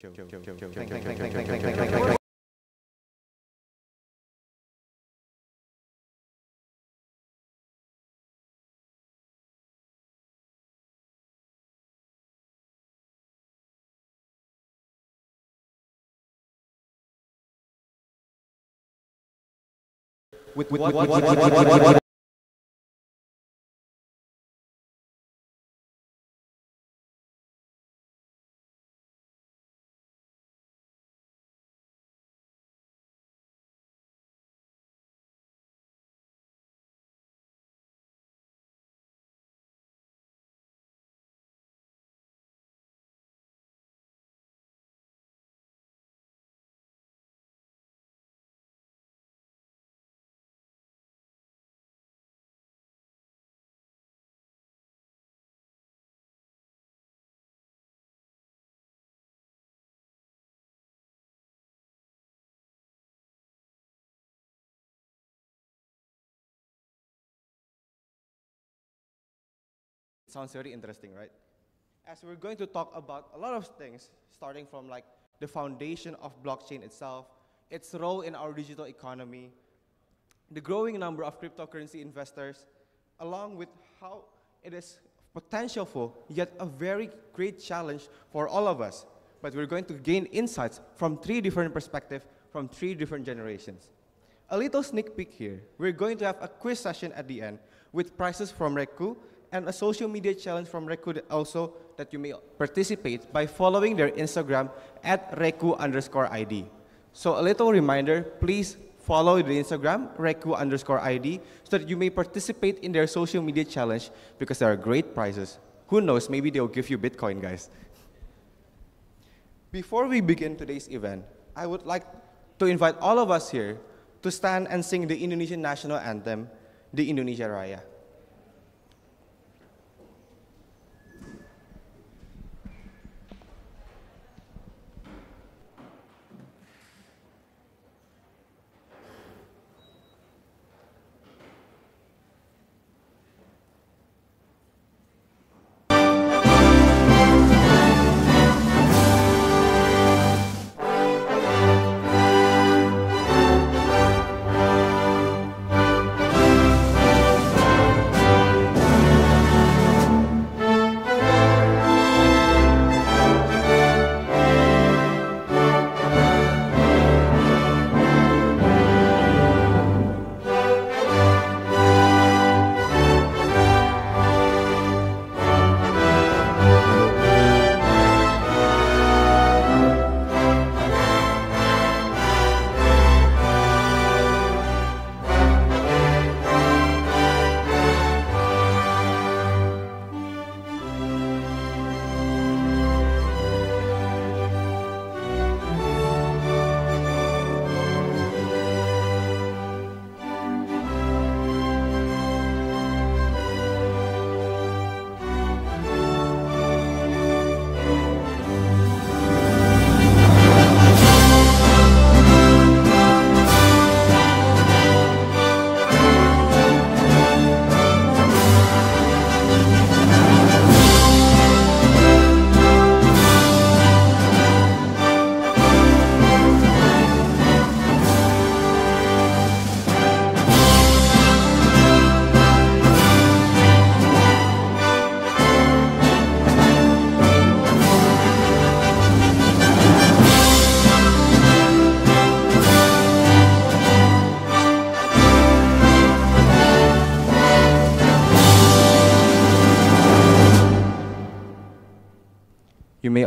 Kill, kill, kill, kill, kill, kill, kill, kill, with what, what, what, what, what, what, what, what, what Sounds very interesting, right? As we're going to talk about a lot of things, starting from like the foundation of blockchain itself, its role in our digital economy, the growing number of cryptocurrency investors, along with how it is potential for yet a very great challenge for all of us. But we're going to gain insights from three different perspectives from three different generations. A little sneak peek here. We're going to have a quiz session at the end with prizes from Reku and a social media challenge from Reku also that you may participate by following their Instagram at Reku underscore ID. So a little reminder, please follow the Instagram, Reku underscore ID, so that you may participate in their social media challenge because there are great prizes. Who knows, maybe they'll give you Bitcoin, guys. Before we begin today's event, I would like to invite all of us here to stand and sing the Indonesian national anthem, the Indonesia Raya.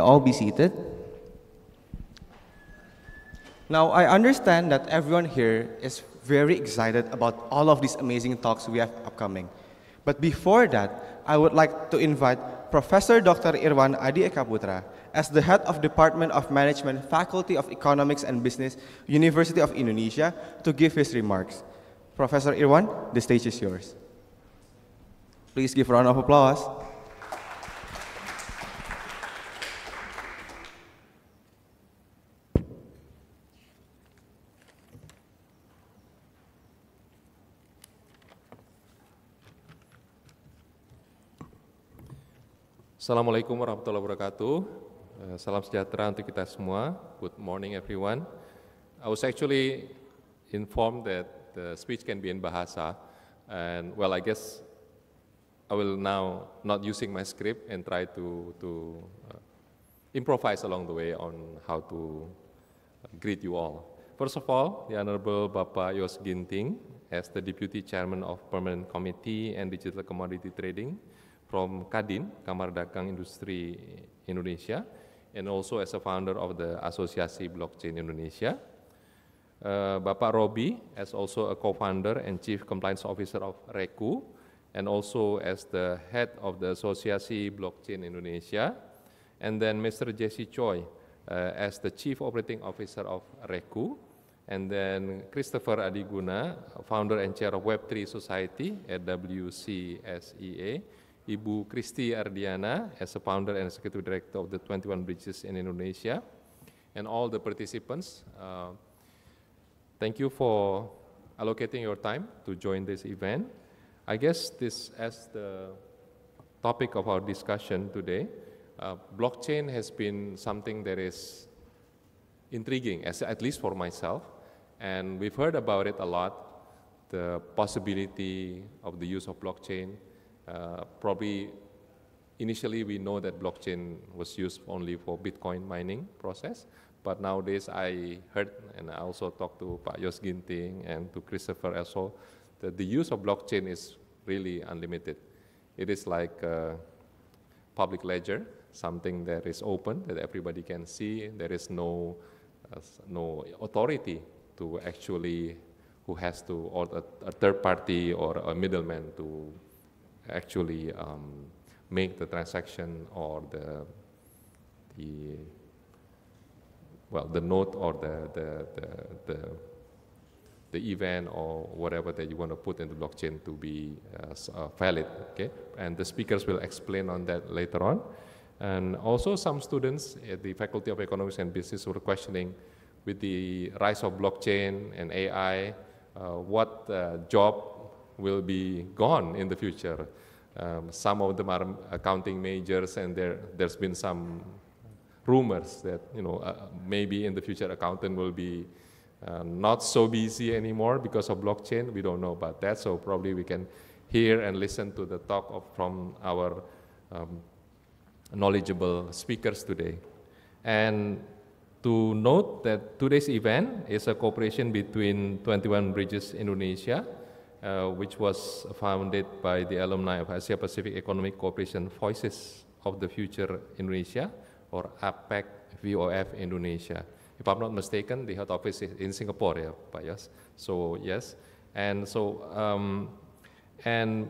all be seated. Now, I understand that everyone here is very excited about all of these amazing talks we have upcoming. But before that, I would like to invite Professor Dr. Irwan Adi Ekaputra as the head of Department of Management, Faculty of Economics and Business, University of Indonesia, to give his remarks. Professor Irwan, the stage is yours. Please give a round of applause. Assalamualaikum warahmatullahi wabarakatuh. Eh, salam sejahtera untuk kita semua. Good morning everyone. I was actually informed that the speech can be in Bahasa and well I guess I will now not using my script and try to to uh, improvise along the way on how to uh, greet you all. First of all, the Honorable Bapak Yos Ginting as the Deputy Chairman of Permanent Committee and Digital Commodity Trading from Kadin, Kamar Dagang Industri Indonesia, and also as a founder of the Asosiasi Blockchain Indonesia. Uh, Bapak Robi as also a co-founder and chief compliance officer of Reku, and also as the head of the Asosiasi Blockchain Indonesia. And then Mr. Jesse Choi uh, as the chief operating officer of Reku. And then Christopher Adiguna, founder and chair of Web3 Society at WCSEA Ibu Kristi Ardiana as a founder and executive director of the 21 Bridges in Indonesia, and all the participants. Uh, thank you for allocating your time to join this event. I guess this as the topic of our discussion today, uh, blockchain has been something that is intriguing, as, at least for myself, and we've heard about it a lot, the possibility of the use of blockchain, uh, probably initially we know that blockchain was used only for Bitcoin mining process, but nowadays I heard and I also talked to Pak Yos Ginting and to Christopher also that the use of blockchain is really unlimited. It is like a public ledger, something that is open that everybody can see. There is no uh, no authority to actually who has to or a, a third party or a middleman to actually um, make the transaction or the, the well, the note or the, the, the, the, the event or whatever that you want to put in the blockchain to be uh, uh valid, okay? And the speakers will explain on that later on. And also some students at the Faculty of Economics and Business were questioning with the rise of blockchain and AI, uh, what uh, job will be gone in the future. Um, some of them are accounting majors, and there, there's been some rumors that you know uh, maybe in the future accountant will be uh, not so busy anymore because of blockchain. We don't know about that, so probably we can hear and listen to the talk of, from our um, knowledgeable speakers today. And to note that today's event is a cooperation between 21 Bridges Indonesia uh, which was founded by the alumni of Asia Pacific Economic Cooperation Voices of the Future Indonesia, or APEC VOF Indonesia. If I'm not mistaken, the head office is in Singapore, yeah, us. So yes, and so um, and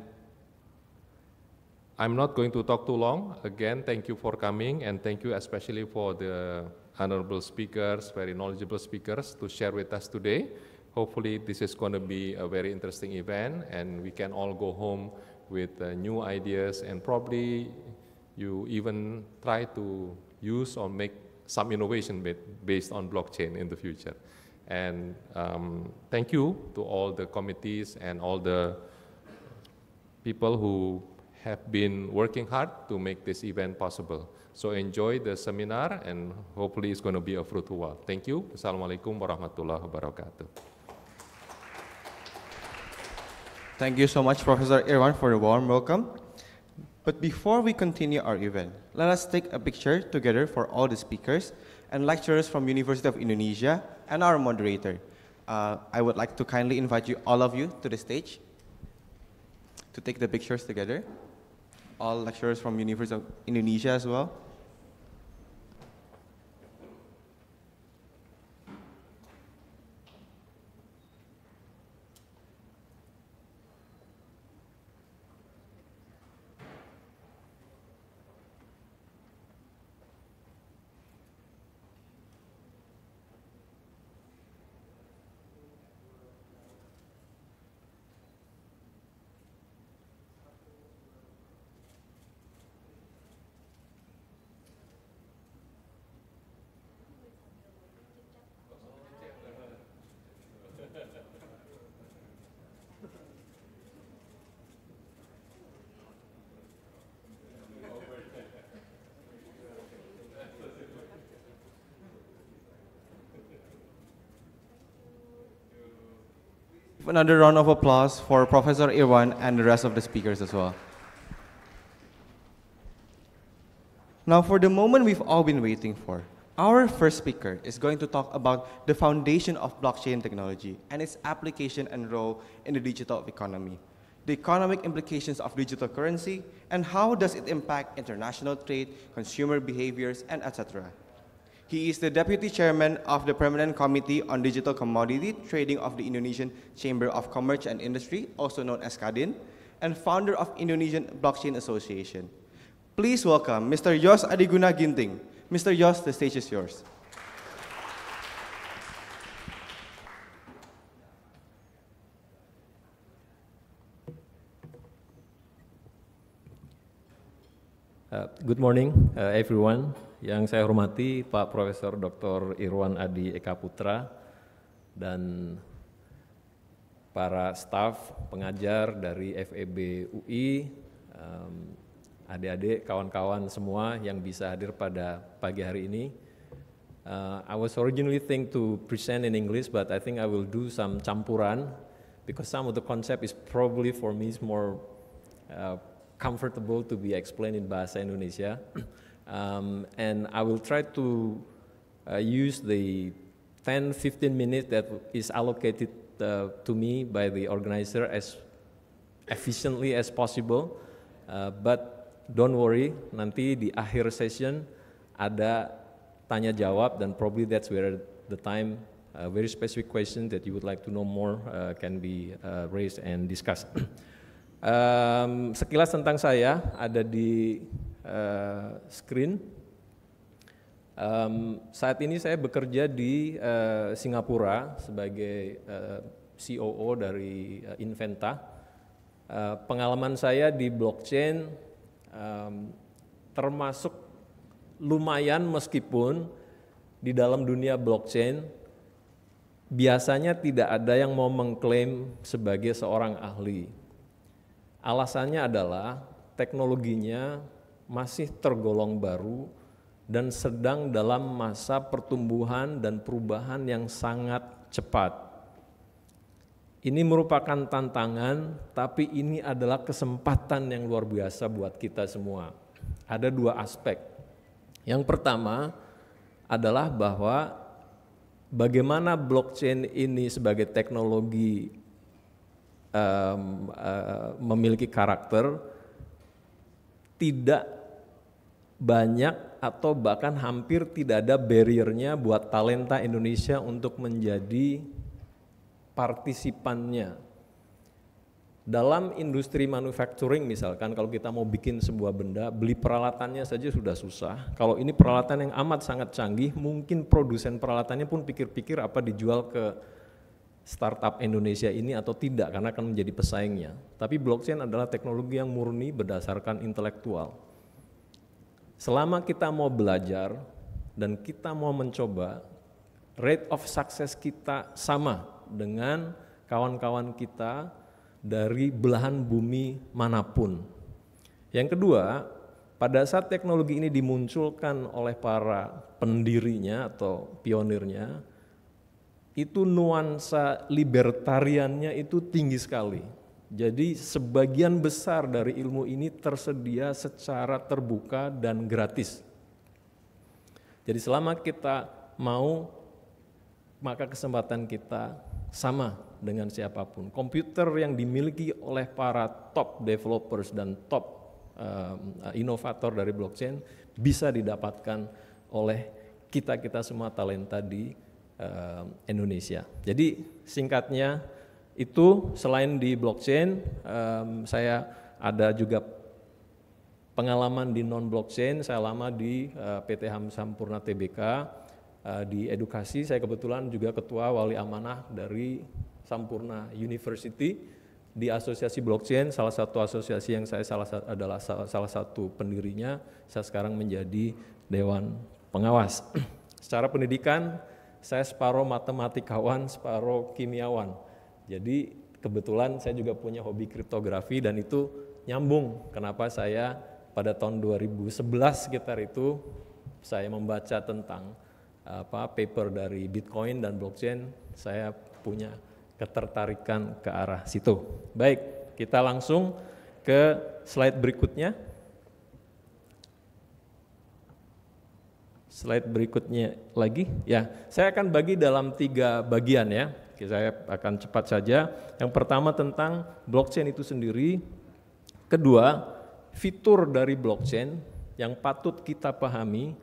I'm not going to talk too long. Again, thank you for coming, and thank you especially for the honorable speakers, very knowledgeable speakers, to share with us today hopefully this is going to be a very interesting event and we can all go home with uh, new ideas and probably you even try to use or make some innovation based on blockchain in the future. And um, thank you to all the committees and all the people who have been working hard to make this event possible. So enjoy the seminar and hopefully it's going to be a fruitful one. Thank you. Assalamualaikum warahmatullahi wabarakatuh. Thank you so much, Professor Irwan, for the warm welcome. But before we continue our event, let us take a picture together for all the speakers and lecturers from University of Indonesia and our moderator. Uh, I would like to kindly invite you, all of you, to the stage to take the pictures together. All lecturers from University of Indonesia as well. another round of applause for Professor Irwan and the rest of the speakers as well. Now for the moment we've all been waiting for, our first speaker is going to talk about the foundation of blockchain technology and its application and role in the digital economy, the economic implications of digital currency, and how does it impact international trade, consumer behaviors, and etc. He is the Deputy Chairman of the Permanent Committee on Digital Commodity Trading of the Indonesian Chamber of Commerce and Industry, also known as Kadin, and founder of Indonesian Blockchain Association. Please welcome Mr. Yos Adiguna Ginting. Mr. Yos, the stage is yours. Uh, good morning, uh, everyone. Yang saya hormati Pak Profesor Dr. Irwan Adi Eka Putra dan para staf pengajar dari FEB UI, adik-adik, kawan-kawan semua yang bisa hadir pada pagi hari ini. Uh, I was originally think to present in English, but I think I will do some campuran because some of the concept is probably for me is more uh, comfortable to be explained in bahasa Indonesia. Um, and I will try to uh, use the 10 15 minutes that is allocated uh, to me by the organizer as efficiently as possible. Uh, but don't worry, nanti di akhir session ada tanya jawab dan probably that's where the time uh, very specific question that you would like to know more uh, can be uh, raised and discussed. um, sekilas tentang saya ada di Eh, screen. Um, saat ini saya bekerja di uh, Singapura sebagai uh, eh, COO dari uh, Inventa. Uh, pengalaman saya di blockchain um, termasuk lumayan meskipun di dalam dunia blockchain biasanya tidak ada yang mau mengklaim sebagai seorang ahli. Alasannya adalah teknologinya masih tergolong baru dan sedang dalam masa pertumbuhan dan perubahan yang sangat cepat. Ini merupakan tantangan, tapi ini adalah kesempatan yang luar biasa buat kita semua. Ada dua aspek. Yang pertama adalah bahwa bagaimana blockchain ini sebagai teknologi um, uh, memiliki karakter tidak banyak atau bahkan hampir tidak ada barriernya buat talenta Indonesia untuk menjadi partisipannya. Dalam industri manufacturing misalkan kalau kita mau bikin sebuah benda, beli peralatannya saja sudah susah. Kalau ini peralatan yang amat sangat canggih, mungkin produsen peralatannya pun pikir-pikir apa dijual ke startup Indonesia ini atau tidak karena akan menjadi pesaingnya. Tapi blockchain adalah teknologi yang murni berdasarkan intelektual Selama kita mau belajar dan kita mau mencoba, rate of success kita sama dengan kawan-kawan kita dari belahan bumi manapun. Yang kedua, pada saat teknologi ini dimunculkan oleh para pendirinya atau pionirnya, itu nuansa libertariannya itu tinggi sekali jadi sebagian besar dari ilmu ini tersedia secara terbuka dan gratis. Jadi selama kita mau maka kesempatan kita sama dengan siapapun. Komputer yang dimiliki oleh para top developers dan top um, inovator dari blockchain bisa didapatkan oleh kita-kita semua talenta di um, Indonesia. Jadi singkatnya itu selain di blockchain, um, saya ada juga pengalaman di non blockchain. Saya lama di uh, eh, PT Ham Sampurna TBK uh, eh, di edukasi. Saya kebetulan juga ketua wali amanah dari Sampurna University di asosiasi blockchain. Salah satu asosiasi yang saya salah adalah salah satu pendirinya. Saya sekarang menjadi dewan pengawas. Secara pendidikan, saya separuh matematikawan, separuh kimiawan jadi kebetulan saya juga punya hobi kriptografi dan itu nyambung kenapa saya pada tahun 2011 sekitar itu saya membaca tentang apa paper dari Bitcoin dan blockchain saya punya ketertarikan ke arah situ. Baik, kita langsung ke slide berikutnya. Slide berikutnya lagi, ya. Saya akan bagi dalam tiga bagian ya saya akan cepat saja. Yang pertama tentang blockchain itu sendiri, kedua fitur dari blockchain yang patut kita pahami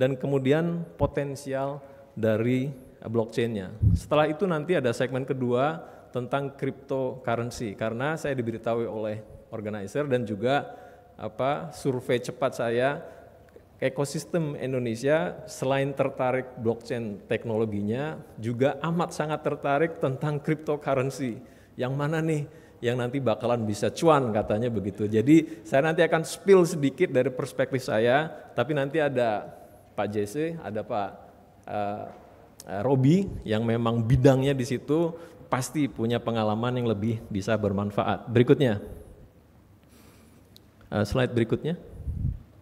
dan kemudian potensial dari blockchainnya. Setelah itu nanti ada segmen kedua tentang cryptocurrency karena saya diberitahu oleh organizer dan juga apa survei cepat saya ekosistem Indonesia selain tertarik blockchain teknologinya juga amat sangat tertarik tentang cryptocurrency. Yang mana nih yang nanti bakalan bisa cuan katanya begitu. Jadi saya nanti akan spill sedikit dari perspektif saya, tapi nanti ada Pak JC, ada Pak uh, eh, eh, Robi yang memang bidangnya di situ pasti punya pengalaman yang lebih bisa bermanfaat. Berikutnya. Uh, slide berikutnya.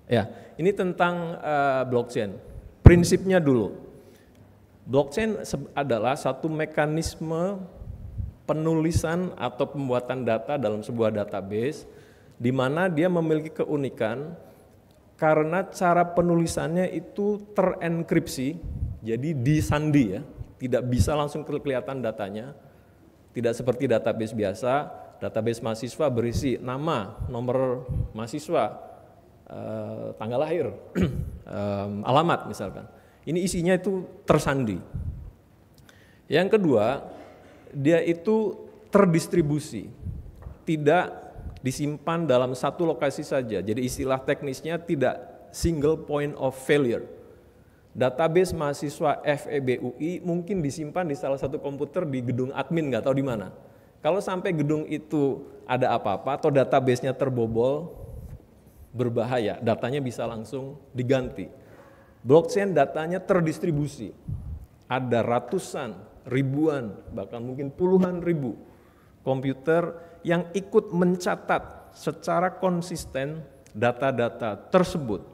Ya. Ini tentang uh, blockchain. Prinsipnya dulu. Blockchain adalah satu mekanisme penulisan atau pembuatan data dalam sebuah database di mana dia memiliki keunikan karena cara penulisannya itu terenkripsi, jadi disandi ya, tidak bisa langsung kelihatan datanya. Tidak seperti database biasa, database mahasiswa berisi nama, nomor mahasiswa, Eh, tanggal lahir, um, alamat misalkan. Ini isinya itu tersandi. Yang kedua, dia itu terdistribusi, tidak disimpan dalam satu lokasi saja. Jadi istilah teknisnya tidak single point of failure. Database mahasiswa FEB UI mungkin disimpan di salah satu komputer di gedung admin nggak tahu di mana. Kalau sampai gedung itu ada apa-apa atau databasenya terbobol, berbahaya, datanya bisa langsung diganti. Blockchain datanya terdistribusi. Ada ratusan, ribuan, bahkan mungkin puluhan ribu komputer yang ikut mencatat secara konsisten data-data tersebut.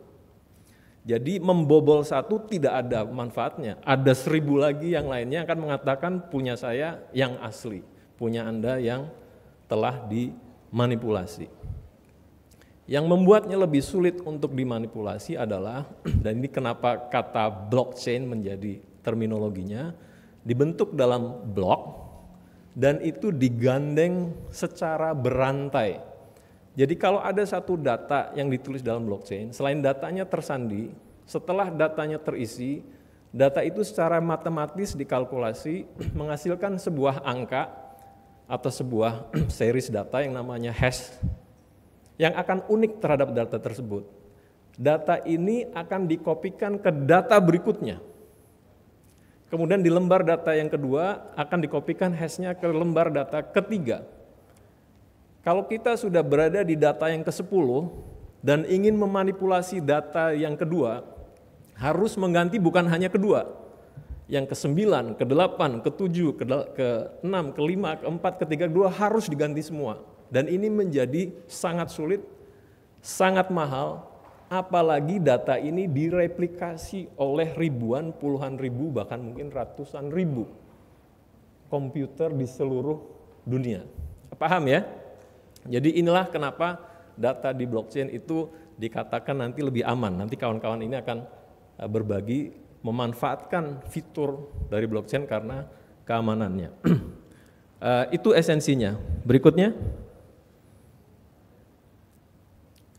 Jadi membobol satu tidak ada manfaatnya. Ada seribu lagi yang lainnya akan mengatakan punya saya yang asli, punya Anda yang telah dimanipulasi. Yang membuatnya lebih sulit untuk dimanipulasi adalah, dan ini kenapa kata blockchain menjadi terminologinya, dibentuk dalam blok dan itu digandeng secara berantai. Jadi kalau ada satu data yang ditulis dalam blockchain, selain datanya tersandi, setelah datanya terisi, data itu secara matematis dikalkulasi menghasilkan sebuah angka atau sebuah series data yang namanya hash yang akan unik terhadap data tersebut. Data ini akan dikopikan ke data berikutnya. Kemudian di lembar data yang kedua akan dikopikan hashnya ke lembar data ketiga. Kalau kita sudah berada di data yang ke-10 dan ingin memanipulasi data yang kedua, harus mengganti bukan hanya kedua, yang ke-9, ke-8, ke-7, ke-6, ke-5, ke-4, ke-3, ke-2 harus diganti semua dan ini menjadi sangat sulit, sangat mahal, apalagi data ini direplikasi oleh ribuan, puluhan ribu, bahkan mungkin ratusan ribu komputer di seluruh dunia. Paham ya? Jadi inilah kenapa data di blockchain itu dikatakan nanti lebih aman. Nanti kawan-kawan ini akan eh, berbagi memanfaatkan fitur dari blockchain karena keamanannya. Eh, itu esensinya. Berikutnya.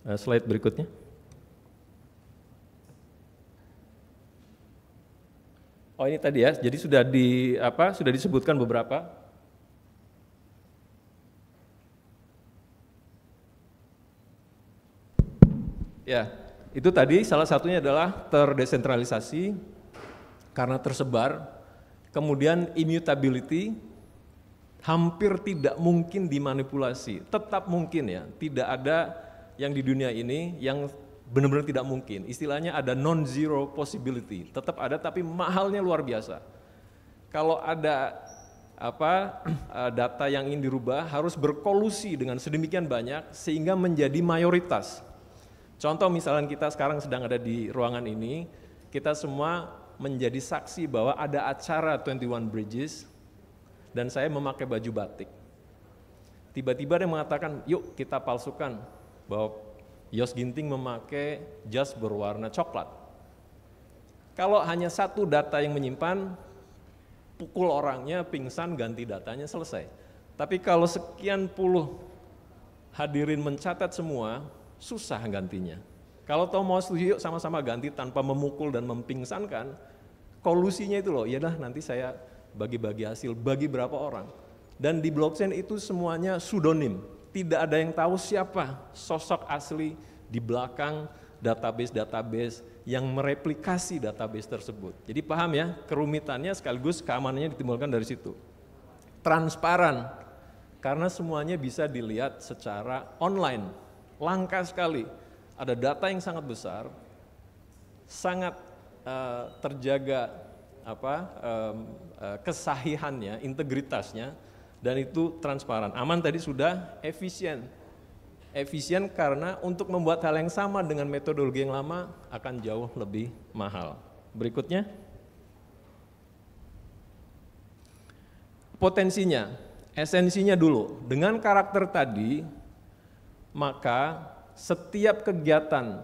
Eh, slide berikutnya. Oh ini tadi ya, jadi sudah di apa sudah disebutkan beberapa Ya, itu tadi salah satunya adalah terdesentralisasi karena tersebar. Kemudian immutability hampir tidak mungkin dimanipulasi, tetap mungkin ya, tidak ada yang di dunia ini yang benar-benar tidak mungkin. Istilahnya ada non-zero possibility, tetap ada tapi mahalnya luar biasa. Kalau ada apa eh, data yang ingin dirubah harus berkolusi dengan sedemikian banyak sehingga menjadi mayoritas. Contoh misalnya kita sekarang sedang ada di ruangan ini, kita semua menjadi saksi bahwa ada acara 21 Bridges dan saya memakai baju batik. Tiba-tiba dia mengatakan, yuk kita palsukan bahwa Yos Ginting memakai jas berwarna coklat. Kalau hanya satu data yang menyimpan, pukul orangnya, pingsan, ganti datanya, selesai. Tapi kalau sekian puluh hadirin mencatat semua, susah gantinya. Kalau tau mau setuju yuk sama-sama ganti tanpa memukul dan mempingsankan, kolusinya itu loh, iyalah nanti saya bagi-bagi hasil, bagi berapa orang. Dan di blockchain itu semuanya pseudonym, tidak ada yang tahu siapa sosok asli di belakang database-database yang mereplikasi database tersebut. Jadi paham ya, kerumitannya sekaligus keamanannya ditimbulkan dari situ. Transparan, karena semuanya bisa dilihat secara online. Langka sekali, ada data yang sangat besar, sangat uh, terjaga apa um, uh, kesahihannya, integritasnya, dan itu transparan. Aman tadi sudah efisien. Efisien karena untuk membuat hal yang sama dengan metodologi yang lama akan jauh lebih mahal. Berikutnya. Potensinya, esensinya dulu. Dengan karakter tadi, maka setiap kegiatan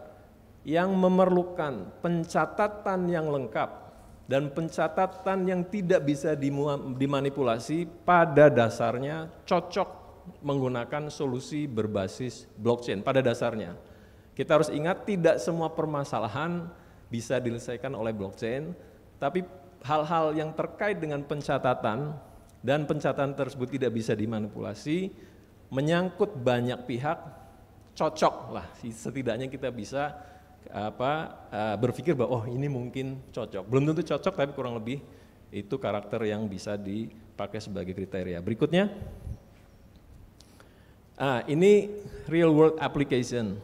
yang memerlukan pencatatan yang lengkap dan pencatatan yang tidak bisa dimanipulasi pada dasarnya cocok menggunakan solusi berbasis blockchain pada dasarnya. Kita harus ingat tidak semua permasalahan bisa diselesaikan oleh blockchain, tapi hal-hal yang terkait dengan pencatatan dan pencatatan tersebut tidak bisa dimanipulasi, menyangkut banyak pihak, cocok lah setidaknya kita bisa apa uh, berpikir bahwa oh ini mungkin cocok. Belum tentu cocok tapi kurang lebih itu karakter yang bisa dipakai sebagai kriteria. Berikutnya ah ini real world application.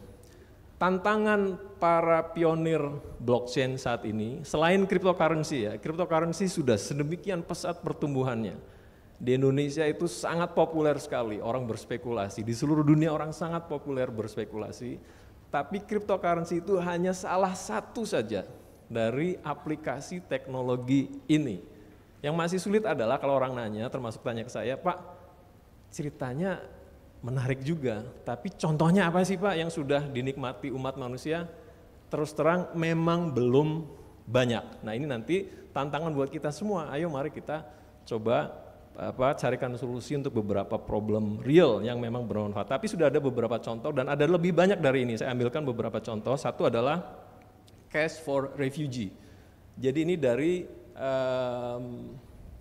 Tantangan para pionir blockchain saat ini selain cryptocurrency ya. Cryptocurrency sudah sedemikian pesat pertumbuhannya. Di Indonesia itu sangat populer sekali orang berspekulasi. Di seluruh dunia orang sangat populer berspekulasi tapi cryptocurrency itu hanya salah satu saja dari aplikasi teknologi ini. Yang masih sulit adalah kalau orang nanya, termasuk tanya ke saya, Pak, ceritanya menarik juga, tapi contohnya apa sih Pak yang sudah dinikmati umat manusia? Terus terang memang belum banyak. Nah ini nanti tantangan buat kita semua, ayo mari kita coba apa carikan solusi untuk beberapa problem real yang memang bermanfaat. Tapi sudah ada beberapa contoh dan ada lebih banyak dari ini. Saya ambilkan beberapa contoh. Satu adalah cash for refugee. Jadi ini dari um,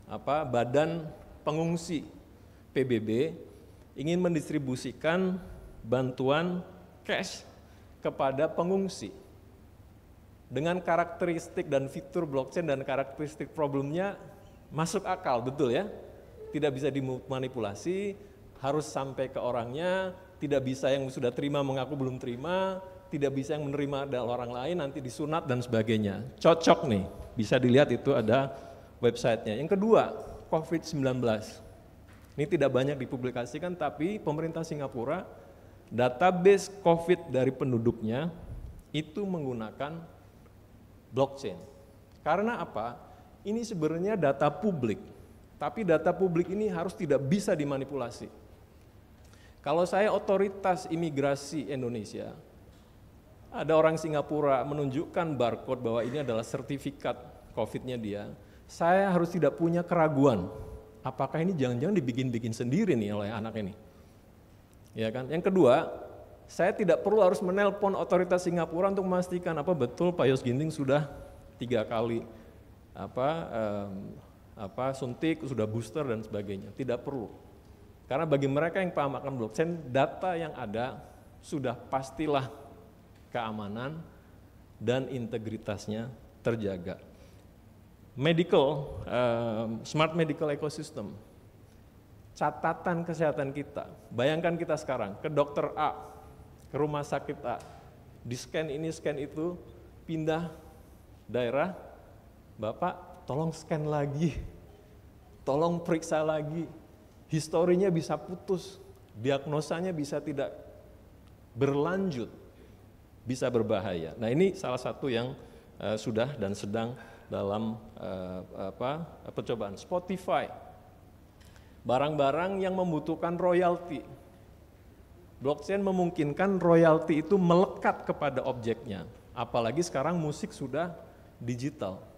apa Badan Pengungsi PBB ingin mendistribusikan bantuan cash kepada pengungsi. Dengan karakteristik dan fitur blockchain dan karakteristik problemnya masuk akal, betul ya? tidak bisa dimanipulasi, harus sampai ke orangnya, tidak bisa yang sudah terima mengaku belum terima, tidak bisa yang menerima ada orang lain nanti disunat dan sebagainya. Cocok nih, bisa dilihat itu ada websitenya. Yang kedua, COVID-19. Ini tidak banyak dipublikasikan, tapi pemerintah Singapura database COVID dari penduduknya itu menggunakan blockchain. Karena apa? Ini sebenarnya data publik tapi data publik ini harus tidak bisa dimanipulasi. Kalau saya otoritas imigrasi Indonesia, ada orang Singapura menunjukkan barcode bahwa ini adalah sertifikat COVID-nya dia, saya harus tidak punya keraguan. Apakah ini jangan-jangan dibikin-bikin sendiri nih oleh anak ini? Ya kan? Yang kedua, saya tidak perlu harus menelpon otoritas Singapura untuk memastikan apa betul Pak Yos Ginting sudah tiga kali apa um, apa suntik, sudah booster dan sebagainya. Tidak perlu. Karena bagi mereka yang paham akan blockchain, data yang ada sudah pastilah keamanan dan integritasnya terjaga. Medical, smart medical ecosystem, catatan kesehatan kita. Bayangkan kita sekarang ke dokter A, ke rumah sakit A, di scan ini, scan itu, pindah daerah, Bapak tolong scan lagi, tolong periksa lagi. Historinya bisa putus, diagnosanya bisa tidak berlanjut, bisa berbahaya. Nah ini salah satu yang uh, sudah dan sedang dalam uh, apa percobaan Spotify. Barang-barang yang membutuhkan royalti. Blockchain memungkinkan royalti itu melekat kepada objeknya. Apalagi sekarang musik sudah digital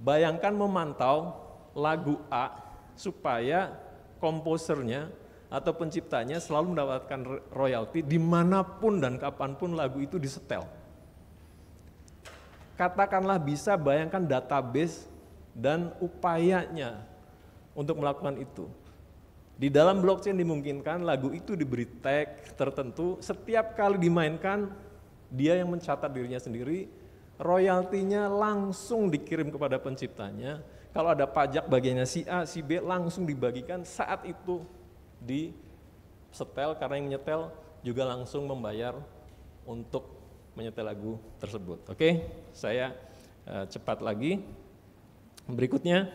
Bayangkan memantau lagu A supaya komposernya atau penciptanya selalu mendapatkan royalti dimanapun dan kapanpun lagu itu disetel. Katakanlah bisa bayangkan database dan upayanya untuk melakukan itu. Di dalam blockchain dimungkinkan lagu itu diberi tag tertentu, setiap kali dimainkan dia yang mencatat dirinya sendiri royaltinya langsung dikirim kepada penciptanya. Kalau ada pajak bagiannya si A, si B langsung dibagikan saat itu di setel karena yang menyetel juga langsung membayar untuk menyetel lagu tersebut. Oke, saya eh, cepat lagi. Berikutnya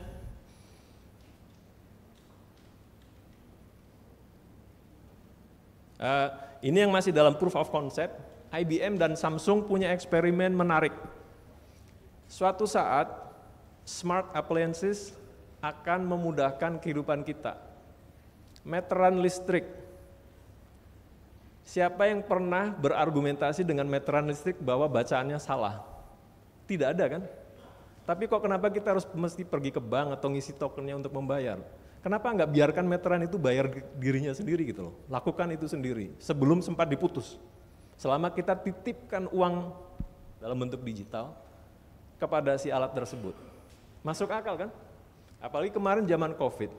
uh, ini yang masih dalam proof of concept. IBM dan Samsung punya eksperimen menarik Suatu saat, smart appliances akan memudahkan kehidupan kita. Meteran listrik. Siapa yang pernah berargumentasi dengan meteran listrik bahwa bacaannya salah? Tidak ada kan? Tapi kok kenapa kita harus mesti pergi ke bank atau ngisi tokennya untuk membayar? Kenapa nggak biarkan meteran itu bayar dirinya sendiri gitu loh? Lakukan itu sendiri sebelum sempat diputus. Selama kita titipkan uang dalam bentuk digital, kepada si alat tersebut. Masuk akal kan? Apalagi kemarin zaman COVID,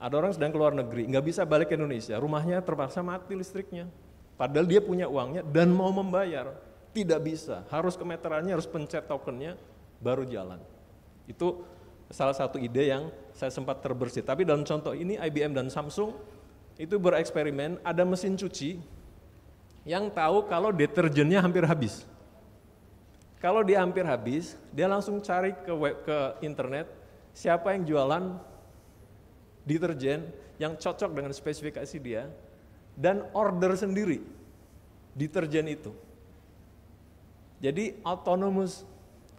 ada orang sedang keluar negeri, nggak bisa balik ke Indonesia, rumahnya terpaksa mati listriknya. Padahal dia punya uangnya dan mau membayar, tidak bisa, harus ke harus pencet tokennya, baru jalan. Itu salah satu ide yang saya sempat terbersih. Tapi dalam contoh ini IBM dan Samsung itu bereksperimen ada mesin cuci yang tahu kalau deterjennya hampir habis. Kalau dia hampir habis, dia langsung cari ke web ke internet siapa yang jualan deterjen yang cocok dengan spesifikasi dia dan order sendiri deterjen itu. Jadi autonomous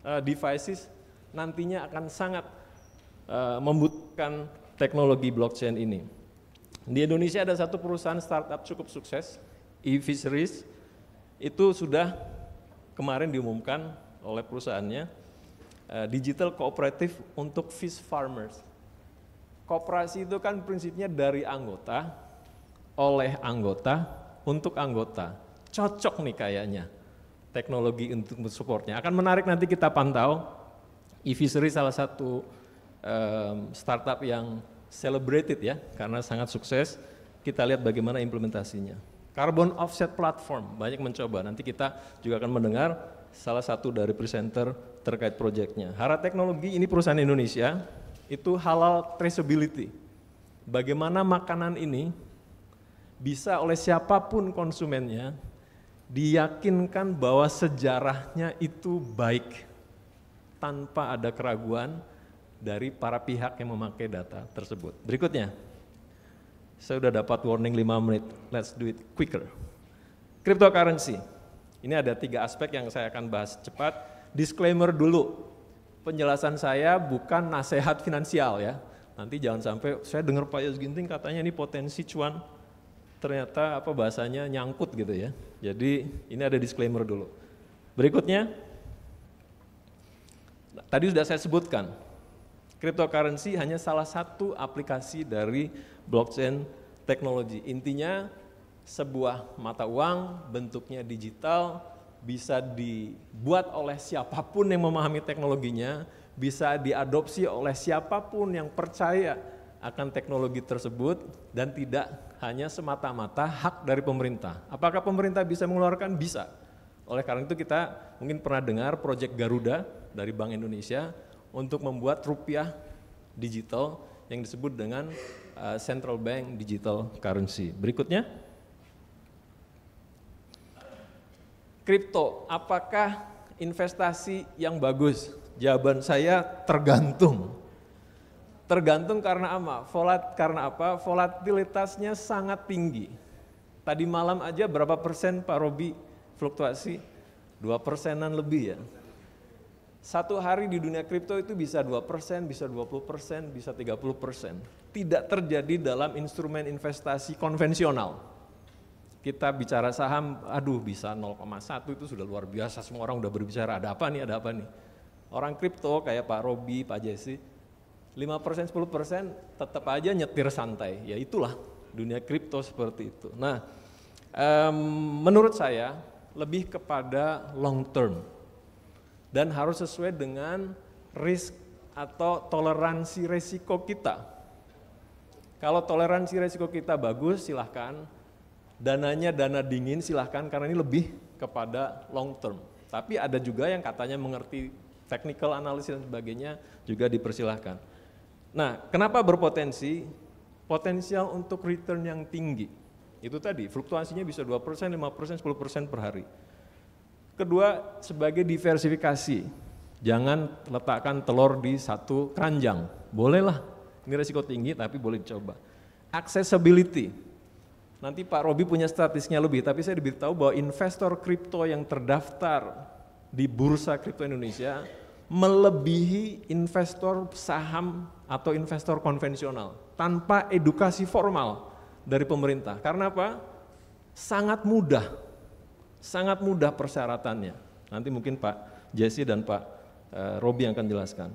uh, devices nantinya akan sangat uh, membutuhkan teknologi blockchain ini. Di Indonesia ada satu perusahaan startup cukup sukses, e-fisheries, itu sudah kemarin diumumkan oleh perusahaannya uh, digital cooperative untuk fish farmers. Kooperasi itu kan prinsipnya dari anggota, oleh anggota, untuk anggota. Cocok nih kayaknya teknologi untuk supportnya. Akan menarik nanti kita pantau. E-Fishery salah satu um, startup yang celebrated ya, karena sangat sukses. Kita lihat bagaimana implementasinya. Carbon Offset Platform, banyak mencoba. Nanti kita juga akan mendengar salah satu dari presenter terkait proyeknya. Hara Teknologi ini perusahaan Indonesia, itu halal traceability. Bagaimana makanan ini bisa oleh siapapun konsumennya diyakinkan bahwa sejarahnya itu baik tanpa ada keraguan dari para pihak yang memakai data tersebut. Berikutnya. Saya sudah dapat warning 5 menit. Let's do it quicker. Cryptocurrency. Ini ada tiga aspek yang saya akan bahas cepat. Disclaimer dulu. Penjelasan saya bukan nasihat finansial ya. Nanti jangan sampai saya dengar Pak Yus Ginting katanya ini potensi cuan ternyata apa bahasanya nyangkut gitu ya. Jadi ini ada disclaimer dulu. Berikutnya tadi sudah saya sebutkan Cryptocurrency hanya salah satu aplikasi dari blockchain teknologi. Intinya sebuah mata uang bentuknya digital bisa dibuat oleh siapapun yang memahami teknologinya, bisa diadopsi oleh siapapun yang percaya akan teknologi tersebut dan tidak hanya semata-mata hak dari pemerintah. Apakah pemerintah bisa mengeluarkan? Bisa. Oleh karena itu kita mungkin pernah dengar proyek Garuda dari Bank Indonesia untuk membuat rupiah digital yang disebut dengan uh, central bank digital currency. Berikutnya, kripto, apakah investasi yang bagus? Jawaban saya tergantung. Tergantung karena apa? Volat karena apa? Volatilitasnya sangat tinggi. Tadi malam aja berapa persen Pak Robi fluktuasi? Dua persenan lebih ya. Satu hari di dunia kripto itu bisa 2%, bisa 20%, bisa 30%. Tidak terjadi dalam instrumen investasi konvensional. Kita bicara saham, aduh bisa 0,1 itu sudah luar biasa, semua orang udah berbicara ada apa nih, ada apa nih. Orang kripto kayak Pak Robi, Pak Jesse, 5%, 10% tetap aja nyetir santai. Ya itulah dunia kripto seperti itu. Nah, um, menurut saya lebih kepada long term dan harus sesuai dengan risk atau toleransi resiko kita. Kalau toleransi resiko kita bagus silahkan, dananya dana dingin silahkan karena ini lebih kepada long term. Tapi ada juga yang katanya mengerti technical analysis dan sebagainya juga dipersilahkan. Nah, kenapa berpotensi? Potensial untuk return yang tinggi. Itu tadi, fluktuasinya bisa 2%, 5%, 10% per hari. Kedua, sebagai diversifikasi. Jangan letakkan telur di satu keranjang. Bolehlah, ini resiko tinggi tapi boleh dicoba. Accessibility. Nanti Pak Robi punya statistiknya lebih, tapi saya diberitahu bahwa investor kripto yang terdaftar di Bursa Kripto Indonesia melebihi investor saham atau investor konvensional tanpa edukasi formal dari pemerintah. Karena apa? Sangat mudah Sangat mudah persyaratannya. Nanti mungkin Pak Jesse dan Pak uh, eh, yang akan jelaskan.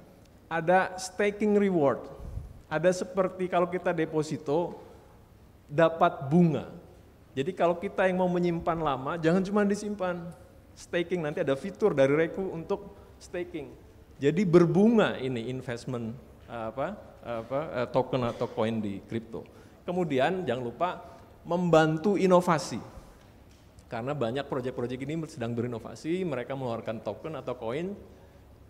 Ada staking reward. Ada seperti kalau kita deposito dapat bunga. Jadi kalau kita yang mau menyimpan lama, jangan cuma disimpan. Staking nanti ada fitur dari Reku untuk staking. Jadi berbunga ini investment eh, apa eh, apa token atau koin di kripto. Kemudian jangan lupa membantu inovasi. Karena banyak proyek-proyek ini sedang berinovasi, mereka mengeluarkan token atau koin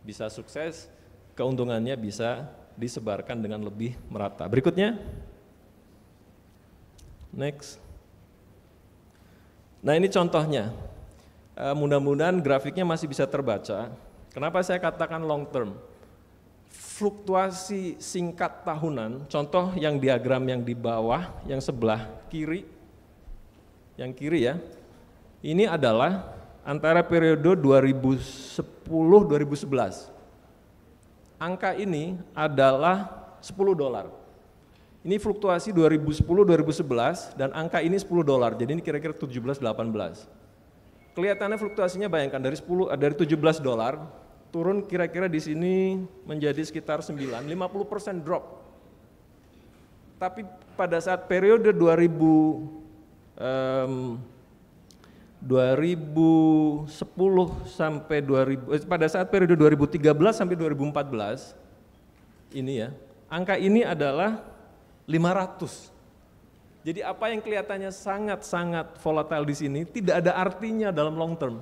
bisa sukses, keuntungannya bisa disebarkan dengan lebih merata. Berikutnya. Next. Nah, ini contohnya. Eh, mudah-mudahan grafiknya masih bisa terbaca. Kenapa saya katakan long term? Fluktuasi singkat tahunan, contoh yang diagram yang di bawah, yang sebelah kiri, yang kiri ya, ini adalah antara periode 2010-2011. Angka ini adalah 10 dolar. Ini fluktuasi 2010-2011 dan angka ini 10 dolar. Jadi ini kira-kira 17-18. Kelihatannya fluktuasinya bayangkan dari 10 eh, dari 17 dolar turun kira-kira di sini menjadi sekitar 9, 50% drop. Tapi pada saat periode 2000 2010 sampai 2000 eh, pada saat periode 2013 sampai 2014 ini ya. Angka ini adalah 500. Jadi apa yang kelihatannya sangat-sangat volatile di sini tidak ada artinya dalam long term.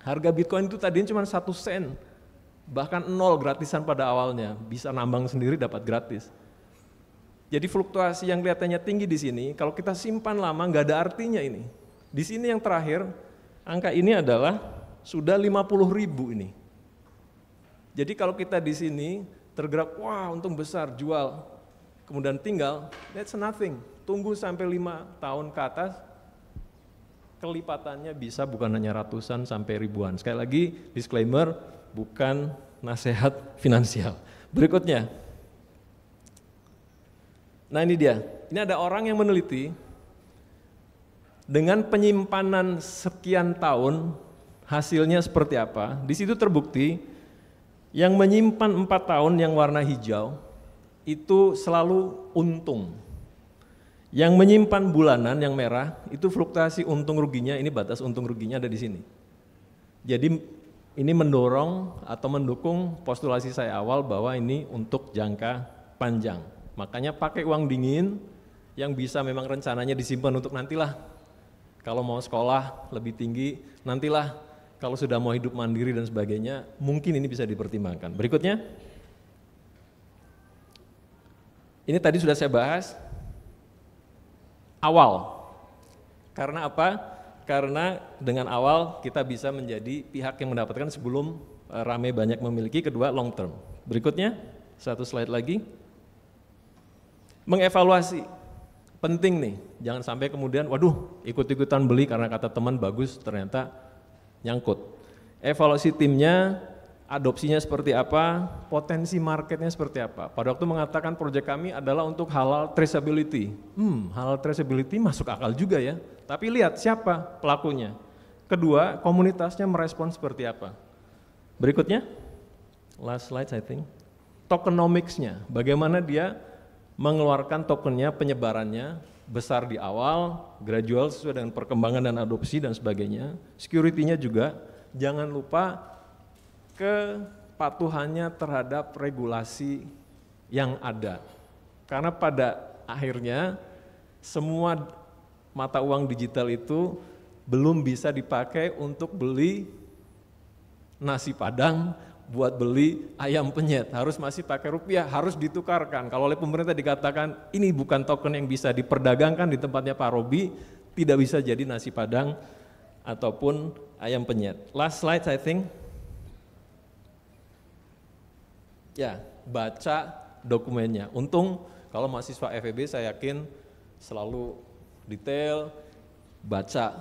Harga Bitcoin itu tadinya cuma satu sen, bahkan nol gratisan pada awalnya, bisa nambang sendiri dapat gratis. Jadi fluktuasi yang kelihatannya tinggi di sini, kalau kita simpan lama nggak ada artinya ini. Di sini yang terakhir, angka ini adalah sudah 50 ribu ini. Jadi kalau kita di sini tergerak, wah untung besar jual, kemudian tinggal, that's nothing. Tunggu sampai lima tahun ke atas, kelipatannya bisa bukan hanya ratusan sampai ribuan. Sekali lagi, disclaimer, bukan nasihat finansial. Berikutnya, nah ini dia, ini ada orang yang meneliti dengan penyimpanan sekian tahun hasilnya seperti apa. Di situ terbukti yang menyimpan empat tahun yang warna hijau itu selalu untung. Yang menyimpan bulanan yang merah itu fluktuasi untung ruginya ini batas untung ruginya ada di sini. Jadi ini mendorong atau mendukung postulasi saya awal bahwa ini untuk jangka panjang. Makanya pakai uang dingin yang bisa memang rencananya disimpan untuk nantilah kalau mau sekolah lebih tinggi, nantilah kalau sudah mau hidup mandiri dan sebagainya, mungkin ini bisa dipertimbangkan. Berikutnya, ini tadi sudah saya bahas awal. Karena apa? Karena dengan awal kita bisa menjadi pihak yang mendapatkan sebelum e, rame banyak memiliki, kedua long term. Berikutnya, satu slide lagi. Mengevaluasi penting nih, jangan sampai kemudian waduh ikut-ikutan beli karena kata teman bagus ternyata nyangkut. Evaluasi timnya, adopsinya seperti apa, potensi marketnya seperti apa. Pada waktu mengatakan proyek kami adalah untuk halal traceability. Hmm, halal traceability masuk akal juga ya. Tapi lihat siapa pelakunya. Kedua, komunitasnya merespon seperti apa. Berikutnya, last slide I think. Tokenomics-nya, bagaimana dia mengeluarkan tokennya, penyebarannya besar di awal, gradual sesuai dengan perkembangan dan adopsi dan sebagainya. Security-nya juga jangan lupa kepatuhannya terhadap regulasi yang ada. Karena pada akhirnya semua mata uang digital itu belum bisa dipakai untuk beli nasi padang buat beli ayam penyet, harus masih pakai rupiah, harus ditukarkan. Kalau oleh pemerintah dikatakan ini bukan token yang bisa diperdagangkan di tempatnya Pak Robi, tidak bisa jadi nasi padang ataupun ayam penyet. Last slide I think. Ya, baca dokumennya. Untung kalau mahasiswa FEB saya yakin selalu detail, baca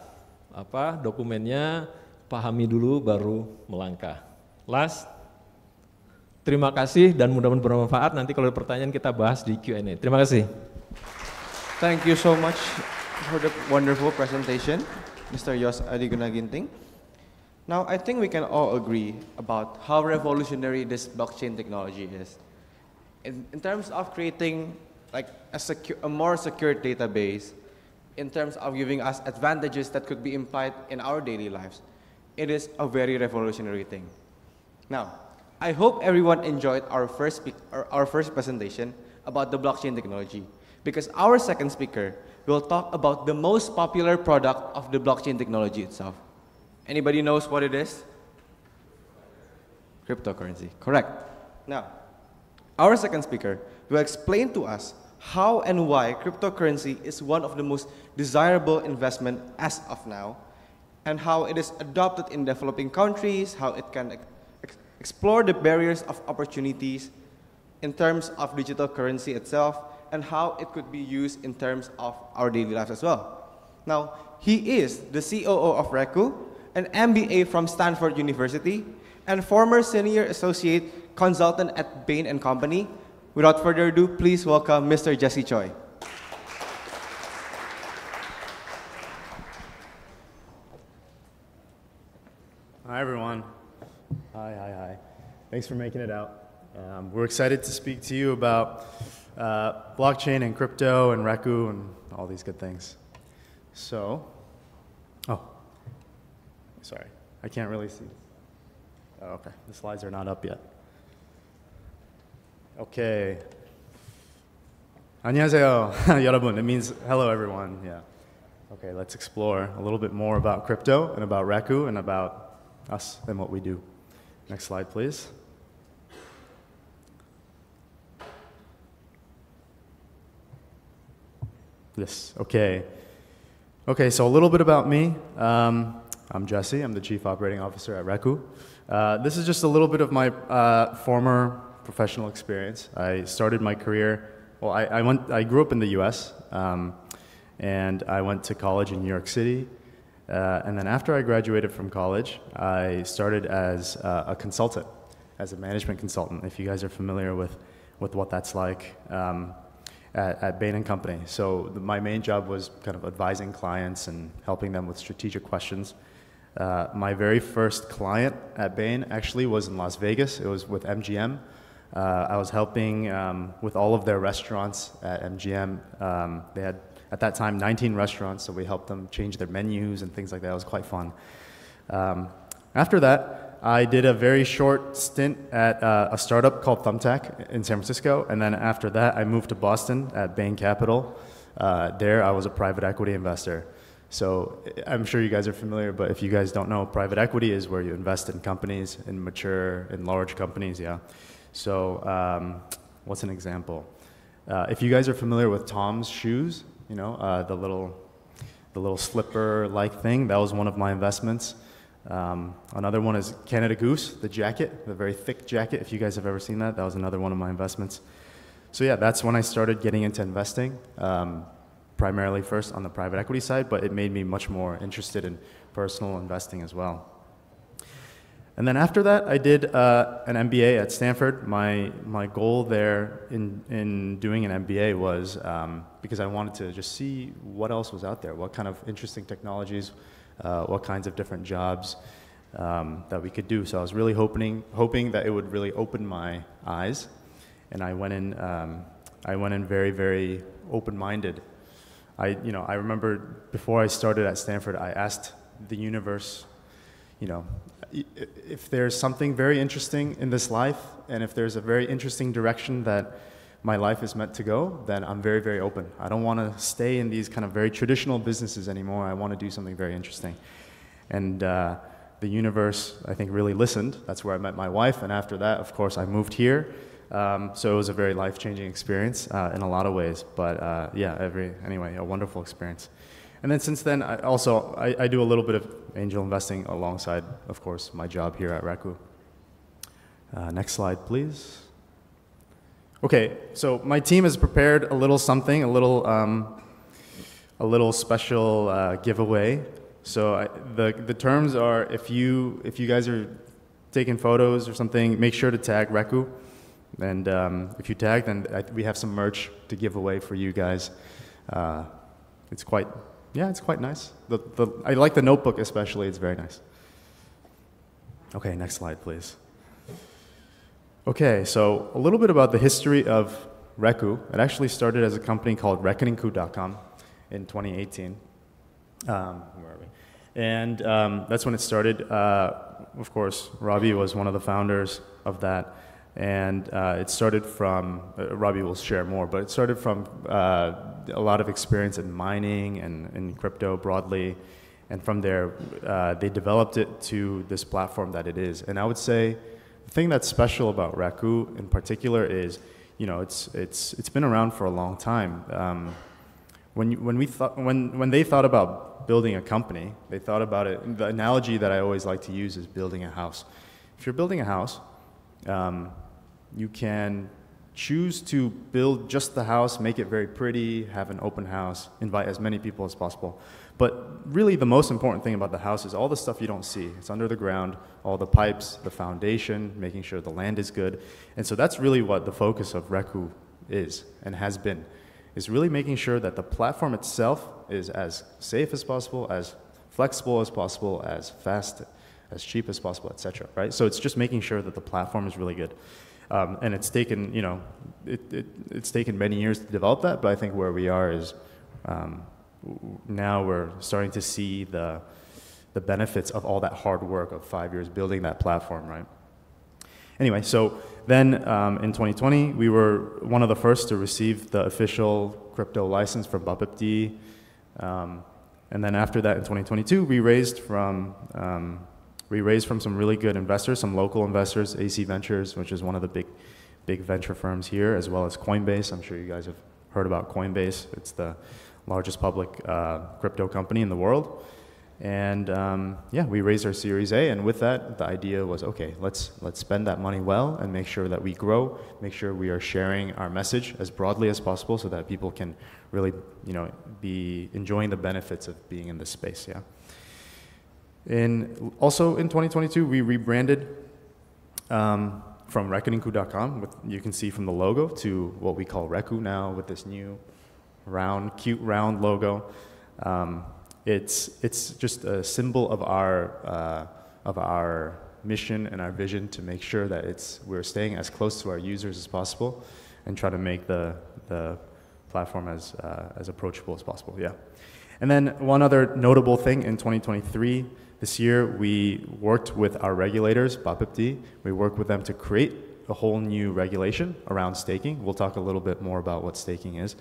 apa dokumennya, pahami dulu baru melangkah. Last Terima kasih dan mudah-mudahan bermanfaat. Nanti kalau ada pertanyaan kita bahas di Q&A. Terima kasih. Thank you so much for the wonderful presentation, Mr. Yos Adi Gunaginting. Now, I think we can all agree about how revolutionary this blockchain technology is. In, in terms of creating like a, secu a more secure database, in terms of giving us advantages that could be implied in our daily lives, it is a very revolutionary thing. Now, I hope everyone enjoyed our first, our first presentation about the blockchain technology because our second speaker will talk about the most popular product of the blockchain technology itself. Anybody knows what it is? Cryptocurrency, correct. Now, our second speaker will explain to us how and why cryptocurrency is one of the most desirable investment as of now and how it is adopted in developing countries, how it can explore the barriers of opportunities in terms of digital currency itself and how it could be used in terms of our daily lives as well. Now, he is the COO of Reku, an MBA from Stanford University, and former senior associate consultant at Bain and Company. Without further ado, please welcome Mr. Jesse Choi. Hi, everyone. Hi, hi, hi. Thanks for making it out. Um, we're excited to speak to you about uh, blockchain and crypto and Reku and all these good things. So, oh, sorry, I can't really see. Oh, okay, the slides are not up yet. Okay. 안녕하세요, 여러분. It means hello, everyone. Yeah. Okay, let's explore a little bit more about crypto and about Reku and about us and what we do. Next slide, please. Yes, okay. Okay, so a little bit about me. Um, I'm Jesse, I'm the Chief Operating Officer at Reku. Uh, this is just a little bit of my uh, former professional experience. I started my career, well, I, I went, I grew up in the US, um, and I went to college in New York City, uh, and then after I graduated from college, I started as uh, a consultant, as a management consultant, if you guys are familiar with, with what that's like um, at, at Bain & Company. So the, my main job was kind of advising clients and helping them with strategic questions. Uh, my very first client at Bain actually was in Las Vegas. It was with MGM. Uh, I was helping um, with all of their restaurants at MGM. Um, they had at that time 19 restaurants, so we helped them change their menus and things like that. It was quite fun. Um, after that, I did a very short stint at uh, a startup called Thumbtack in San Francisco, and then after that, I moved to Boston at Bain Capital. Uh, there, I was a private equity investor. So I'm sure you guys are familiar, but if you guys don't know, private equity is where you invest in companies, in mature, in large companies, yeah. So um, what's an example? Uh, if you guys are familiar with Tom's shoes, you know, uh, the little, the little slipper-like thing. That was one of my investments. Um, another one is Canada Goose, the jacket, the very thick jacket. If you guys have ever seen that, that was another one of my investments. So yeah, that's when I started getting into investing, um, primarily first on the private equity side, but it made me much more interested in personal investing as well. And then after that, I did uh, an MBA at Stanford. My, my goal there in, in doing an MBA was um, because I wanted to just see what else was out there, what kind of interesting technologies, uh, what kinds of different jobs um, that we could do. So I was really hoping, hoping that it would really open my eyes. And I went in, um, I went in very, very open-minded. I, you know, I remember before I started at Stanford, I asked the universe, you know, if there's something very interesting in this life, and if there's a very interesting direction that my life is meant to go, then I'm very, very open. I don't want to stay in these kind of very traditional businesses anymore. I want to do something very interesting. And uh, the universe, I think, really listened. That's where I met my wife. And after that, of course, I moved here. Um, so it was a very life changing experience uh, in a lot of ways. But uh, yeah, every, anyway, a wonderful experience. And then since then, I also I, I do a little bit of angel investing alongside, of course, my job here at Raku. Uh, next slide, please. Okay, so my team has prepared a little something, a little, um, a little special uh, giveaway. So I, the, the terms are if you, if you guys are taking photos or something, make sure to tag Reku. And um, if you tag, then I, we have some merch to give away for you guys. Uh, it's quite yeah, it's quite nice. The, the, I like the notebook especially, it's very nice. Okay, next slide, please. Okay, so a little bit about the history of Reku. It actually started as a company called reckoningku.com in 2018. Um, where are we? And um, that's when it started. Uh, of course, Robbie was one of the founders of that. And uh, it started from, uh, Robbie will share more, but it started from uh, a lot of experience in mining and in crypto broadly. And from there, uh, they developed it to this platform that it is. And I would say the thing that's special about Raku in particular is, you know, it's, it's, it's been around for a long time. Um, when, you, when, we thought, when, when they thought about building a company, they thought about it, the analogy that I always like to use is building a house. If you're building a house, um, you can choose to build just the house, make it very pretty, have an open house, invite as many people as possible. But really, the most important thing about the house is all the stuff you don't see. It's under the ground, all the pipes, the foundation, making sure the land is good. And so that's really what the focus of Reku is and has been, is really making sure that the platform itself is as safe as possible, as flexible as possible, as fast, as cheap as possible, etc. Right? So it's just making sure that the platform is really good. Um, and it's taken, you know, it, it, it's taken many years to develop that, but I think where we are is um, now we're starting to see the, the benefits of all that hard work of five years building that platform, right? Anyway, so then um, in 2020, we were one of the first to receive the official crypto license from Bubipd, Um, and then after that, in 2022, we raised from um, we raised from some really good investors, some local investors, AC Ventures, which is one of the big, big venture firms here, as well as Coinbase. I'm sure you guys have heard about Coinbase. It's the largest public uh, crypto company in the world. And um, yeah, we raised our Series A, and with that, the idea was okay, let's let's spend that money well and make sure that we grow, make sure we are sharing our message as broadly as possible, so that people can really, you know, be enjoying the benefits of being in this space. Yeah. In, also in 2022, we rebranded um, from reckoningku.com, with, you can see from the logo, to what we call Reku now with this new round, cute round logo. Um, it's, it's just a symbol of our, uh, of our mission and our vision to make sure that it's, we're staying as close to our users as possible and try to make the, the platform as, uh, as approachable as possible. Yeah. And then one other notable thing in 2023 this year, we worked with our regulators, BAPIPTI. We worked with them to create a whole new regulation around staking. We'll talk a little bit more about what staking is.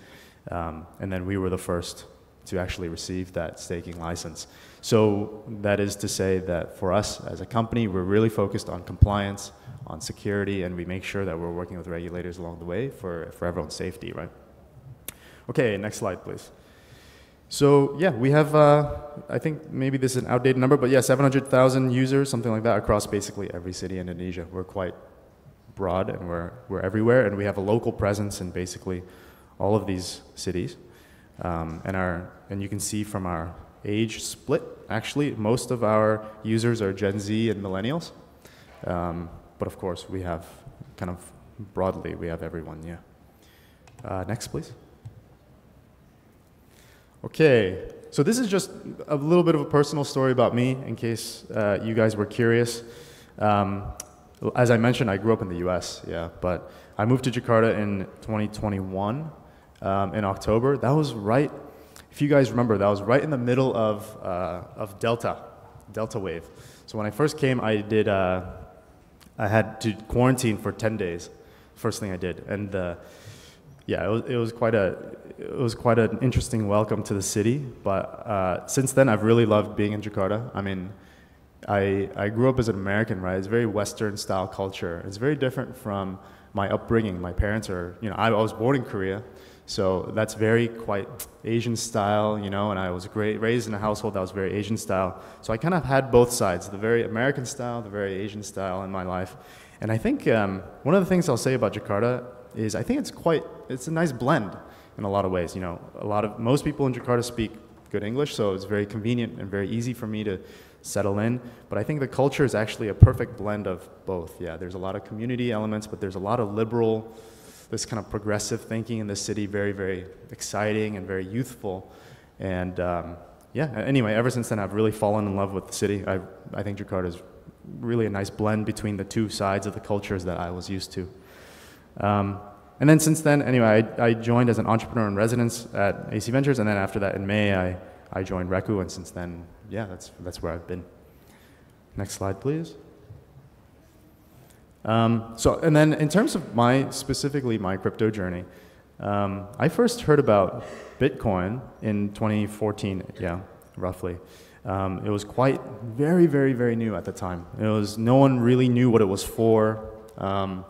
Um, and then we were the first to actually receive that staking license. So that is to say that for us as a company, we're really focused on compliance, on security, and we make sure that we're working with regulators along the way for, for everyone's safety, right? Okay, next slide, please. So yeah, we have, uh, I think maybe this is an outdated number, but yeah, 700,000 users, something like that, across basically every city in Indonesia. We're quite broad and we're, we're everywhere, and we have a local presence in basically all of these cities. Um, and, our, and you can see from our age split, actually, most of our users are Gen Z and millennials. Um, but of course, we have kind of broadly, we have everyone, yeah. Uh, next, please. Okay, so this is just a little bit of a personal story about me, in case uh, you guys were curious. Um, as I mentioned, I grew up in the U.S. Yeah, but I moved to Jakarta in 2021 um, in October. That was right. If you guys remember, that was right in the middle of uh, of Delta, Delta wave. So when I first came, I did. Uh, I had to quarantine for 10 days. First thing I did, and the yeah, it was, it was quite a it was quite an interesting welcome to the city. But uh, since then, I've really loved being in Jakarta. I mean, I I grew up as an American, right? It's very Western style culture. It's very different from my upbringing. My parents are, you know, I, I was born in Korea, so that's very quite Asian style, you know, and I was great, raised in a household that was very Asian style. So I kind of had both sides, the very American style, the very Asian style in my life. And I think um, one of the things I'll say about Jakarta is I think it's quite it's a nice blend in a lot of ways. You know, a lot of most people in Jakarta speak good English, so it's very convenient and very easy for me to settle in. But I think the culture is actually a perfect blend of both. Yeah, there's a lot of community elements, but there's a lot of liberal, this kind of progressive thinking in the city, very, very exciting and very youthful. And um, yeah, anyway, ever since then, I've really fallen in love with the city. I, I think Jakarta is really a nice blend between the two sides of the cultures that I was used to. Um, and then since then, anyway, I, I, joined as an entrepreneur in residence at AC Ventures, and then after that, in May, I, I joined Reku, and since then, yeah, that's, that's where I've been. Next slide, please. Um, so, and then in terms of my, specifically my crypto journey, um, I first heard about Bitcoin in 2014, yeah, roughly. Um, it was quite very, very, very new at the time. It was, no one really knew what it was for. Um,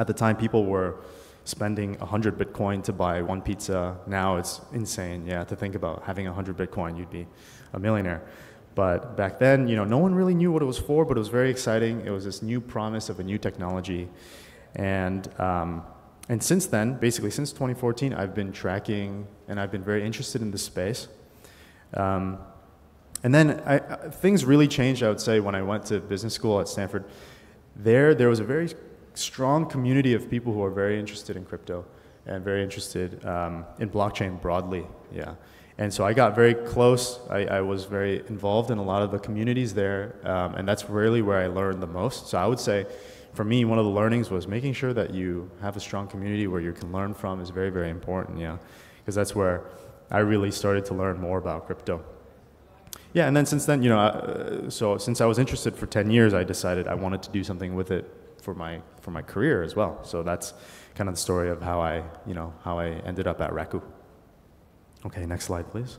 at the time people were spending 100 Bitcoin to buy one pizza. Now it's insane, yeah, to think about having 100 Bitcoin, you'd be a millionaire. But back then, you know, no one really knew what it was for, but it was very exciting. It was this new promise of a new technology. And, um, and since then, basically since 2014, I've been tracking and I've been very interested in this space. Um, and then I, things really changed, I would say, when I went to business school at Stanford. There, there was a very strong community of people who are very interested in crypto and very interested um, in blockchain broadly. Yeah. And so I got very close. I, I, was very involved in a lot of the communities there, um, and that's really where I learned the most. So I would say, for me, one of the learnings was making sure that you have a strong community where you can learn from is very, very important. Yeah, because that's where I really started to learn more about crypto. Yeah, and then since then, you know, uh, so since I was interested for 10 years, I decided I wanted to do something with it for my for my career as well. So that's kind of the story of how I you know how I ended up at Raku. Okay, next slide, please.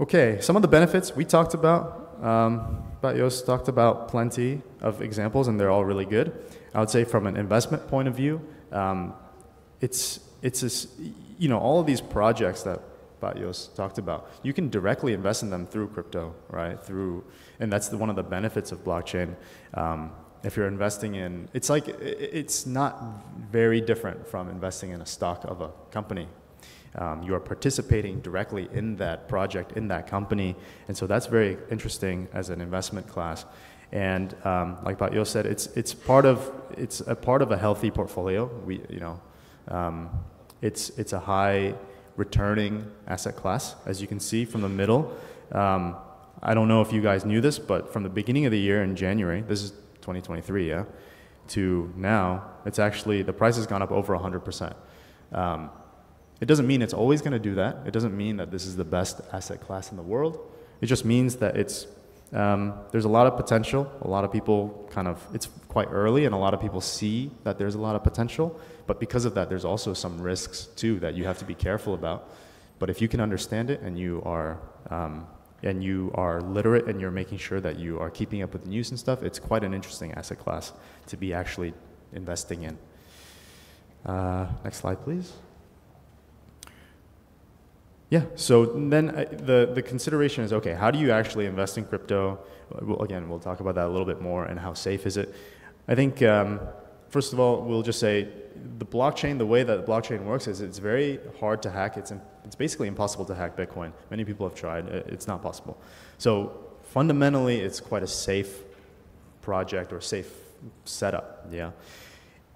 Okay, some of the benefits we talked about. Um, but talked about plenty of examples, and they're all really good. I would say from an investment point of view, um, it's it's this, you know all of these projects that Batios talked about. You can directly invest in them through crypto, right? Through, and that's the, one of the benefits of blockchain. Um, if you're investing in, it's like, it's not very different from investing in a stock of a company. Um, you are participating directly in that project, in that company. And so that's very interesting as an investment class. And um, like Pat Yo said, it's, it's, part of, it's a part of a healthy portfolio. We, you know, um, it's, it's a high returning asset class, as you can see from the middle. Um, I don't know if you guys knew this, but from the beginning of the year in January, this is 2023, yeah, to now, it's actually, the price has gone up over 100%. Um, it doesn't mean it's always going to do that. It doesn't mean that this is the best asset class in the world. It just means that it's um, there's a lot of potential. A lot of people kind of, it's quite early, and a lot of people see that there's a lot of potential. But because of that, there's also some risks too that you have to be careful about. But if you can understand it and you are um, and you are literate and you're making sure that you are keeping up with the news and stuff, it's quite an interesting asset class to be actually investing in. Uh, next slide, please. Yeah, so then uh, the, the consideration is, okay, how do you actually invest in crypto? Well, again, we'll talk about that a little bit more and how safe is it. I think, um, first of all, we'll just say the blockchain, the way that the blockchain works is it's very hard to hack. It's it's basically impossible to hack Bitcoin. Many people have tried, it's not possible. So fundamentally, it's quite a safe project or safe setup, yeah.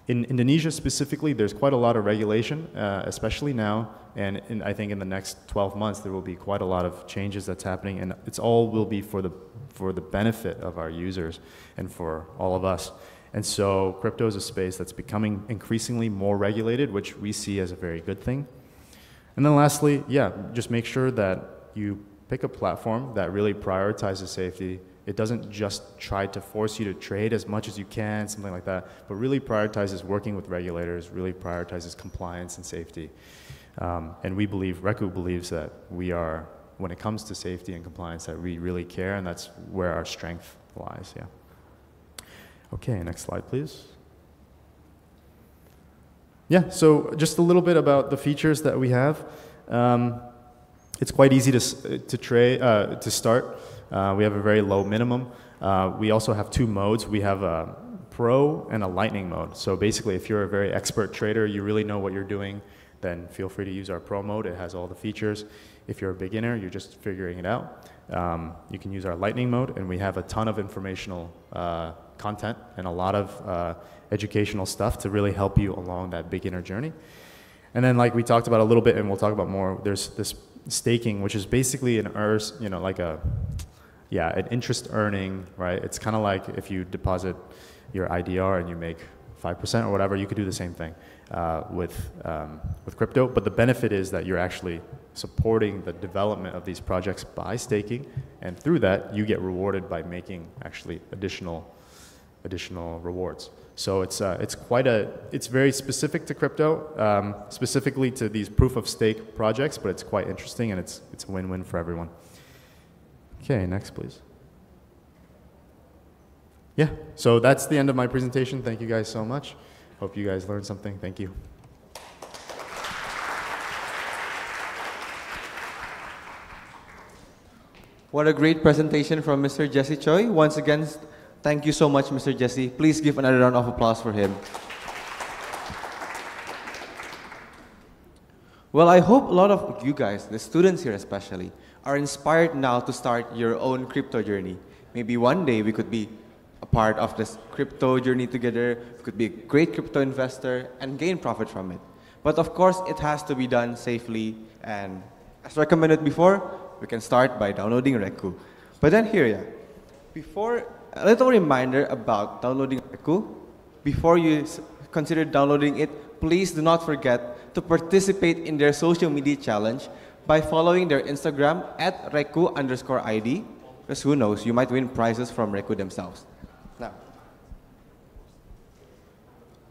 In Indonesia specifically, there's quite a lot of regulation, uh, especially now, and in, I think in the next 12 months there will be quite a lot of changes that's happening, and it's all will be for the for the benefit of our users and for all of us. And so, crypto is a space that's becoming increasingly more regulated, which we see as a very good thing. And then lastly, yeah, just make sure that you pick a platform that really prioritizes safety. It doesn't just try to force you to trade as much as you can, something like that, but really prioritizes working with regulators, really prioritizes compliance and safety. Um, and we believe, Reku believes that we are, when it comes to safety and compliance, that we really care, and that's where our strength lies, yeah. Okay, next slide, please yeah, so just a little bit about the features that we have. Um, it's quite easy to, to, tray, uh, to start. Uh, we have a very low minimum. Uh, we also have two modes. We have a pro and a lightning mode. So basically, if you're a very expert trader, you really know what you're doing, then feel free to use our pro mode. It has all the features. If you're a beginner, you're just figuring it out. Um, you can use our lightning mode, and we have a ton of informational uh, content and a lot of uh, educational stuff to really help you along that beginner journey. And then, like we talked about a little bit, and we'll talk about more. There's this staking, which is basically an ERS, you know, like a yeah, an interest earning, right? It's kind of like if you deposit your IDR and you make 5% or whatever, you could do the same thing uh, with, um, with crypto. But the benefit is that you're actually supporting the development of these projects by staking. And through that, you get rewarded by making actually additional, additional rewards. So it's, uh, it's quite a, it's very specific to crypto, um, specifically to these proof of stake projects, but it's quite interesting and it's, it's a win-win for everyone. Okay, next please yeah, so that's the end of my presentation. Thank you guys so much. Hope you guys learned something. Thank you. What a great presentation from Mr. Jesse Choi. Once again, thank you so much, Mr. Jesse. Please give another round of applause for him. Well, I hope a lot of you guys, the students here especially, are inspired now to start your own crypto journey. Maybe one day we could be a part of this crypto journey together, could be a great crypto investor and gain profit from it. But of course, it has to be done safely. And as recommended before, we can start by downloading Reku. But then here, yeah, before, a little reminder about downloading Reku. Before you consider downloading it, please do not forget to participate in their social media challenge by following their Instagram at Reku underscore ID. Because who knows, you might win prizes from Reku themselves.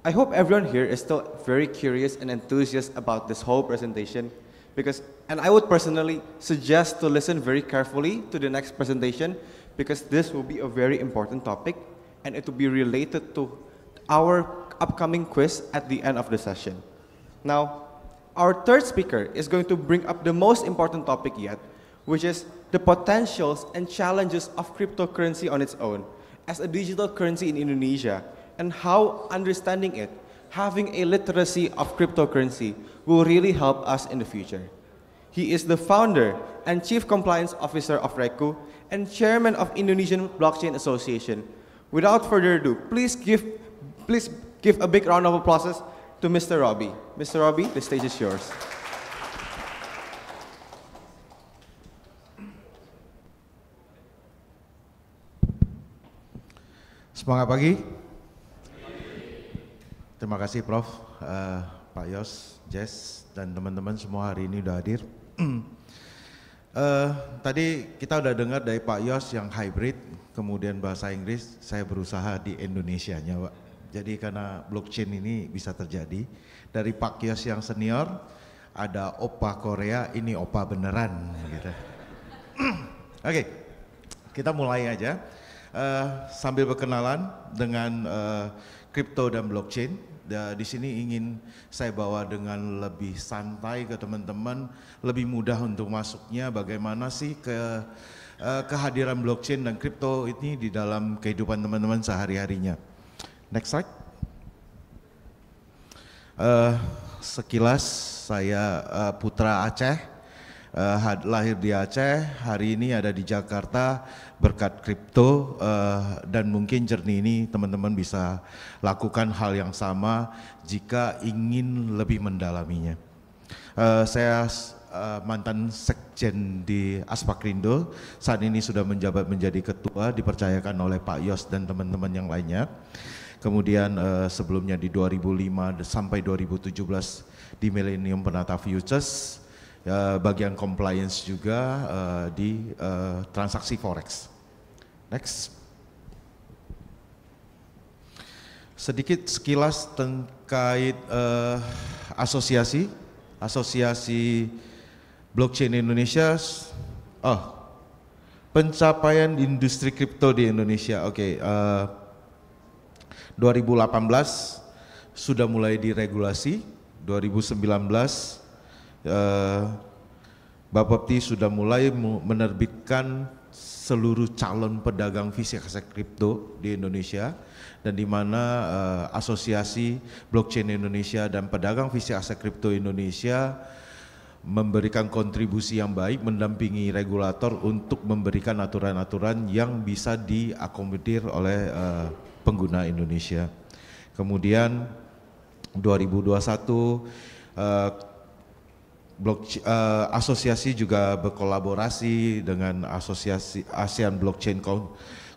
I hope everyone here is still very curious and enthusiastic about this whole presentation because, and I would personally suggest to listen very carefully to the next presentation because this will be a very important topic and it will be related to our upcoming quiz at the end of the session. Now, our third speaker is going to bring up the most important topic yet, which is the potentials and challenges of cryptocurrency on its own as a digital currency in Indonesia and how understanding it, having a literacy of cryptocurrency, will really help us in the future. He is the founder and chief compliance officer of Reku and chairman of Indonesian Blockchain Association. Without further ado, please give, please give a big round of applause to Mr. Robbie. Mr. Robbie, the stage is yours. Semangat pagi. Terima kasih Prof, uh, Pak Yos, Jess, dan teman-teman semua hari ini sudah hadir. uh, tadi kita udah dengar dari Pak Yos yang hybrid, kemudian bahasa Inggris, saya berusaha di Indonesia-nya Jadi karena blockchain ini bisa terjadi, dari Pak Yos yang senior, ada opa Korea, ini opa beneran gitu. Oke, okay, kita mulai aja. Uh, sambil berkenalan dengan uh, kripto dan blockchain di sini ingin saya bawa dengan lebih santai ke teman-teman, lebih mudah untuk masuknya. Bagaimana sih ke eh, kehadiran blockchain dan kripto ini di dalam kehidupan teman-teman sehari-harinya? Next slide. Uh, sekilas saya uh, Putra Aceh uh, lahir di Aceh, hari ini ada di Jakarta berkat kripto uh, dan mungkin jernih ini teman-teman bisa lakukan hal yang sama jika ingin lebih mendalaminya. Uh, saya uh, mantan sekjen di Aspak Aspakrindo, saat ini sudah menjabat menjadi ketua dipercayakan oleh Pak Yos dan teman-teman yang lainnya. Kemudian uh, sebelumnya di 2005 sampai 2017 di Millennium Penata Futures, Ya, bagian compliance juga uh, di uh, transaksi forex. Next. Sedikit sekilas terkait uh, asosiasi, asosiasi blockchain Indonesia. Oh, pencapaian industri kripto di Indonesia. Oke, okay, uh, 2018 sudah mulai diregulasi, 2019 Bapak, eh, Bapepti sudah mulai menerbitkan seluruh calon pedagang fisik aset kripto di Indonesia dan di mana uh, Asosiasi Blockchain Indonesia dan pedagang fisik aset kripto Indonesia memberikan kontribusi yang baik mendampingi regulator untuk memberikan aturan-aturan yang bisa diakomodir oleh uh, pengguna Indonesia. Kemudian 2021 uh, blok uh, asosiasi juga berkolaborasi dengan asosiasi ASEAN Blockchain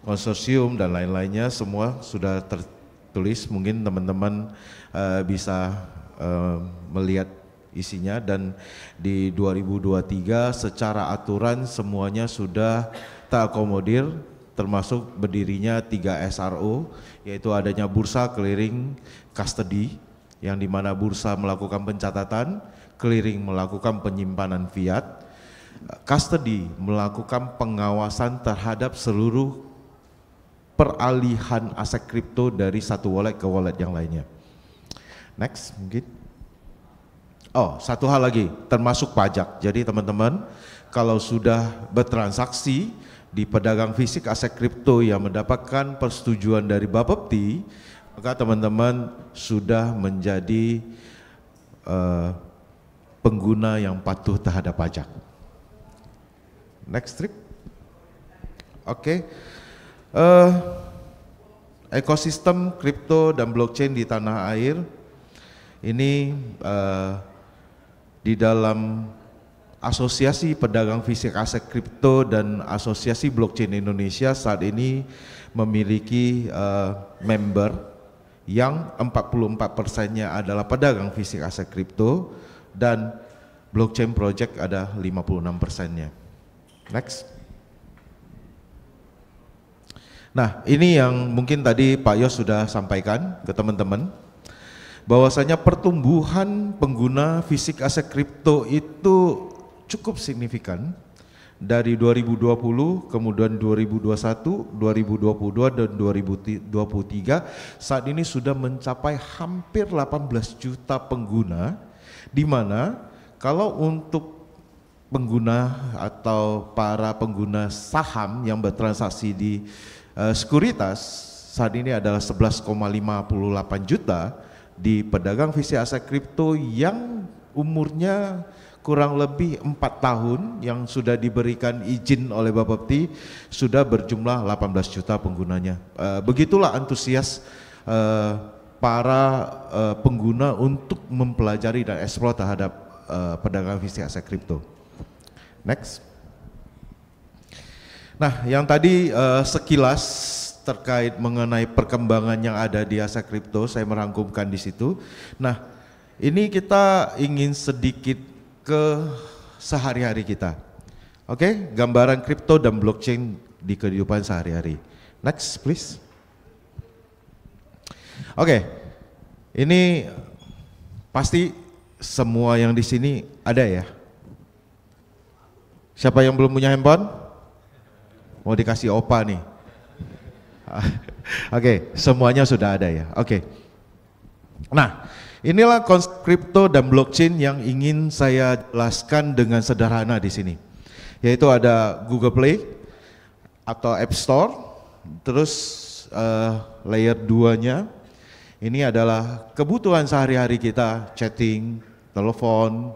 Consortium dan lain-lainnya semua sudah tertulis mungkin teman-teman uh, bisa uh, melihat isinya dan di 2023 secara aturan semuanya sudah terakomodir termasuk berdirinya 3 SRO yaitu adanya bursa clearing custody yang dimana bursa melakukan pencatatan clearing melakukan penyimpanan fiat, custody melakukan pengawasan terhadap seluruh peralihan aset kripto dari satu wallet ke wallet yang lainnya. Next, mungkin. Oh, satu hal lagi, termasuk pajak. Jadi teman-teman, kalau sudah bertransaksi di pedagang fisik aset kripto yang mendapatkan persetujuan dari Bapepti, maka teman-teman sudah menjadi uh, pengguna yang patuh terhadap pajak. Next trip. Oke. Okay. Uh, eh, ekosistem kripto dan blockchain di tanah air ini uh, di dalam Asosiasi Pedagang Fisik Aset Kripto dan Asosiasi Blockchain Indonesia saat ini memiliki uh, member yang 44 persennya adalah pedagang fisik aset kripto, dan blockchain project ada 56 persennya. Next. Nah, ini yang mungkin tadi Pak Yos sudah sampaikan ke teman-teman bahwasanya pertumbuhan pengguna fisik aset kripto itu cukup signifikan dari 2020 kemudian 2021, 2022 dan 2023 saat ini sudah mencapai hampir 18 juta pengguna di mana kalau untuk pengguna atau para pengguna saham yang bertransaksi di uh, sekuritas saat ini adalah 11,58 juta di pedagang visi aset kripto yang umurnya kurang lebih empat tahun yang sudah diberikan izin oleh Bapak Bapepti sudah berjumlah 18 juta penggunanya. Uh, begitulah antusias uh, para uh, pengguna untuk mempelajari dan eksplor terhadap uh, eh, perdagangan fisik aset kripto. Next. Nah, yang tadi uh, sekilas terkait mengenai perkembangan yang ada di aset kripto, saya merangkumkan di situ. Nah, ini kita ingin sedikit ke sehari-hari kita. Oke, okay? gambaran kripto dan blockchain di kehidupan sehari-hari. Next, please. Oke, ini pasti semua yang di sini ada ya. Siapa yang belum punya handphone? Mau dikasih opa nih. Oke, okay, semuanya sudah ada ya. Oke. Okay. Nah, inilah konsep kripto dan blockchain yang ingin saya jelaskan dengan sederhana di sini. Yaitu ada Google Play atau App Store, terus uh, layer 2-nya ini adalah kebutuhan sehari-hari kita, chatting, telepon,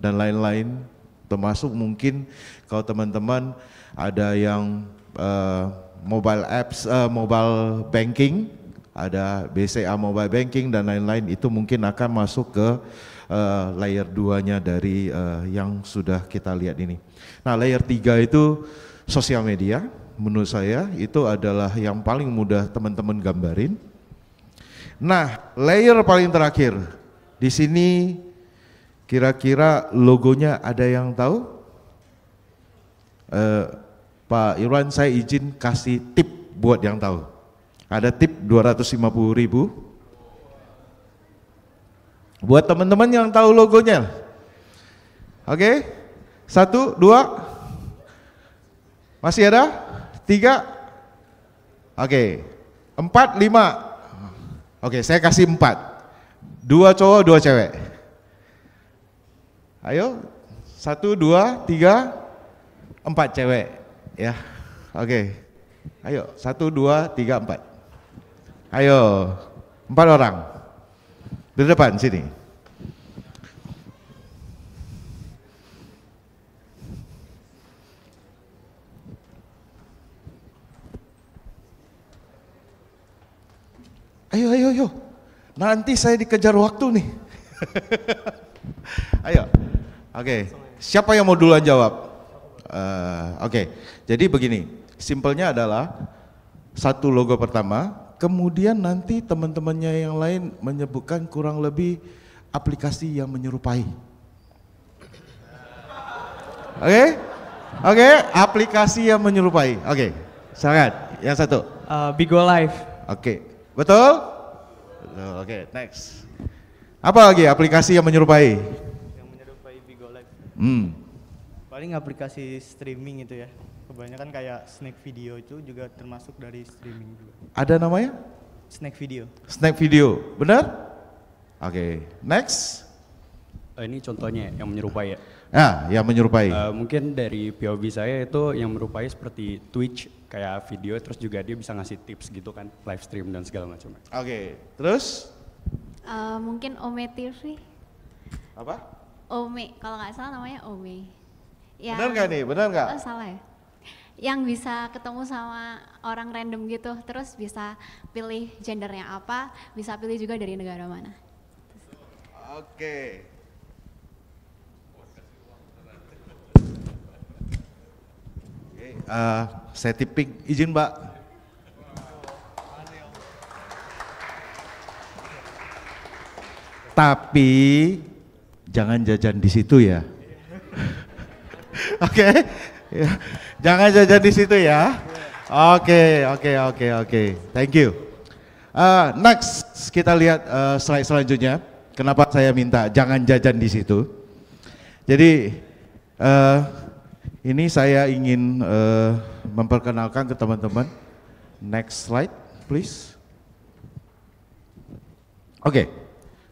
dan lain-lain. Termasuk mungkin kalau teman-teman ada yang uh, mobile apps, uh, mobile banking, ada BCA mobile banking dan lain-lain itu mungkin akan masuk ke uh, layer 2-nya dari uh, yang sudah kita lihat ini. Nah, layer 3 itu sosial media menurut saya itu adalah yang paling mudah teman-teman gambarin Nah, layer paling terakhir. Di sini kira-kira logonya ada yang tahu? Eh, Pak Irwan saya izin kasih tip buat yang tahu. Ada tip 250 ribu. Buat teman-teman yang tahu logonya. Oke, okay? satu, dua, masih ada? Tiga, oke, okay. empat, lima, Oke, saya kasih empat. Dua cowok, dua cewek. Ayo, satu, dua, tiga, empat cewek. Ya, oke. Ayo, satu, dua, tiga, empat. Ayo, empat orang. Di depan, sini. Ayo, ayo, ayo. Nanti saya dikejar waktu nih. ayo. Oke. Okay. Siapa yang mau duluan jawab? Uh, Oke. Okay. Jadi begini, simpelnya adalah satu logo pertama, kemudian nanti teman-temannya yang lain menyebutkan kurang lebih aplikasi yang menyerupai. Oke? Okay? Oke, okay, aplikasi yang menyerupai. Oke. Okay. Sangat. Yang satu. Uh, Bigo Live. Oke. Okay. Betul? Betul. Oke, okay, next. Apa lagi aplikasi yang menyerupai? Yang menyerupai Bigo Live. Hmm. Paling aplikasi streaming itu ya. Kebanyakan kayak snack video itu juga termasuk dari streaming juga. Ada namanya? Snack video. Snack video, benar? Oke, okay, next. Eh, ini contohnya yang menyerupai ya. Ah, yang menyerupai. Uh, mungkin dari POV saya itu yang menyerupai seperti Twitch kayak video terus juga dia bisa ngasih tips gitu kan live stream dan segala macam. Oke, okay. terus? Uh, mungkin Ome TV. Apa? Ome, kalau nggak salah namanya Ome. Ya, benar nggak nih? Benar nggak? Oh, salah ya. Yang bisa ketemu sama orang random gitu, terus bisa pilih gendernya apa, bisa pilih juga dari negara mana. Oke. Okay. uh, saya tipik, Izin Mbak. Tapi jangan jajan di situ ya. Oke. okay? Ya, jangan jajan di situ ya. Oke, oke, oke, oke. Thank you. Uh, next kita lihat uh, slide selanjutnya. Kenapa saya minta jangan jajan di situ? Jadi uh, ini saya ingin uh, memperkenalkan ke teman-teman. Next slide, please. Oke, okay.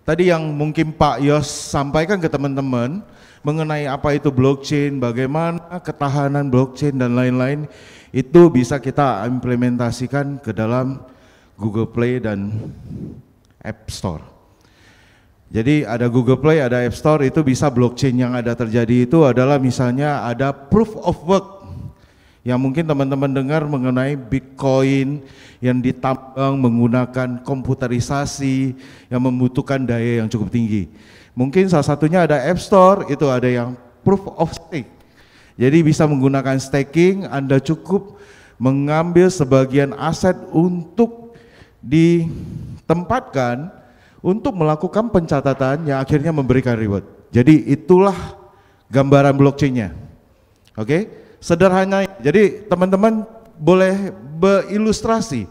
tadi yang mungkin Pak Yos sampaikan ke teman-teman mengenai apa itu blockchain, bagaimana ketahanan blockchain dan lain-lain itu bisa kita implementasikan ke dalam Google Play dan App Store. Jadi ada Google Play, ada App Store itu bisa blockchain yang ada terjadi itu adalah misalnya ada proof of work yang mungkin teman-teman dengar mengenai Bitcoin yang ditambang menggunakan komputerisasi yang membutuhkan daya yang cukup tinggi. Mungkin salah satunya ada App Store itu ada yang proof of stake. Jadi bisa menggunakan staking, Anda cukup mengambil sebagian aset untuk ditempatkan untuk melakukan pencatatan yang akhirnya memberikan reward. Jadi itulah gambaran blockchainnya. Oke, okay? sederhana. Jadi teman-teman boleh berilustrasi.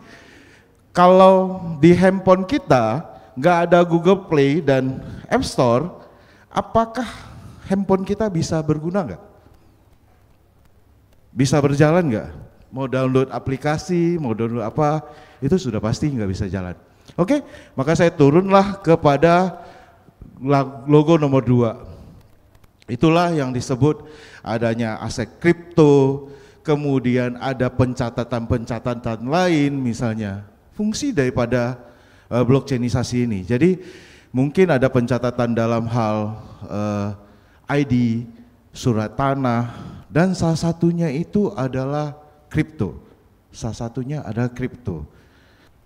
Kalau di handphone kita nggak ada Google Play dan App Store, apakah handphone kita bisa berguna nggak? Bisa berjalan nggak? Mau download aplikasi, mau download apa, itu sudah pasti nggak bisa jalan. Oke, maka saya turunlah kepada logo nomor dua. Itulah yang disebut adanya aset kripto, kemudian ada pencatatan-pencatatan lain misalnya. Fungsi daripada uh, eh, blockchainisasi ini. Jadi mungkin ada pencatatan dalam hal uh, eh, ID, surat tanah, dan salah satunya itu adalah kripto. Salah satunya adalah kripto.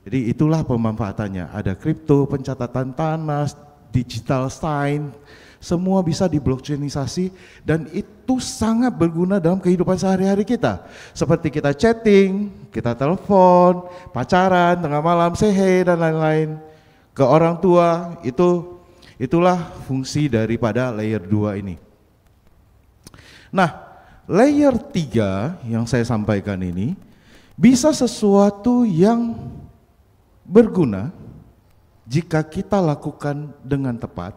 Jadi itulah pemanfaatannya. Ada kripto, pencatatan tanah, digital sign, semua bisa di blockchainisasi dan itu sangat berguna dalam kehidupan sehari-hari kita. Seperti kita chatting, kita telepon, pacaran, tengah malam, sehe dan lain-lain. Ke orang tua itu itulah fungsi daripada layer 2 ini. Nah, layer 3 yang saya sampaikan ini bisa sesuatu yang berguna jika kita lakukan dengan tepat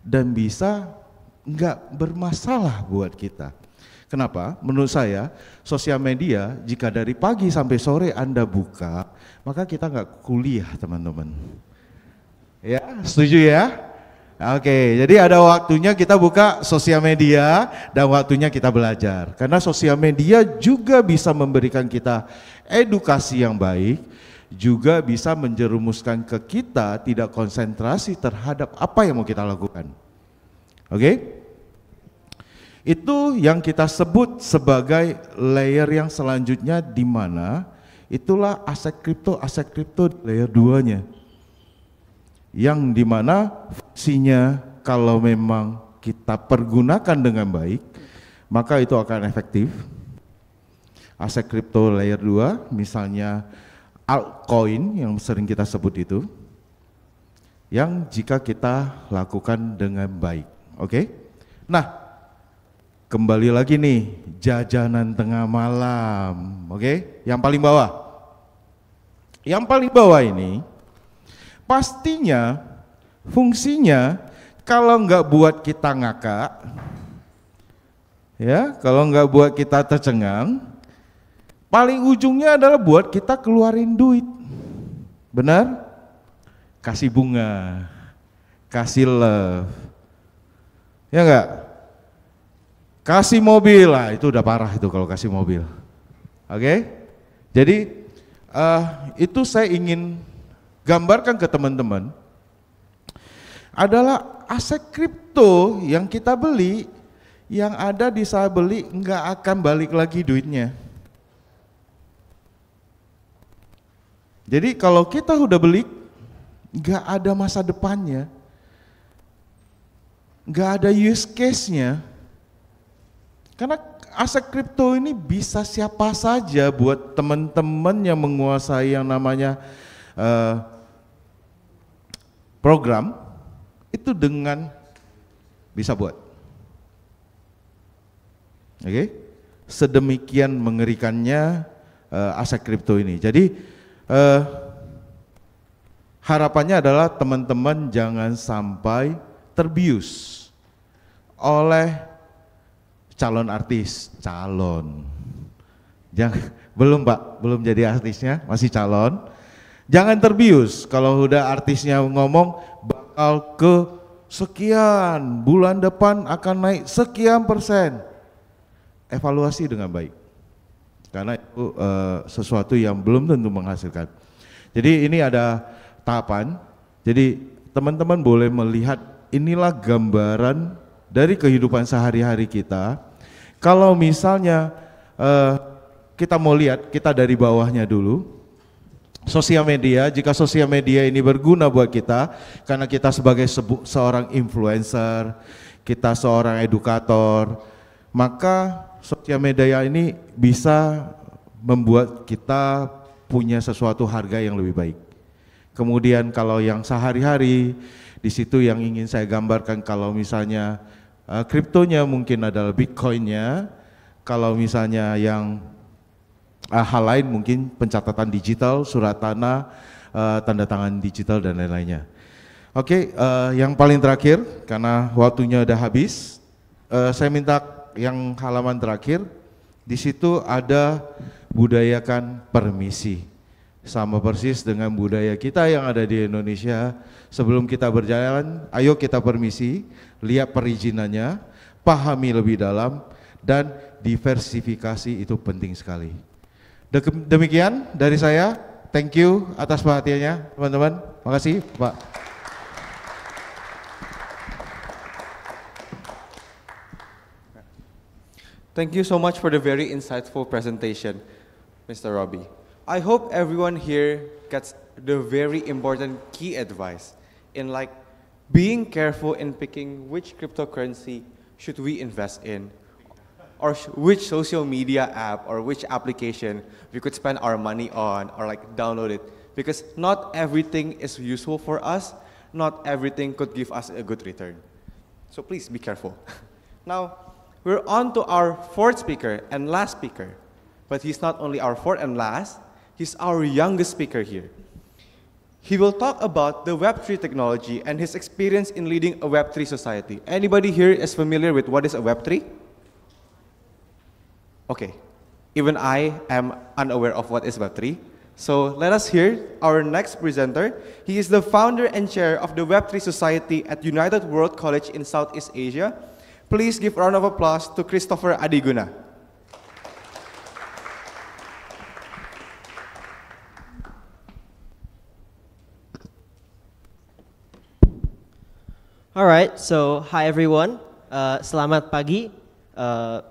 dan bisa nggak bermasalah buat kita. Kenapa? Menurut saya, sosial media jika dari pagi sampai sore Anda buka, maka kita nggak kuliah teman-teman. Ya, setuju ya? Oke, jadi ada waktunya kita buka sosial media dan waktunya kita belajar. Karena sosial media juga bisa memberikan kita edukasi yang baik, juga bisa menjerumuskan ke kita tidak konsentrasi terhadap apa yang mau kita lakukan. Oke? Okay? Itu yang kita sebut sebagai layer yang selanjutnya di mana itulah aset kripto, aset kripto layer 2-nya. Yang di mana fungsinya kalau memang kita pergunakan dengan baik, maka itu akan efektif. Aset kripto layer 2 misalnya altcoin yang sering kita sebut itu yang jika kita lakukan dengan baik. Oke. Okay? Nah, kembali lagi nih jajanan tengah malam. Oke, okay? yang paling bawah. Yang paling bawah ini pastinya fungsinya kalau nggak buat kita ngakak, ya kalau nggak buat kita tercengang, Paling ujungnya adalah buat kita keluarin duit. Benar? Kasih bunga, kasih love. Ya enggak? Kasih mobil lah, itu udah parah itu kalau kasih mobil. Oke? Okay? Jadi uh, itu saya ingin gambarkan ke teman-teman adalah aset kripto yang kita beli yang ada di saya beli nggak akan balik lagi duitnya. Jadi kalau kita udah beli, nggak ada masa depannya, nggak ada use case-nya, karena aset kripto ini bisa siapa saja buat teman-teman yang menguasai yang namanya uh, program itu dengan bisa buat. Oke, okay? sedemikian mengerikannya uh, aset kripto ini. Jadi eh, harapannya adalah teman-teman jangan sampai terbius oleh calon artis, calon. Jangan, belum Pak, belum jadi artisnya, masih calon. Jangan terbius kalau udah artisnya ngomong bakal ke sekian, bulan depan akan naik sekian persen. Evaluasi dengan baik karena itu uh, sesuatu yang belum tentu menghasilkan. Jadi ini ada tahapan. Jadi teman-teman boleh melihat inilah gambaran dari kehidupan sehari-hari kita. Kalau misalnya uh, kita mau lihat kita dari bawahnya dulu. Sosial media, jika sosial media ini berguna buat kita karena kita sebagai sebu- seorang influencer, kita seorang edukator, maka sosial media ini bisa membuat kita punya sesuatu harga yang lebih baik. Kemudian kalau yang sehari-hari di situ yang ingin saya gambarkan kalau misalnya uh, kriptonya mungkin adalah bitcoinnya, kalau misalnya yang uh, hal lain mungkin pencatatan digital, surat tanah, uh, tanda tangan digital dan lain-lainnya. Oke, okay, uh, yang paling terakhir karena waktunya udah habis, uh, saya minta yang halaman terakhir di situ ada budayakan permisi. Sama persis dengan budaya kita yang ada di Indonesia. Sebelum kita berjalan, ayo kita permisi, lihat perizinannya, pahami lebih dalam, dan diversifikasi itu penting sekali. Demikian dari saya, thank you atas perhatiannya teman-teman. Makasih Pak. Thank you so much for the very insightful presentation, Mr. Robbie. I hope everyone here gets the very important key advice in like being careful in picking which cryptocurrency should we invest in or which social media app or which application we could spend our money on or like download it because not everything is useful for us not everything could give us a good return so please be careful now we're on to our fourth speaker and last speaker. But he's not only our fourth and last, he's our youngest speaker here. He will talk about the Web3 technology and his experience in leading a Web3 society. Anybody here is familiar with what is a Web3? Okay, even I am unaware of what is Web3. So let us hear our next presenter. He is the founder and chair of the Web3 Society at United World College in Southeast Asia, Please give a round of applause to Christopher Adiguna. All right, so hi everyone. Uh, selamat pagi uh,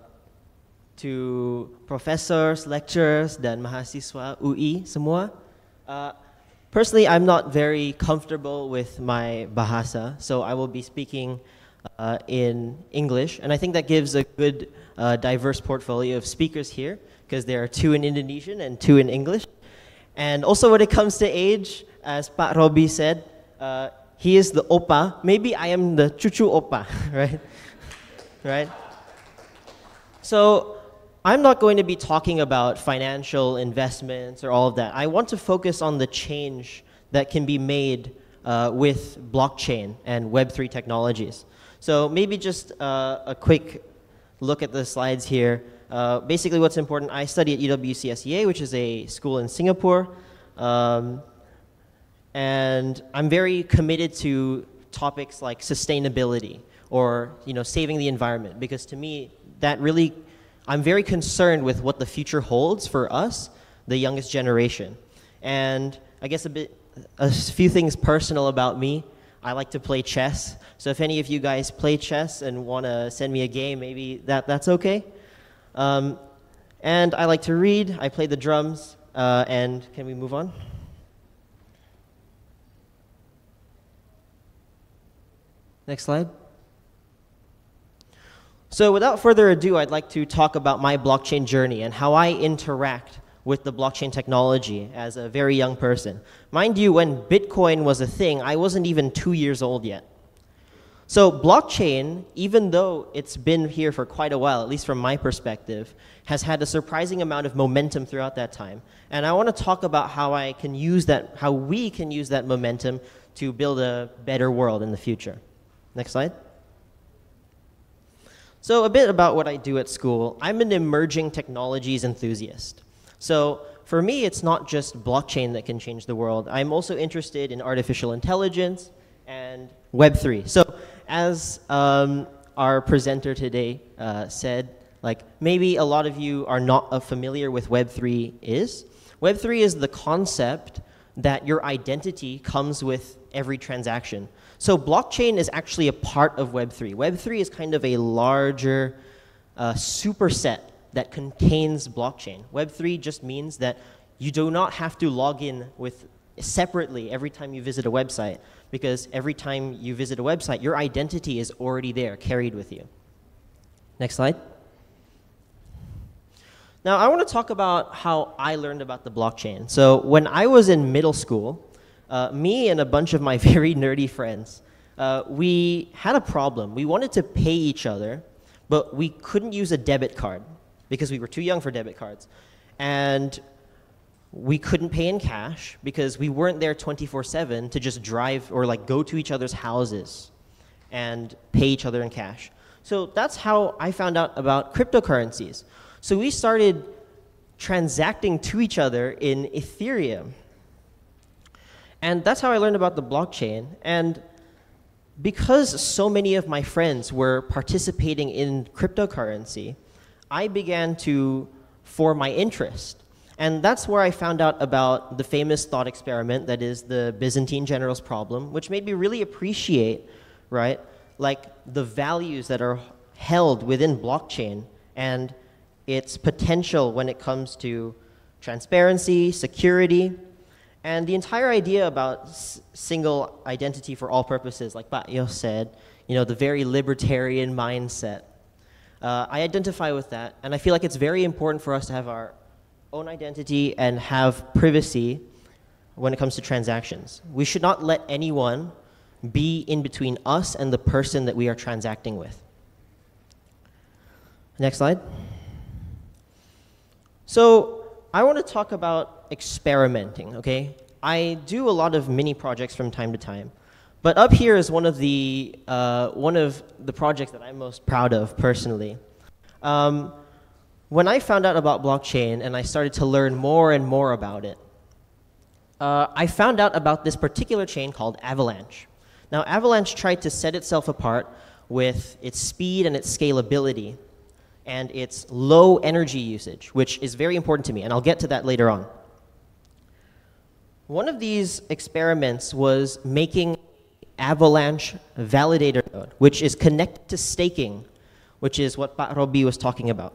to professors, lecturers, dan mahasiswa UI semua. Uh, personally, I'm not very comfortable with my bahasa, so I will be speaking uh, in English. And I think that gives a good uh, diverse portfolio of speakers here because there are two in Indonesian and two in English. And also when it comes to age, as Pak Robi said, uh, he is the opa. Maybe I am the chuchu opa, right? right? So I'm not going to be talking about financial investments or all of that. I want to focus on the change that can be made uh, with blockchain and Web3 technologies. So maybe just uh, a quick look at the slides here. Uh, basically what's important, I study at UWCSEA, which is a school in Singapore. Um, and I'm very committed to topics like sustainability or you know, saving the environment because to me, that really, I'm very concerned with what the future holds for us, the youngest generation. And I guess a bit, a few things personal about me. I like to play chess. So if any of you guys play chess and want to send me a game, maybe that, that's okay. Um, and I like to read. I play the drums. Uh, and can we move on? Next slide. So without further ado, I'd like to talk about my blockchain journey and how I interact with the blockchain technology as a very young person. Mind you, when Bitcoin was a thing, I wasn't even two years old yet. So blockchain, even though it's been here for quite a while, at least from my perspective, has had a surprising amount of momentum throughout that time. And I want to talk about how I can use that, how we can use that momentum to build a better world in the future. Next slide. So a bit about what I do at school. I'm an emerging technologies enthusiast. So for me, it's not just blockchain that can change the world. I'm also interested in artificial intelligence and Web3. So as um, our presenter today uh, said, like maybe a lot of you are not uh, familiar with Web3 is. Web3 is the concept that your identity comes with every transaction. So blockchain is actually a part of Web3. Web3 is kind of a larger uh, superset that contains blockchain. Web3 just means that you do not have to log in with separately every time you visit a website because every time you visit a website, your identity is already there, carried with you. Next slide. Now, I want to talk about how I learned about the blockchain. So, when I was in middle school, uh, me and a bunch of my very nerdy friends, uh, we had a problem. We wanted to pay each other, but we couldn't use a debit card because we were too young for debit cards. And we couldn't pay in cash because we weren't there 24-7 to just drive or like go to each other's houses and pay each other in cash so that's how i found out about cryptocurrencies so we started transacting to each other in ethereum and that's how i learned about the blockchain and because so many of my friends were participating in cryptocurrency i began to form my interest and that's where I found out about the famous thought experiment that is the Byzantine general's problem, which made me really appreciate, right, like the values that are held within blockchain and its potential when it comes to transparency, security, and the entire idea about single identity for all purposes, like Batyo said, you know, the very libertarian mindset. Uh, I identify with that, and I feel like it's very important for us to have our own identity and have privacy when it comes to transactions. We should not let anyone be in between us and the person that we are transacting with. Next slide. So I want to talk about experimenting, okay? I do a lot of mini projects from time to time. But up here is one of the, uh, one of the projects that I'm most proud of personally. Um, when I found out about blockchain and I started to learn more and more about it, uh, I found out about this particular chain called Avalanche. Now, Avalanche tried to set itself apart with its speed and its scalability and its low energy usage, which is very important to me, and I'll get to that later on. One of these experiments was making Avalanche validator node, which is connected to staking, which is what Pak was talking about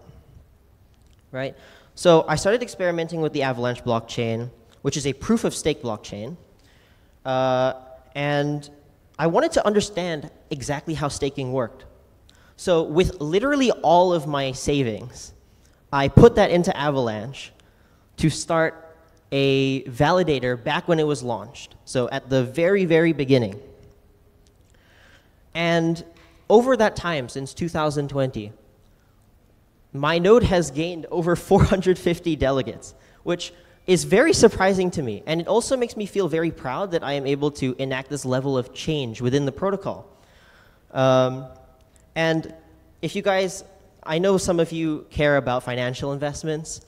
right? So I started experimenting with the Avalanche blockchain, which is a proof of stake blockchain. Uh, and I wanted to understand exactly how staking worked. So with literally all of my savings, I put that into Avalanche to start a validator back when it was launched. So at the very, very beginning. And over that time, since 2020, my node has gained over 450 delegates, which is very surprising to me. And it also makes me feel very proud that I am able to enact this level of change within the protocol. Um, and if you guys, I know some of you care about financial investments.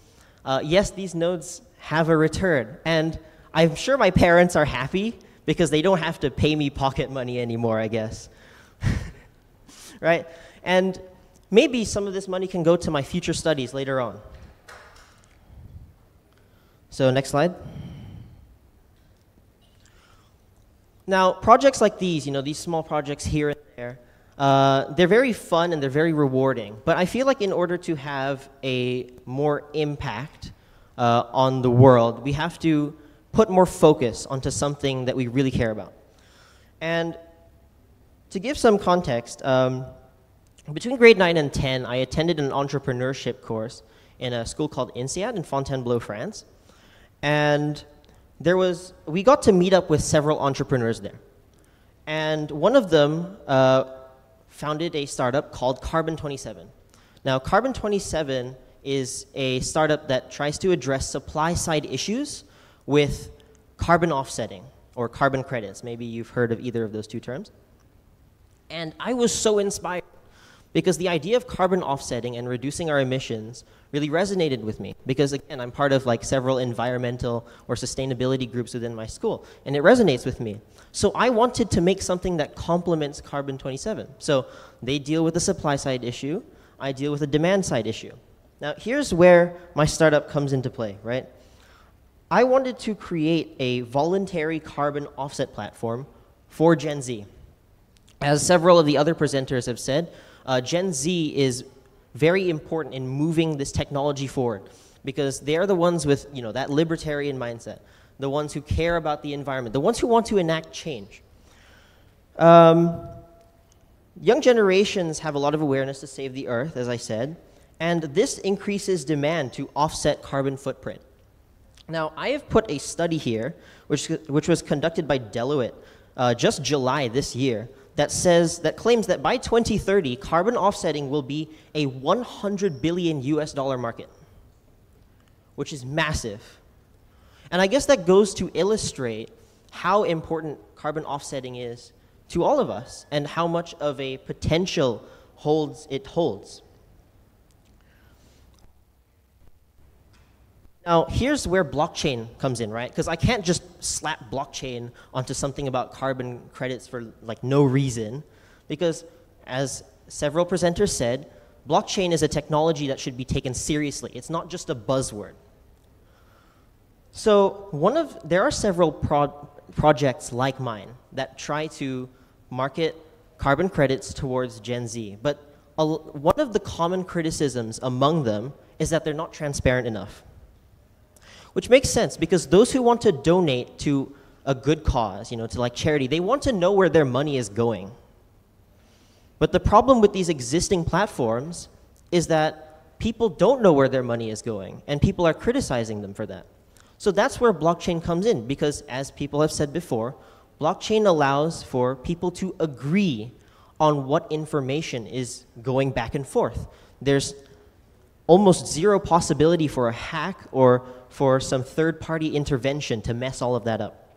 Uh, yes, these nodes have a return. And I'm sure my parents are happy because they don't have to pay me pocket money anymore, I guess. right? And Maybe some of this money can go to my future studies later on. So, next slide. Now, projects like these, you know, these small projects here and there, uh, they're very fun and they're very rewarding. But I feel like in order to have a more impact uh, on the world, we have to put more focus onto something that we really care about. And to give some context, um, between grade 9 and 10, I attended an entrepreneurship course in a school called INSEAD in Fontainebleau, France. And there was, we got to meet up with several entrepreneurs there. And one of them uh, founded a startup called Carbon 27. Now, Carbon 27 is a startup that tries to address supply side issues with carbon offsetting or carbon credits. Maybe you've heard of either of those two terms. And I was so inspired because the idea of carbon offsetting and reducing our emissions really resonated with me because again i'm part of like several environmental or sustainability groups within my school and it resonates with me so i wanted to make something that complements carbon 27 so they deal with the supply side issue i deal with the demand side issue now here's where my startup comes into play right i wanted to create a voluntary carbon offset platform for gen z as several of the other presenters have said uh, Gen Z is very important in moving this technology forward because they're the ones with you know that libertarian mindset, the ones who care about the environment, the ones who want to enact change. Um, young generations have a lot of awareness to save the earth, as I said, and this increases demand to offset carbon footprint. Now, I have put a study here, which, which was conducted by Deloitte uh, just July this year, that says that claims that by 2030 carbon offsetting will be a 100 billion US dollar market which is massive and i guess that goes to illustrate how important carbon offsetting is to all of us and how much of a potential holds it holds Now, here's where blockchain comes in, right? Because I can't just slap blockchain onto something about carbon credits for like no reason, because as several presenters said, blockchain is a technology that should be taken seriously. It's not just a buzzword. So one of there are several pro projects like mine that try to market carbon credits towards Gen Z, but a, one of the common criticisms among them is that they're not transparent enough which makes sense because those who want to donate to a good cause, you know, to like charity, they want to know where their money is going. But the problem with these existing platforms is that people don't know where their money is going, and people are criticizing them for that. So that's where blockchain comes in because, as people have said before, blockchain allows for people to agree on what information is going back and forth. There's almost zero possibility for a hack or for some third party intervention to mess all of that up.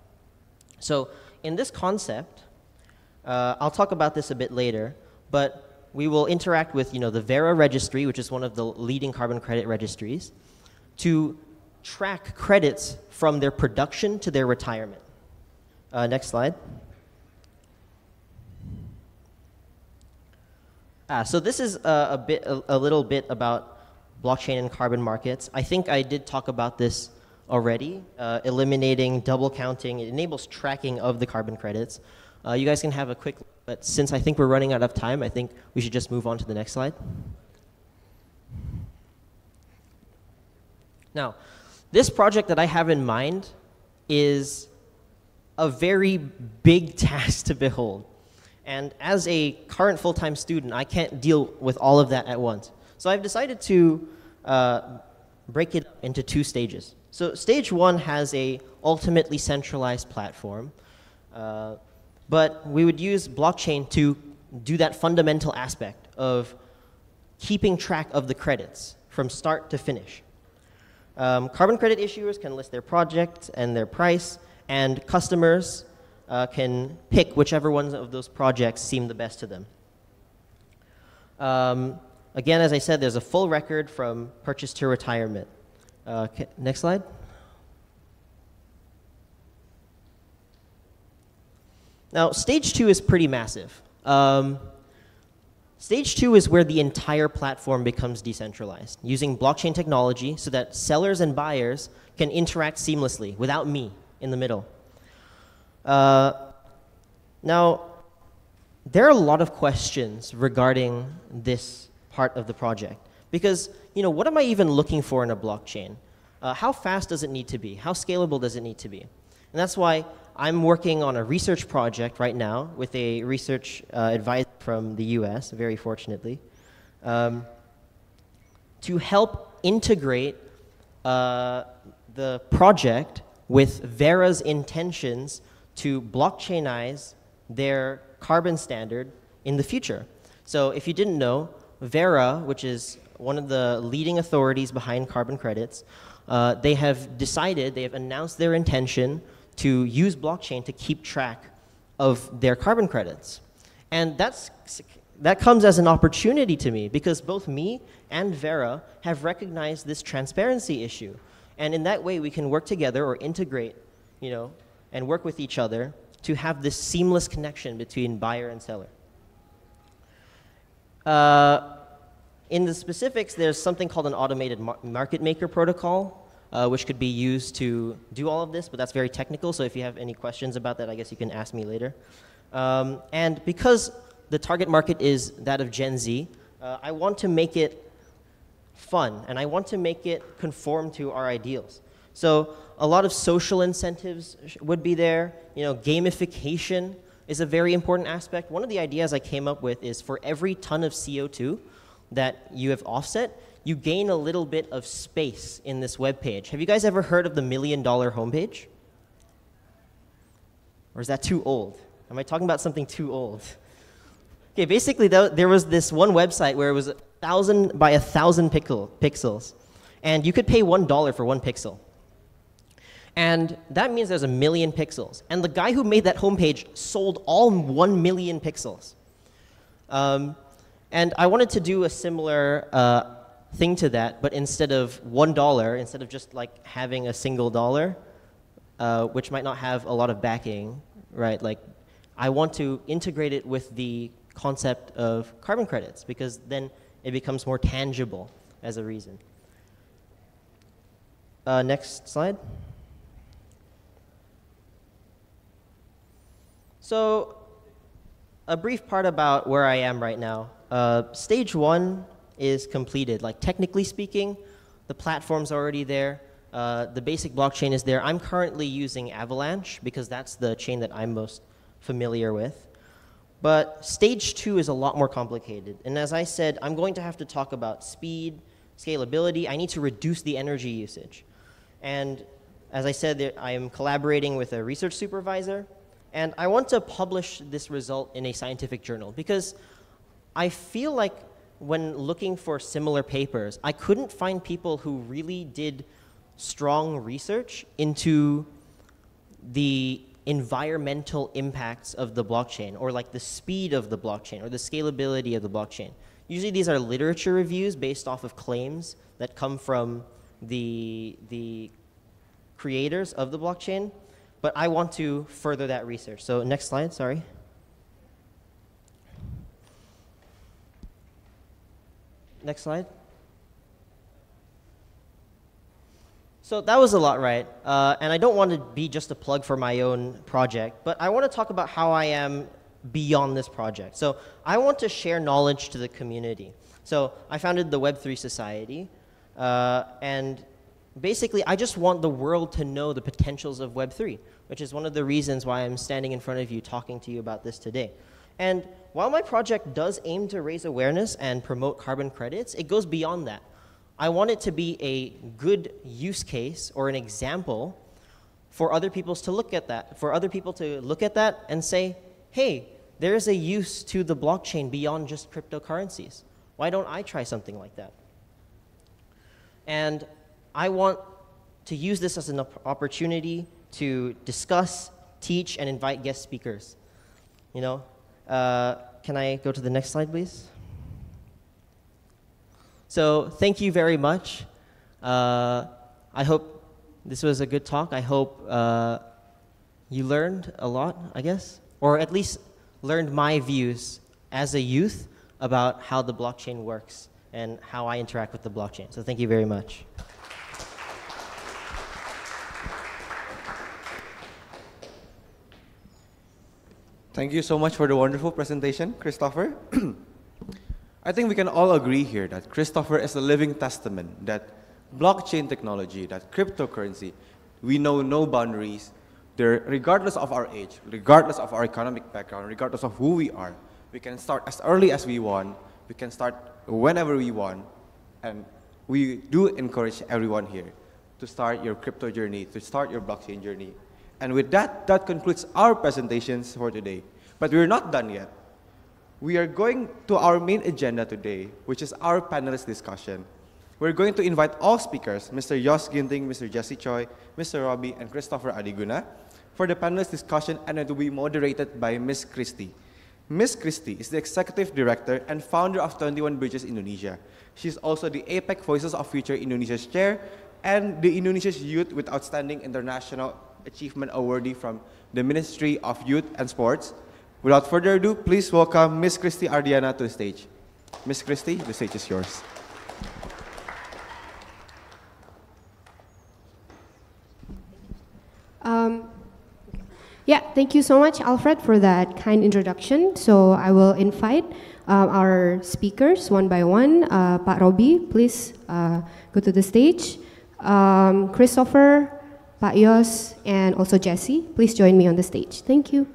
So, in this concept, uh, I'll talk about this a bit later, but we will interact with you know, the Vera registry, which is one of the leading carbon credit registries, to track credits from their production to their retirement. Uh, next slide. Ah, so this is a, uh, a bit, a, a, little bit about blockchain and carbon markets. I think I did talk about this already. Uh, eliminating double counting, it enables tracking of the carbon credits. Uh, you guys can have a quick, but since I think we're running out of time, I think we should just move on to the next slide. Now, this project that I have in mind is a very big task to behold. And as a current full-time student, I can't deal with all of that at once. So I've decided to uh, break it into two stages. So stage one has a ultimately centralized platform, uh, but we would use blockchain to do that fundamental aspect of keeping track of the credits from start to finish. Um, carbon credit issuers can list their project and their price, and customers uh, can pick whichever ones of those projects seem the best to them. Um, Again, as I said, there's a full record from purchase to retirement. Uh, next slide. Now, stage two is pretty massive. Um, stage two is where the entire platform becomes decentralized, using blockchain technology so that sellers and buyers can interact seamlessly without me in the middle. Uh, now, there are a lot of questions regarding this part of the project. Because, you know, what am I even looking for in a blockchain? Uh, how fast does it need to be? How scalable does it need to be? And that's why I'm working on a research project right now with a research uh, advisor from the US, very fortunately, um, to help integrate uh, the project with Vera's intentions to blockchainize their carbon standard in the future. So if you didn't know, Vera, which is one of the leading authorities behind carbon credits, uh, they have decided, they have announced their intention to use blockchain to keep track of their carbon credits. And that's, that comes as an opportunity to me because both me and Vera have recognized this transparency issue. And in that way, we can work together or integrate, you know, and work with each other to have this seamless connection between buyer and seller. Uh, in the specifics, there's something called an automated mar market maker protocol, uh, which could be used to do all of this, but that's very technical. So if you have any questions about that, I guess you can ask me later. Um, and because the target market is that of Gen Z, uh, I want to make it fun, and I want to make it conform to our ideals. So a lot of social incentives would be there, you know, gamification, is a very important aspect. One of the ideas I came up with is for every ton of CO2 that you have offset, you gain a little bit of space in this web page. Have you guys ever heard of the million dollar homepage? Or is that too old? Am I talking about something too old? Okay, basically, though, there was this one website where it was a thousand by a thousand pixels, and you could pay one dollar for one pixel. And that means there's a million pixels. And the guy who made that homepage sold all one million pixels. Um, and I wanted to do a similar uh, thing to that, but instead of $1, instead of just like having a single dollar, uh, which might not have a lot of backing, right? Like, I want to integrate it with the concept of carbon credits because then it becomes more tangible as a reason. Uh, next slide. So a brief part about where I am right now. Uh, stage one is completed. Like technically speaking, the platform's already there. Uh, the basic blockchain is there. I'm currently using Avalanche because that's the chain that I'm most familiar with. But stage two is a lot more complicated. And as I said, I'm going to have to talk about speed, scalability. I need to reduce the energy usage. And as I said, I am collaborating with a research supervisor and I want to publish this result in a scientific journal because I feel like when looking for similar papers, I couldn't find people who really did strong research into the environmental impacts of the blockchain or like the speed of the blockchain or the scalability of the blockchain. Usually these are literature reviews based off of claims that come from the, the creators of the blockchain. But I want to further that research. So next slide, sorry. Next slide. So that was a lot, right? Uh, and I don't want to be just a plug for my own project, but I want to talk about how I am beyond this project. So I want to share knowledge to the community. So I founded the Web3 Society, uh, and basically I just want the world to know the potentials of Web3 which is one of the reasons why I'm standing in front of you talking to you about this today. And while my project does aim to raise awareness and promote carbon credits, it goes beyond that. I want it to be a good use case or an example for other people to look at that, for other people to look at that and say, hey, there is a use to the blockchain beyond just cryptocurrencies. Why don't I try something like that? And I want to use this as an opportunity to discuss, teach, and invite guest speakers. You know, uh, can I go to the next slide, please? So thank you very much. Uh, I hope this was a good talk. I hope uh, you learned a lot, I guess, or at least learned my views as a youth about how the blockchain works and how I interact with the blockchain. So thank you very much. Thank you so much for the wonderful presentation, Christopher. I think we can all agree here that Christopher is a living testament that blockchain technology, that cryptocurrency, we know no boundaries. There, regardless of our age, regardless of our economic background, regardless of who we are, we can start as early as we want, we can start whenever we want, and we do encourage everyone here to start your crypto journey, to start your blockchain journey and with that, that concludes our presentations for today. But we're not done yet. We are going to our main agenda today, which is our panelist discussion. We're going to invite all speakers, Mr. Jos Ginting, Mr. Jesse Choi, Mr. Robbie, and Christopher Adiguna, for the panelist discussion, and it will be moderated by Ms. Christie. Ms. Christie is the Executive Director and founder of 21 Bridges Indonesia. She's also the APEC Voices of Future Indonesia's Chair and the Indonesia's Youth with Outstanding International Achievement Awardee from the Ministry of Youth and Sports. Without further ado, please welcome Miss Christy Ardiana to the stage. Miss Christy, the stage is yours. Um, yeah, thank you so much, Alfred, for that kind introduction. So I will invite uh, our speakers one by one. Uh, Pak Robi, please uh, go to the stage. Um, Christopher, Bayos, and also Jesse. Please join me on the stage. Thank you.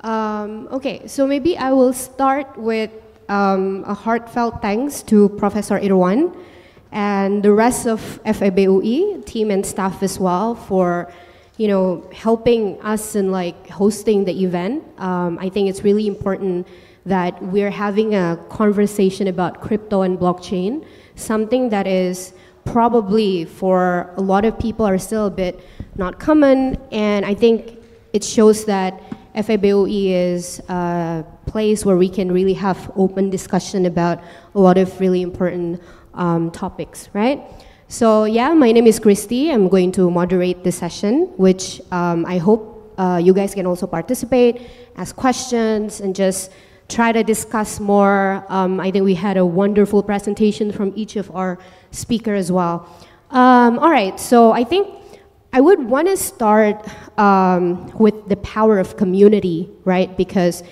Um, okay, so maybe I will start with um, a heartfelt thanks to Professor Irwan and the rest of FABUE team and staff as well for you know helping us in like hosting the event. Um, I think it's really important that we're having a conversation about crypto and blockchain, something that is probably for a lot of people are still a bit not common. And I think it shows that FABOE is a place where we can really have open discussion about a lot of really important um, topics, right? So yeah, my name is Christy. I'm going to moderate this session, which um, I hope uh, you guys can also participate, ask questions, and just try to discuss more. Um, I think we had a wonderful presentation from each of our speaker as well. Um, all right, so I think I would want to start um, with the power of community, right? Because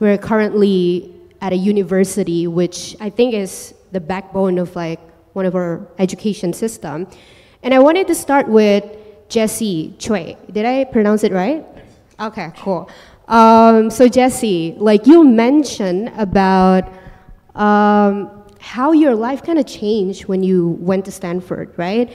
we're currently at a university, which I think is the backbone of like one of our education system. And I wanted to start with Jesse Choi. Did I pronounce it right? Okay, cool. Um, so Jesse, like you mentioned about um, how your life kind of changed when you went to Stanford, right?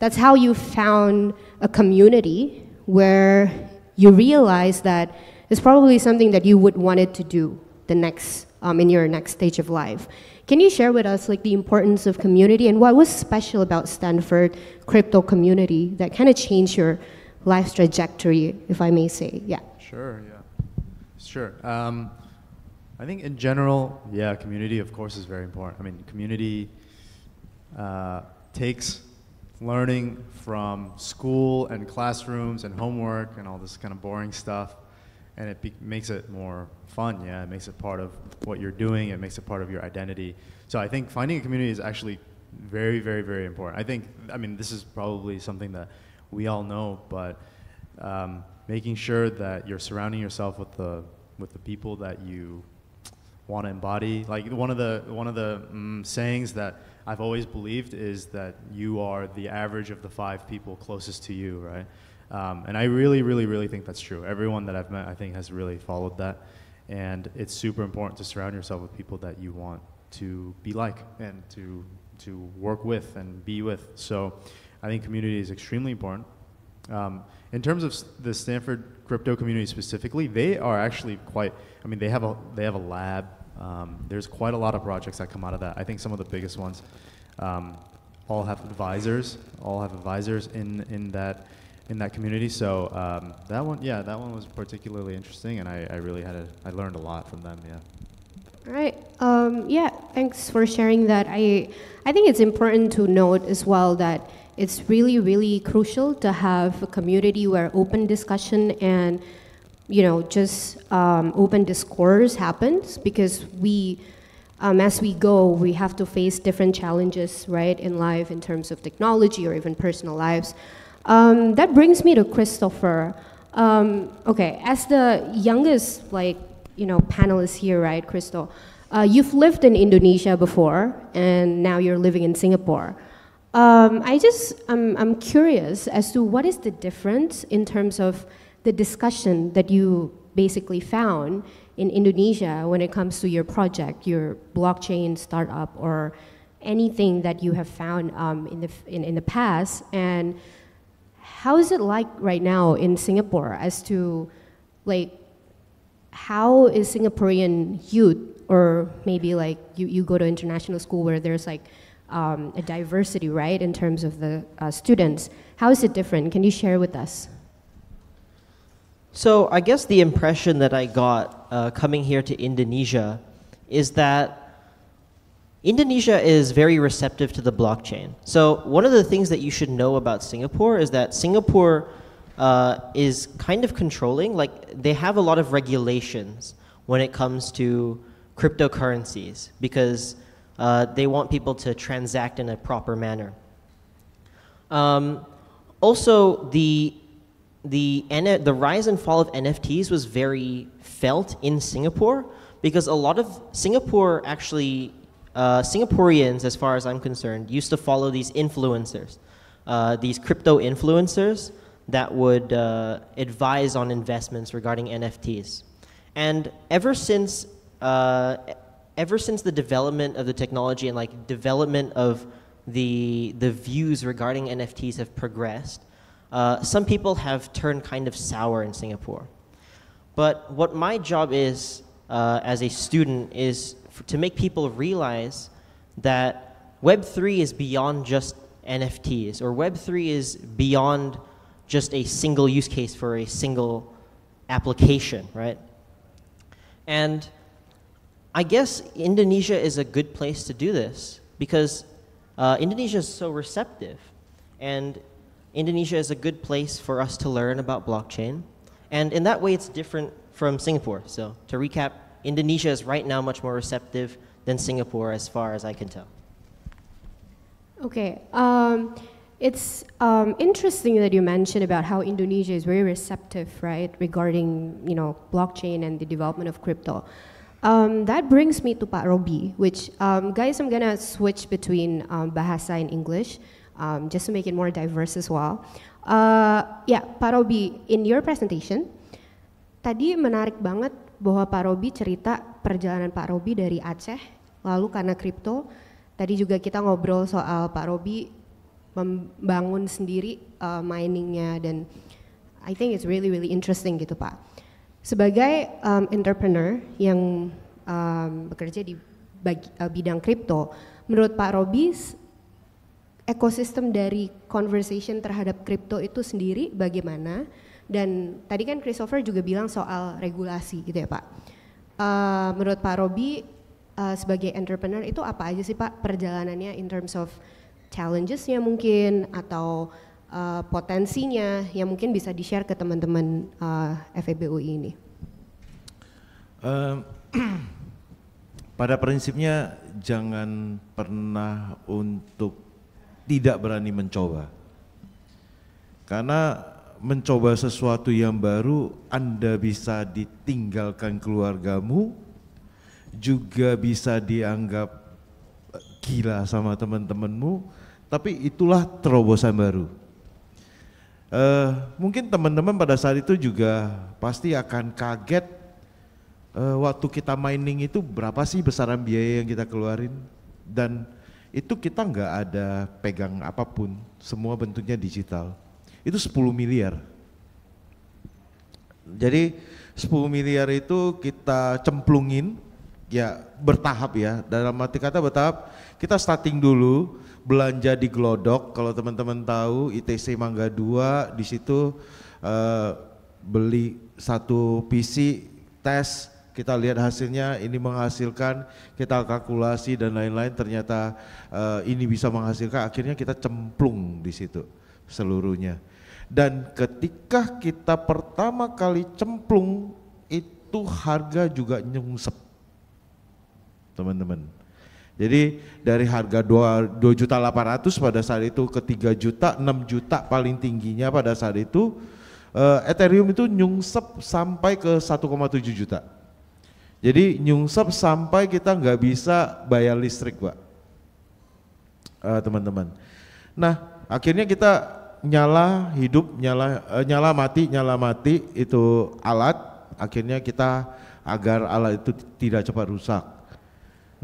That's how you found a community where you realized that it's probably something that you would wanted to do the next um, in your next stage of life. Can you share with us like the importance of community and what was special about Stanford crypto community that kind of changed your life trajectory, if I may say? Yeah. Sure. Yeah. Sure. Um, I think in general, yeah, community of course is very important. I mean, community uh, takes learning from school and classrooms and homework and all this kind of boring stuff, and it makes it more fun. Yeah, it makes it part of what you're doing. It makes it part of your identity. So I think finding a community is actually very, very, very important. I think. I mean, this is probably something that we all know, but um, making sure that you're surrounding yourself with the with the people that you want to embody. Like one of the one of the mm, sayings that I've always believed is that you are the average of the five people closest to you, right? Um, and I really, really, really think that's true. Everyone that I've met, I think, has really followed that. And it's super important to surround yourself with people that you want to be like and to to work with and be with. So, I think community is extremely important. Um, in terms of the Stanford crypto community specifically, they are actually quite. I mean, they have a they have a lab. Um, there's quite a lot of projects that come out of that. I think some of the biggest ones um, all have advisors. All have advisors in in that in that community. So um, that one, yeah, that one was particularly interesting, and I, I really had a, I learned a lot from them. Yeah. All right. Um, yeah. Thanks for sharing that. I I think it's important to note as well that it's really, really crucial to have a community where open discussion and, you know, just um, open discourse happens because we, um, as we go, we have to face different challenges, right, in life in terms of technology or even personal lives. Um, that brings me to Christopher. Um, okay, as the youngest, like, you know, panelist here, right, Crystal, uh, you've lived in Indonesia before, and now you're living in Singapore. Um, I just, I'm, I'm curious as to what is the difference in terms of the discussion that you basically found in Indonesia when it comes to your project, your blockchain startup, or anything that you have found um, in, the, in, in the past? And how is it like right now in Singapore as to like how is Singaporean youth or maybe like you, you go to international school where there's like um, a diversity, right, in terms of the uh, students. How is it different? Can you share with us? So I guess the impression that I got uh, coming here to Indonesia is that Indonesia is very receptive to the blockchain. So one of the things that you should know about Singapore is that Singapore uh, is kind of controlling, like they have a lot of regulations when it comes to cryptocurrencies because uh, they want people to transact in a proper manner. Um, also, the, the, the rise and fall of NFTs was very felt in Singapore because a lot of Singapore actually, uh, Singaporeans, as far as I'm concerned, used to follow these influencers, uh, these crypto influencers that would uh, advise on investments regarding NFTs. And ever since uh, ever since the development of the technology and like development of the the views regarding NFTs have progressed, uh, some people have turned kind of sour in Singapore. But what my job is uh, as a student is to make people realize that Web3 is beyond just NFTs, or Web3 is beyond just a single use case for a single application, right? And I guess Indonesia is a good place to do this because uh, Indonesia is so receptive, and Indonesia is a good place for us to learn about blockchain. And in that way, it's different from Singapore. So, to recap, Indonesia is right now much more receptive than Singapore, as far as I can tell. Okay. Um, it's um, interesting that you mentioned about how Indonesia is very receptive, right, regarding you know blockchain and the development of crypto. Um, that brings me to Pak Robi, which um, guys, I'm gonna switch between um, Bahasa and English um, just to make it more diverse as well. Uh, yeah, Pak Robi, in your presentation, tadi menarik banget bahwa Pak Robi cerita perjalanan Pak Robi dari Aceh, lalu karena kripto, tadi juga kita ngobrol soal Pak Robi membangun sendiri uh, miningnya dan I think it's really really interesting gitu Pak. Sebagai um, entrepreneur yang um, bekerja di bagi, uh, bidang kripto, menurut Pak Robis, ekosistem dari conversation terhadap kripto itu sendiri bagaimana? Dan tadi kan Christopher juga bilang soal regulasi gitu ya Pak. Uh, menurut Pak Robi, uh, sebagai entrepreneur itu apa aja sih Pak perjalanannya in terms of challengesnya mungkin atau uh, potensinya yang mungkin bisa di-share ke teman-teman uh, eh, FEBUI ini? Uh, pada prinsipnya jangan pernah untuk tidak berani mencoba. Karena mencoba sesuatu yang baru Anda bisa ditinggalkan keluargamu, juga bisa dianggap eh, gila sama teman-temanmu, tapi itulah terobosan baru Uh, mungkin teman-teman pada saat itu juga pasti akan kaget uh, waktu kita mining itu berapa sih besaran biaya yang kita keluarin dan itu kita nggak ada pegang apapun semua bentuknya digital itu 10 miliar jadi 10 miliar itu kita cemplungin ya bertahap ya dalam arti kata bertahap kita starting dulu belanja di Glodok kalau teman-teman tahu ITC Mangga 2 di situ uh, beli satu PC tes kita lihat hasilnya ini menghasilkan kita kalkulasi dan lain-lain ternyata uh, ini bisa menghasilkan akhirnya kita cemplung di situ seluruhnya dan ketika kita pertama kali cemplung itu harga juga nyungsep teman-teman jadi dari harga dua juta ratus pada saat itu ke 3 juta, 6 juta paling tingginya pada saat itu uh, Ethereum itu nyungsep sampai ke 1,7 juta. Jadi nyungsep sampai kita nggak bisa bayar listrik, Pak. Uh, teman-teman. Nah, akhirnya kita nyala hidup, nyala uh, nyala mati, nyala mati itu alat, akhirnya kita agar alat itu tidak cepat rusak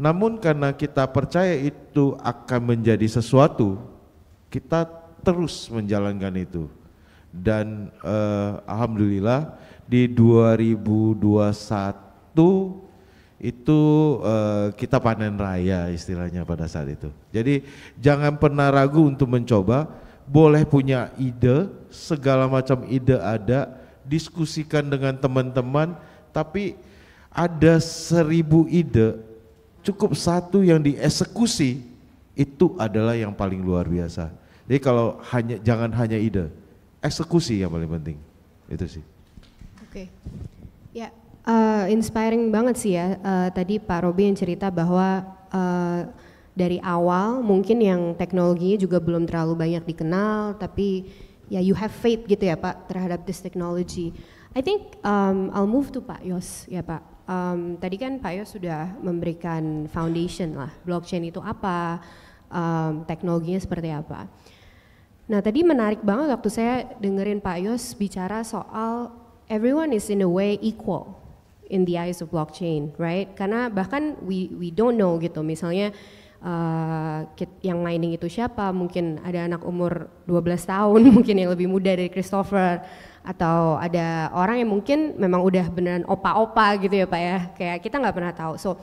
namun karena kita percaya itu akan menjadi sesuatu, kita terus menjalankan itu. Dan eh, alhamdulillah di 2021 itu eh, kita panen raya istilahnya pada saat itu. Jadi jangan pernah ragu untuk mencoba, boleh punya ide, segala macam ide ada, diskusikan dengan teman-teman, tapi ada seribu ide cukup satu yang dieksekusi itu adalah yang paling luar biasa. Jadi kalau hanya jangan hanya ide, eksekusi yang paling penting. Itu sih. Oke. Okay. Ya, uh, inspiring banget sih ya. Uh, tadi Pak Robi yang cerita bahwa uh, dari awal mungkin yang teknologinya juga belum terlalu banyak dikenal, tapi ya you have faith gitu ya Pak terhadap this technology. I think um, I'll move to Pak Yos ya Pak um, tadi kan Pak Yos sudah memberikan foundation lah, blockchain itu apa, um, teknologinya seperti apa. Nah tadi menarik banget waktu saya dengerin Pak Yos bicara soal everyone is in a way equal in the eyes of blockchain, right? Karena bahkan we we don't know gitu, misalnya uh, yang mining itu siapa, mungkin ada anak umur 12 tahun mungkin yang lebih muda dari Christopher, atau ada orang yang mungkin memang udah beneran opa-opa gitu ya Pak ya. Kayak kita nggak pernah tahu. So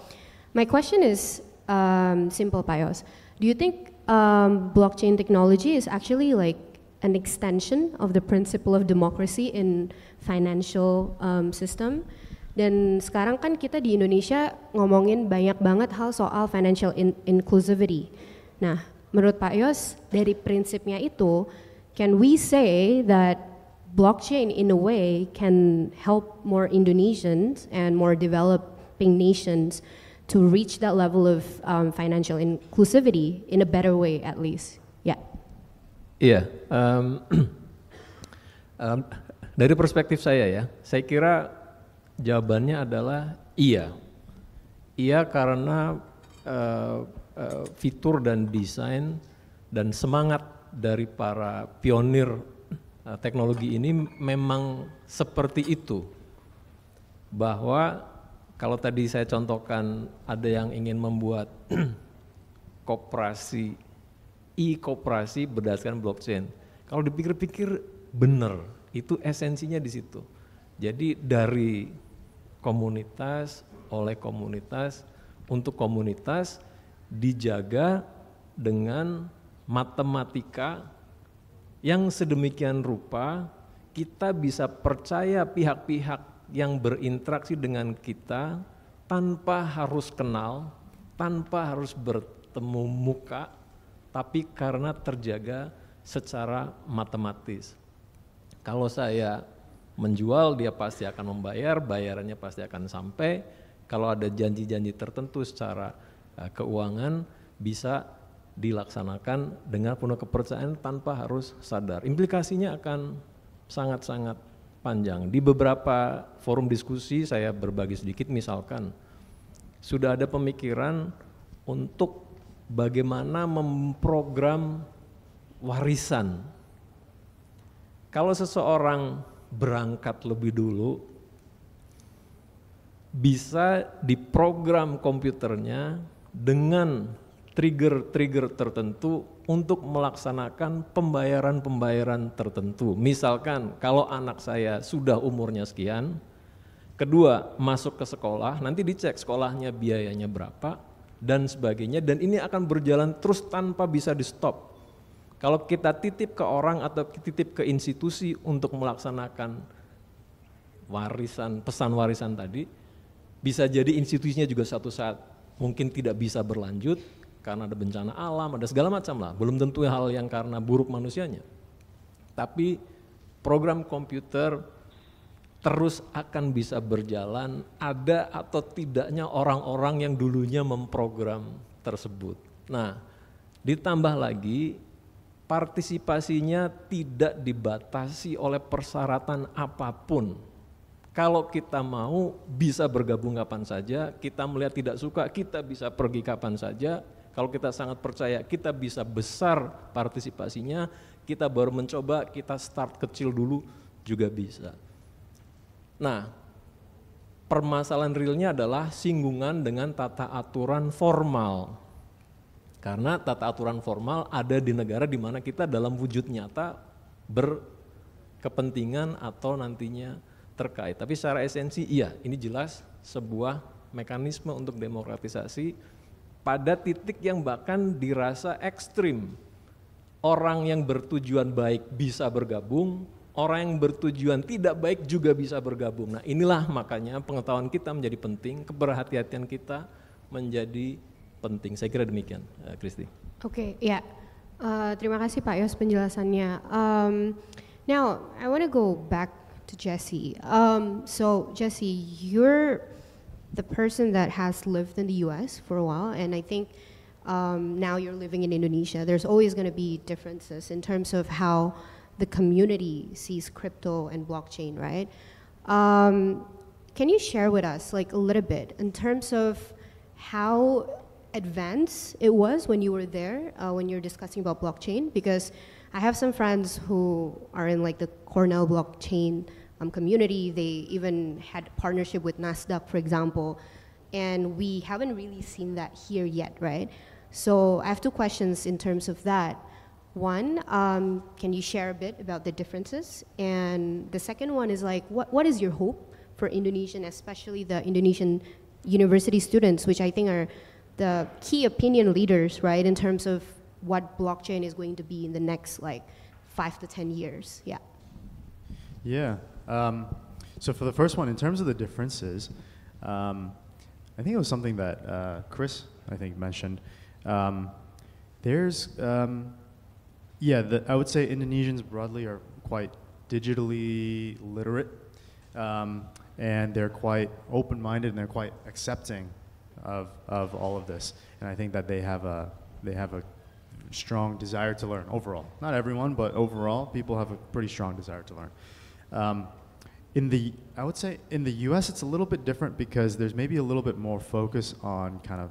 my question is um, simple Pak Yos. Do you think um, blockchain technology is actually like an extension of the principle of democracy in financial um, system? Dan sekarang kan kita di Indonesia ngomongin banyak banget hal soal financial in inclusivity. Nah, menurut Pak Yos, dari prinsipnya itu, can we say that blockchain in a way can help more Indonesians and more developing nations to reach that level of um, financial inclusivity in a better way at least. Yeah. Iya. Yeah, um, um, dari perspektif saya ya, saya kira jawabannya adalah iya. Iya karena uh, uh, fitur dan desain dan semangat dari para pionir Nah, teknologi ini memang seperti itu. Bahwa kalau tadi saya contohkan ada yang ingin membuat koperasi e-koperasi berdasarkan blockchain. Kalau dipikir-pikir benar, itu esensinya di situ. Jadi dari komunitas oleh komunitas untuk komunitas dijaga dengan matematika yang sedemikian rupa kita bisa percaya pihak-pihak yang berinteraksi dengan kita tanpa harus kenal, tanpa harus bertemu muka, tapi karena terjaga secara matematis. Kalau saya menjual dia pasti akan membayar, bayarannya pasti akan sampai. Kalau ada janji-janji tertentu secara eh, keuangan bisa dilaksanakan dengan penuh kepercayaan tanpa harus sadar. Implikasinya akan sangat-sangat panjang. Di beberapa forum diskusi saya berbagi sedikit misalkan sudah ada pemikiran untuk bagaimana memprogram warisan. Kalau seseorang berangkat lebih dulu bisa diprogram komputernya dengan trigger-trigger tertentu untuk melaksanakan pembayaran-pembayaran tertentu. Misalkan kalau anak saya sudah umurnya sekian, kedua masuk ke sekolah, nanti dicek sekolahnya biayanya berapa dan sebagainya dan ini akan berjalan terus tanpa bisa di stop. Kalau kita titip ke orang atau titip ke institusi untuk melaksanakan warisan, pesan warisan tadi, bisa jadi institusinya juga satu saat mungkin tidak bisa berlanjut, karena ada bencana alam, ada segala macam lah. Belum tentu hal yang karena buruk manusianya. Tapi program komputer terus akan bisa berjalan ada atau tidaknya orang-orang yang dulunya memprogram tersebut. Nah, ditambah lagi partisipasinya tidak dibatasi oleh persyaratan apapun. Kalau kita mau bisa bergabung kapan saja, kita melihat tidak suka, kita bisa pergi kapan saja, kalau kita sangat percaya kita bisa besar partisipasinya, kita baru mencoba, kita start kecil dulu juga bisa. Nah, permasalahan realnya adalah singgungan dengan tata aturan formal. Karena tata aturan formal ada di negara di mana kita dalam wujud nyata berkepentingan atau nantinya terkait. Tapi secara esensi iya, ini jelas sebuah mekanisme untuk demokratisasi pada titik yang bahkan dirasa ekstrim. Orang yang bertujuan baik bisa bergabung, orang yang bertujuan tidak baik juga bisa bergabung. Nah inilah makanya pengetahuan kita menjadi penting, keberhati-hatian kita menjadi penting. Saya kira demikian, Kristi. Eh, Oke, okay, ya. Yeah. Uh, terima kasih Pak Yos penjelasannya. Um, now, I want to go back to Jesse. Um, so, Jesse, you're the person that has lived in the US for a while, and I think um, now you're living in Indonesia, there's always going to be differences in terms of how the community sees crypto and blockchain, right? Um, can you share with us, like, a little bit in terms of how advanced it was when you were there, uh, when you're discussing about blockchain? Because I have some friends who are in like the Cornell blockchain um, community. They even had partnership with NASDAQ, for example. And we haven't really seen that here yet, right? So I have two questions in terms of that. One, um, can you share a bit about the differences? And the second one is like, what, what is your hope for Indonesian, especially the Indonesian university students, which I think are the key opinion leaders, right, in terms of what blockchain is going to be in the next like five to 10 years? Yeah. Yeah, um, so for the first one, in terms of the differences, um, I think it was something that uh, Chris, I think, mentioned. Um, there's, um, yeah, the, I would say Indonesians broadly are quite digitally literate, um, and they're quite open-minded and they're quite accepting of of all of this. And I think that they have a they have a strong desire to learn overall. Not everyone, but overall, people have a pretty strong desire to learn. Um, in the I would say in the U.S. it's a little bit different because there's maybe a little bit more focus on kind of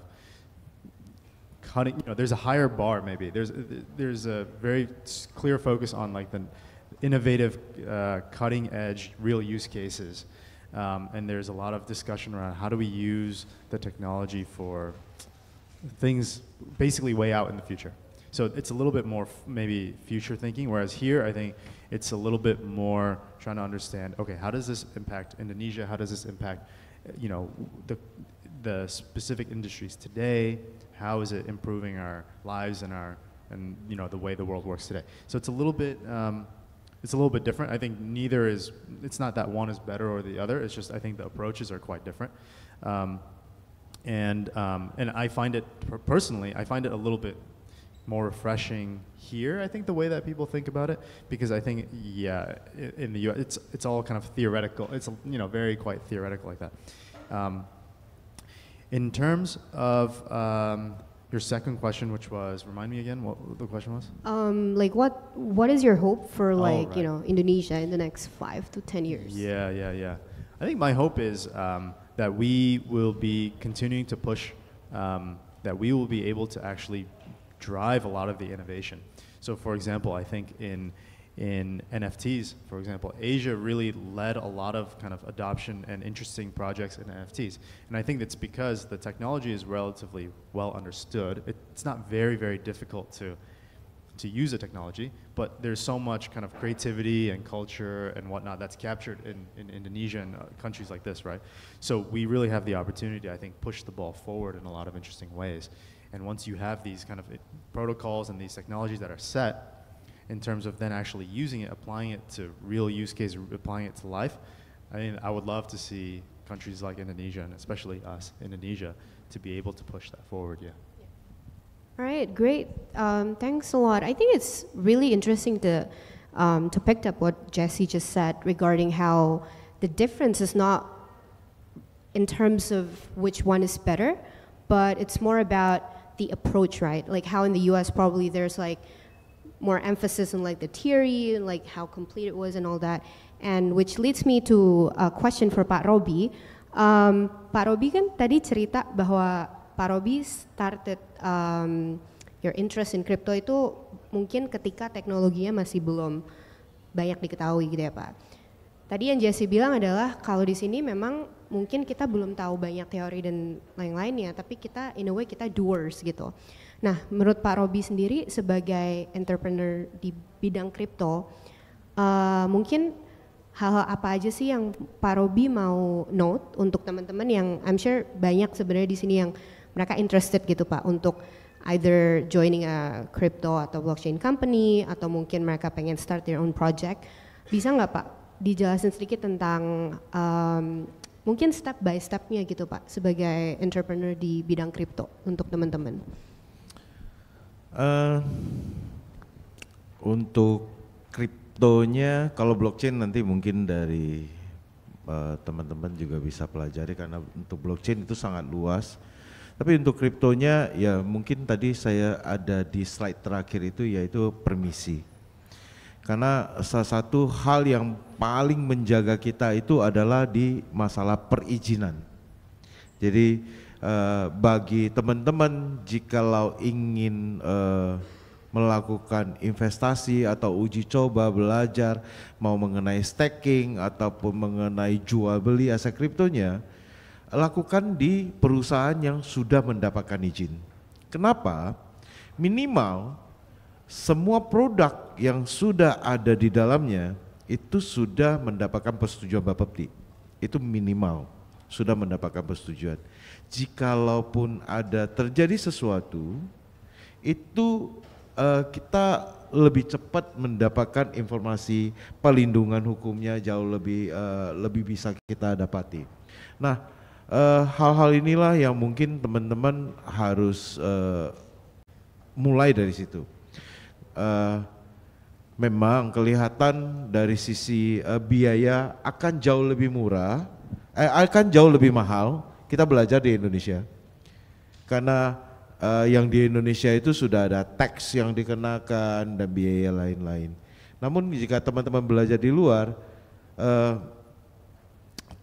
cutting. You know, there's a higher bar maybe. There's there's a very clear focus on like the innovative, uh, cutting edge, real use cases, um, and there's a lot of discussion around how do we use the technology for things basically way out in the future. So it's a little bit more maybe future thinking, whereas here I think it's a little bit more trying to understand, okay, how does this impact Indonesia? How does this impact, you know, the, the specific industries today? How is it improving our lives and our, and you know, the way the world works today? So it's a little bit, um, it's a little bit different. I think neither is, it's not that one is better or the other. It's just, I think the approaches are quite different. Um, and, um, and I find it, personally, I find it a little bit more refreshing here. I think the way that people think about it, because I think yeah, in the U.S. it's it's all kind of theoretical. It's you know very quite theoretical like that. Um, in terms of um, your second question, which was remind me again what the question was. Um, like what what is your hope for oh, like oh, right. you know Indonesia in the next five to ten years? Yeah, yeah, yeah. I think my hope is um, that we will be continuing to push. Um, that we will be able to actually drive a lot of the innovation. So, for example, I think in in NFTs, for example, Asia really led a lot of kind of adoption and interesting projects in NFTs. And I think that's because the technology is relatively well understood. It, it's not very, very difficult to to use a technology, but there's so much kind of creativity and culture and whatnot that's captured in, in Indonesia and uh, countries like this, right? So we really have the opportunity, I think, push the ball forward in a lot of interesting ways. And once you have these kind of eh, protocols and these technologies that are set in terms of then actually using it, applying it to real use case, applying it to life, I mean, I would love to see countries like Indonesia and especially us, Indonesia, to be able to push that forward, yeah. All right, great. Um, thanks a lot. I think it's really interesting to um, to pick up what Jesse just said regarding how the difference is not in terms of which one is better, but it's more about the approach right like how in the us probably there's like more emphasis on like the theory and like how complete it was and all that and which leads me to a question for Pak Robi um, Pak Robi kan tadi cerita bahwa Pak Robi started um, your interest in crypto itu mungkin ketika teknologinya masih belum banyak diketahui gitu ya Pak Tadi yang Jesse bilang adalah kalau di sini memang mungkin kita belum tahu banyak teori dan lain lain ya, tapi kita in a way kita doers gitu. Nah, menurut Pak Robi sendiri sebagai entrepreneur di bidang kripto, uh, mungkin hal-hal apa aja sih yang Pak Robi mau note untuk teman-teman yang I'm sure banyak sebenarnya di sini yang mereka interested gitu Pak untuk either joining a crypto atau blockchain company atau mungkin mereka pengen start their own project. Bisa nggak Pak dijelasin sedikit tentang um, mungkin step by stepnya gitu Pak sebagai entrepreneur di bidang kripto untuk teman-teman? Uh, untuk kriptonya kalau blockchain nanti mungkin dari teman eh, teman-teman juga bisa pelajari karena untuk blockchain itu sangat luas. Tapi untuk kriptonya ya mungkin tadi saya ada di slide terakhir itu yaitu permisi. Karena salah satu hal yang paling menjaga kita itu adalah di masalah perizinan. Jadi eh, bagi teman-teman jikalau ingin eh, melakukan investasi atau uji coba belajar mau mengenai staking ataupun mengenai jual beli aset kriptonya lakukan di perusahaan yang sudah mendapatkan izin. Kenapa? Minimal semua produk yang sudah ada di dalamnya itu sudah mendapatkan persetujuan Bapepti. Itu minimal sudah mendapatkan persetujuan. Jikalaupun ada terjadi sesuatu, itu uh, kita lebih cepat mendapatkan informasi pelindungan hukumnya jauh lebih uh, lebih bisa kita dapati. Nah, eh, hal-hal uh, inilah yang mungkin teman-teman harus uh, mulai dari situ. Uh, memang kelihatan dari sisi uh, biaya akan jauh lebih murah, eh, akan jauh lebih mahal kita belajar di Indonesia. Karena uh, yang di Indonesia itu sudah ada tax yang dikenakan dan biaya lain-lain. Namun jika teman-teman belajar di luar, uh,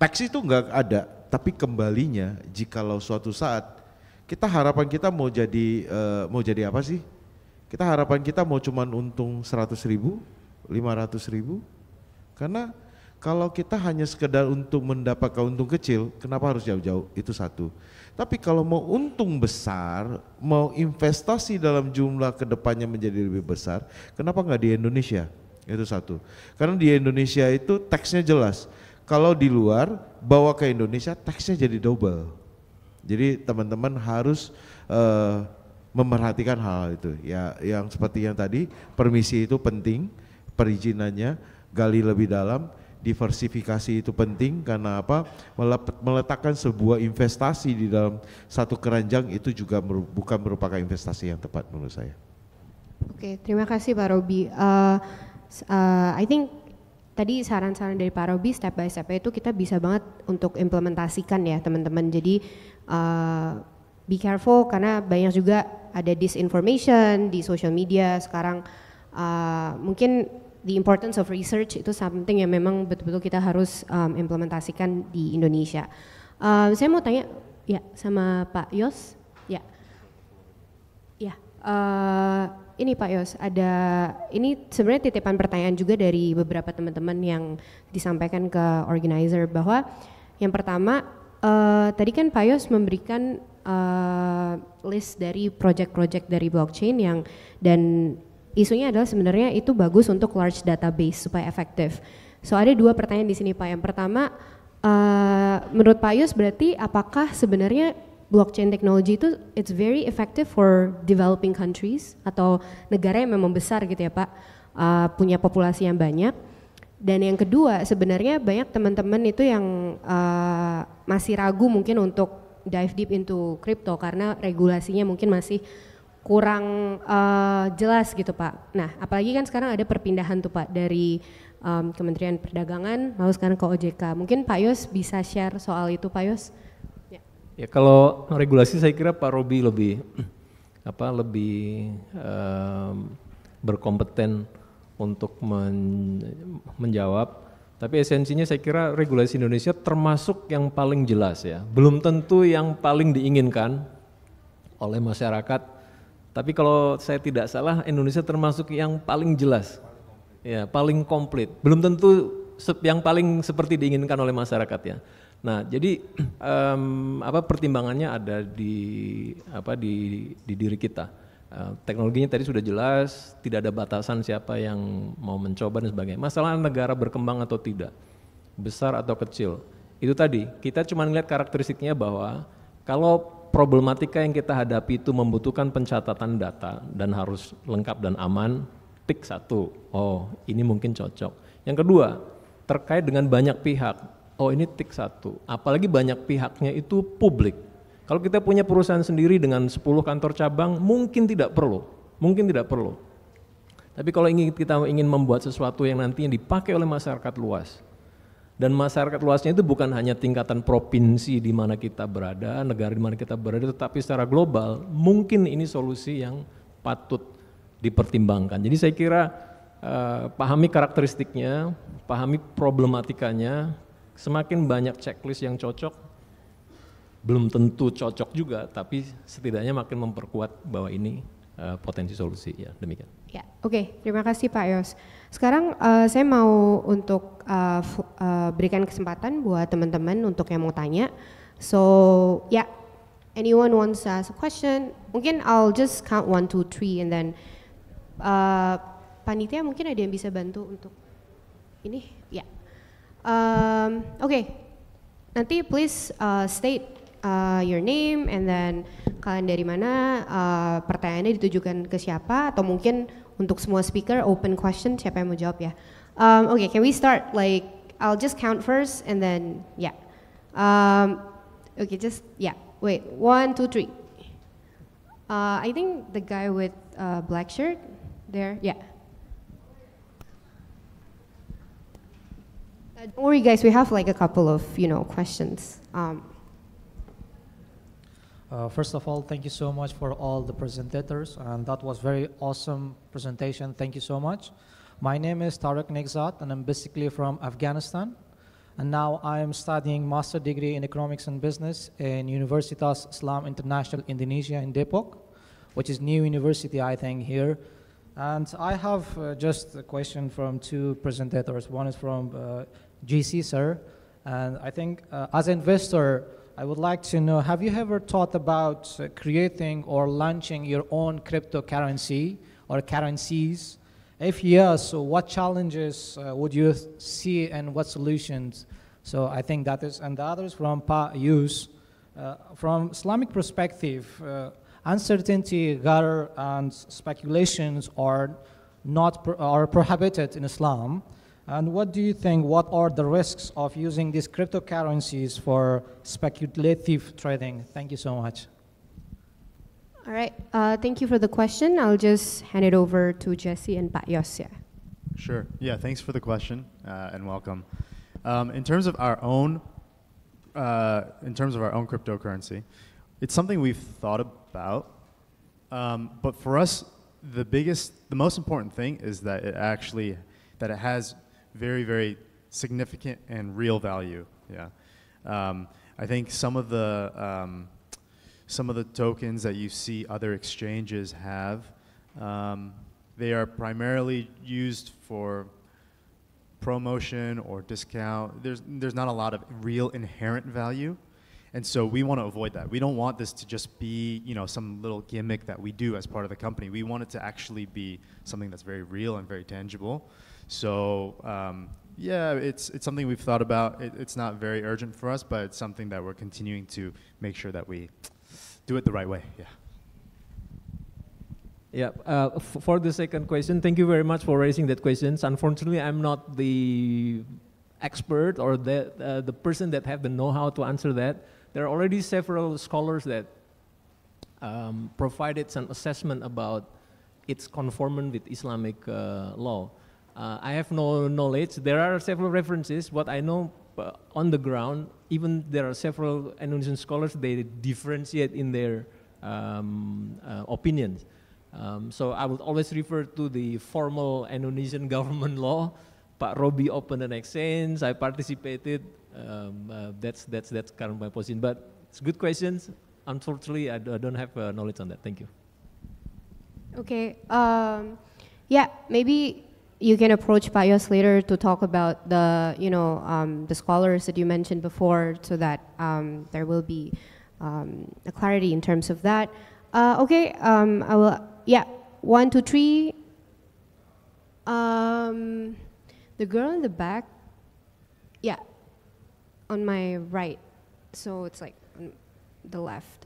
tax itu enggak ada, tapi kembalinya jikalau suatu saat kita harapan kita mau jadi uh, mau jadi apa sih? Kita harapan kita mau cuman untung 100 ribu, 500 ribu, karena kalau kita hanya sekedar untuk mendapat keuntung kecil, kenapa harus jauh-jauh? Itu satu. Tapi kalau mau untung besar, mau investasi dalam jumlah kedepannya menjadi lebih besar, kenapa nggak di Indonesia? Itu satu. Karena di Indonesia itu teksnya jelas. Kalau di luar, bawa ke Indonesia teksnya jadi double. Jadi teman-teman harus uh, memperhatikan hal, hal itu ya yang seperti yang tadi permisi itu penting perizinannya gali lebih dalam diversifikasi itu penting karena apa meletakkan sebuah investasi di dalam satu keranjang itu juga bukan merupakan investasi yang tepat menurut saya. Oke okay, terima kasih Pak Robi. Uh, uh, I think tadi saran-saran dari Pak Robi step by step itu kita bisa banget untuk implementasikan ya teman-teman. Jadi uh, be careful karena banyak juga ada disinformation di social media sekarang uh, mungkin the importance of research itu something yang memang betul-betul kita harus um, implementasikan di Indonesia. Um, saya mau tanya ya sama Pak Yos ya ya uh, ini Pak Yos ada ini sebenarnya titipan pertanyaan juga dari beberapa teman-teman yang disampaikan ke organizer bahwa yang pertama uh, tadi kan Pak Yos memberikan uh, list dari project-project dari blockchain yang dan isunya adalah sebenarnya itu bagus untuk large database supaya efektif. So ada dua pertanyaan di sini Pak. Yang pertama, uh, menurut Pak Yus berarti apakah sebenarnya blockchain technology itu it's very effective for developing countries atau negara yang memang besar gitu ya Pak, uh, punya populasi yang banyak. Dan yang kedua, sebenarnya banyak teman-teman itu yang uh, masih ragu mungkin untuk dive deep into crypto karena regulasinya mungkin masih kurang uh, jelas gitu Pak. Nah, apalagi kan sekarang ada perpindahan tuh Pak dari um, Kementerian Perdagangan mau sekarang ke OJK. Mungkin Pak Yos bisa share soal itu Pak Yos. Ya, ya kalau regulasi saya kira Pak Robi lebih apa lebih um, berkompeten untuk men, menjawab tapi esensinya saya kira regulasi Indonesia termasuk yang paling jelas ya. Belum tentu yang paling diinginkan oleh masyarakat. Tapi kalau saya tidak salah Indonesia termasuk yang paling jelas. Ya, paling komplit. Belum tentu yang paling seperti diinginkan oleh masyarakat ya. Nah, jadi um, apa pertimbangannya ada di apa di di diri kita. Eh, teknologinya tadi sudah jelas, tidak ada batasan siapa yang mau mencoba dan sebagainya. Masalah negara berkembang atau tidak, besar atau kecil, itu tadi kita cuma melihat karakteristiknya bahwa kalau problematika yang kita hadapi itu membutuhkan pencatatan data dan harus lengkap dan aman, tik satu, oh ini mungkin cocok. Yang kedua, terkait dengan banyak pihak, oh ini tik satu, apalagi banyak pihaknya itu publik kalau kita punya perusahaan sendiri dengan 10 kantor cabang, mungkin tidak perlu. Mungkin tidak perlu. Tapi kalau ingin kita ingin membuat sesuatu yang nantinya dipakai oleh masyarakat luas, dan masyarakat luasnya itu bukan hanya tingkatan provinsi di mana kita berada, negara di mana kita berada, tetapi secara global mungkin ini solusi yang patut dipertimbangkan. Jadi saya kira eh, pahami karakteristiknya, pahami problematikanya, semakin banyak checklist yang cocok, belum tentu cocok juga, tapi setidaknya makin memperkuat bahwa ini uh, potensi solusi. Ya, demikian. Ya, oke. Okay. Terima kasih Pak Yos. Sekarang uh, saya mau untuk uh, uh, berikan kesempatan buat teman-teman untuk yang mau tanya. So, ya, yeah, anyone wants to ask a question? Mungkin I'll just count one, two, three, and then uh, panitia mungkin ada yang bisa bantu untuk ini. Ya. Yeah. Um, oke. Okay. Nanti please uh, state uh, your name and then kalian dari mana, uh, pertanyaannya ditujukan ke siapa atau mungkin untuk semua speaker open question siapa yang mau jawab ya. Um, okay, can we start? Like I'll just count first and then yeah. Um, okay, just yeah. Wait, one, two, three. Uh, I think the guy with uh, black shirt there. Yeah. Uh, don't worry, guys. We have like a couple of you know questions. Um, Uh, first of all, thank you so much for all the presenters, and that was very awesome presentation. Thank you so much. My name is Tarek Negzat, and I'm basically from Afghanistan. And now I am studying master degree in economics and business in Universitas Islam International Indonesia in Depok, which is new university, I think, here. And I have uh, just a question from two presenters. One is from uh, GC, sir. And I think uh, as an investor, I would like to know, have you ever thought about uh, creating or launching your own cryptocurrency or currencies? If yes, so what challenges uh, would you see and what solutions? So I think that is, and the others from Pa Yus. Uh, from Islamic perspective, uh, uncertainty, gutter, and speculations are not pro are prohibited in Islam. And what do you think, what are the risks of using these cryptocurrencies for speculative trading? Thank you so much. All right, uh, thank you for the question. I'll just hand it over to Jesse and Pat Yosia. Sure, yeah, thanks for the question uh, and welcome. Um, in terms of our own, uh, in terms of our own cryptocurrency, it's something we've thought about, um, but for us, the biggest, the most important thing is that it actually, that it has very, very significant and real value. Yeah. Um, I think some of the um, some of the tokens that you see other exchanges have, um, they are primarily used for promotion or discount. There's there's not a lot of real inherent value, and so we want to avoid that. We don't want this to just be you know some little gimmick that we do as part of the company. We want it to actually be something that's very real and very tangible. So um, yeah, it's it's something we've thought about. It, it's not very urgent for us, but it's something that we're continuing to make sure that we do it the right way. Yeah. Yeah. Uh, for the second question, thank you very much for raising that question. Unfortunately, I'm not the expert or the uh, the person that have the know-how to answer that. There are already several scholars that um, provided some assessment about its conformance with Islamic uh, law. Uh, I have no knowledge. There are several references. What I know uh, on the ground, even there are several Indonesian scholars, they differentiate in their um, uh, opinions. Um, so I would always refer to the formal Indonesian government law. Pak Robi opened an exchange. I participated. Um, uh, that's that's that's kind of my position. But it's good questions. Unfortunately, I, don't have uh, knowledge on that. Thank you. Okay. Um, yeah, maybe you can approach Payos later to talk about the, you know, um, the scholars that you mentioned before so that um, there will be um, a clarity in terms of that. Uh, okay, um, I will, yeah, one, two, three. Um, the girl in the back, yeah, on my right. So it's like the left.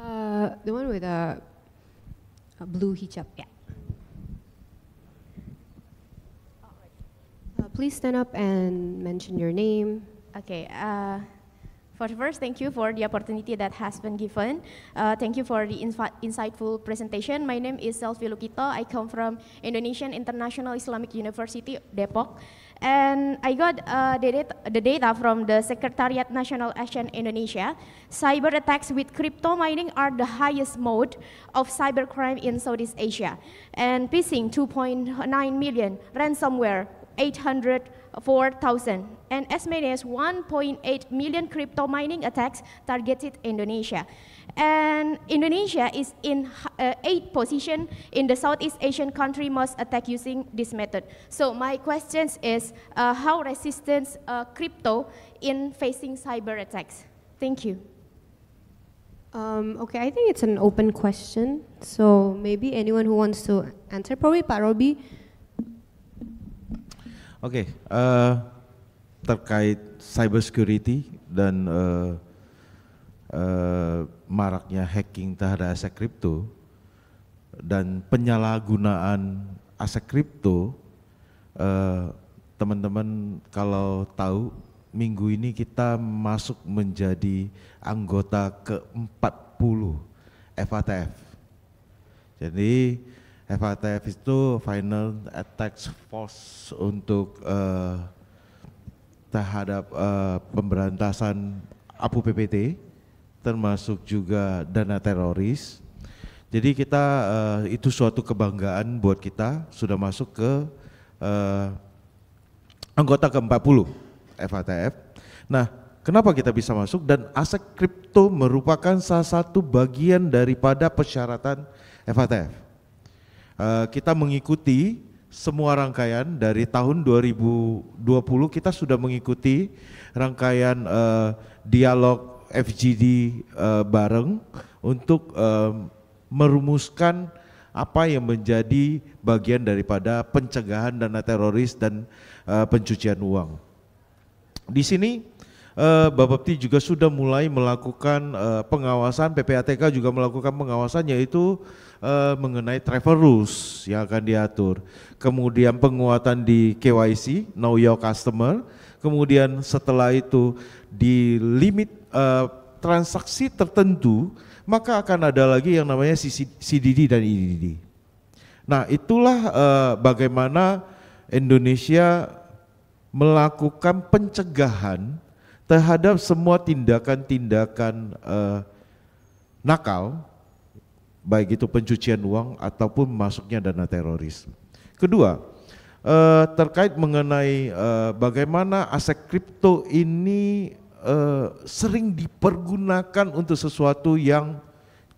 Uh, the one with a, uh, a blue hijab, yeah. Uh, please stand up and mention your name. Okay. Uh, for the first, thank you for the opportunity that has been given. Uh, thank you for the insightful presentation. My name is Selvi Lukito. I come from Indonesian International Islamic University, Depok. And I got uh, the, data, the, data, from the Secretariat National Action Indonesia. Cyber attacks with crypto mining are the highest mode of cybercrime in Southeast Asia. And phishing, 2.9 million, ransomware, 804,000, and as many as 1.8 million crypto mining attacks targeted Indonesia. And Indonesia is in uh, eighth position in the Southeast Asian country most attack using this method. So my question is uh, how resistant uh, crypto in facing cyber attacks? Thank you. Um, okay, I think it's an open question. So maybe anyone who wants to answer, probably Parobi. okay, uh, terkait cybersecurity dan uh, eh, maraknya hacking terhadap aset kripto dan penyalahgunaan aset kripto teman eh, teman-teman kalau tahu minggu ini kita masuk menjadi anggota ke-40 FATF. Jadi FATF itu Final Attack Force untuk eh, terhadap uh, pemberantasan APU PPT termasuk juga dana teroris. Jadi kita uh, itu suatu kebanggaan buat kita sudah masuk ke uh, anggota ke-40 FATF. Nah, kenapa kita bisa masuk dan aset kripto merupakan salah satu bagian daripada persyaratan FATF. Uh, eh, kita mengikuti semua rangkaian dari tahun 2020 kita sudah mengikuti rangkaian uh, dialog FGD uh, eh, bareng untuk uh, merumuskan apa yang menjadi bagian daripada pencegahan dana teroris dan uh, pencucian uang. Di sini uh, Bapepti juga sudah mulai melakukan uh, pengawasan, PPATK juga melakukan pengawasan yaitu uh, mengenai travel rules yang akan diatur. Kemudian penguatan di KYC, know your customer. Kemudian setelah itu di limit Eh, transaksi tertentu, maka akan ada lagi yang namanya CDD dan IDD. Nah, itulah uh, bagaimana Indonesia melakukan pencegahan terhadap semua tindakan-tindakan uh, nakal, baik itu pencucian uang ataupun masuknya dana teroris. Kedua, terkait mengenai bagaimana aset kripto ini uh, sering dipergunakan untuk sesuatu yang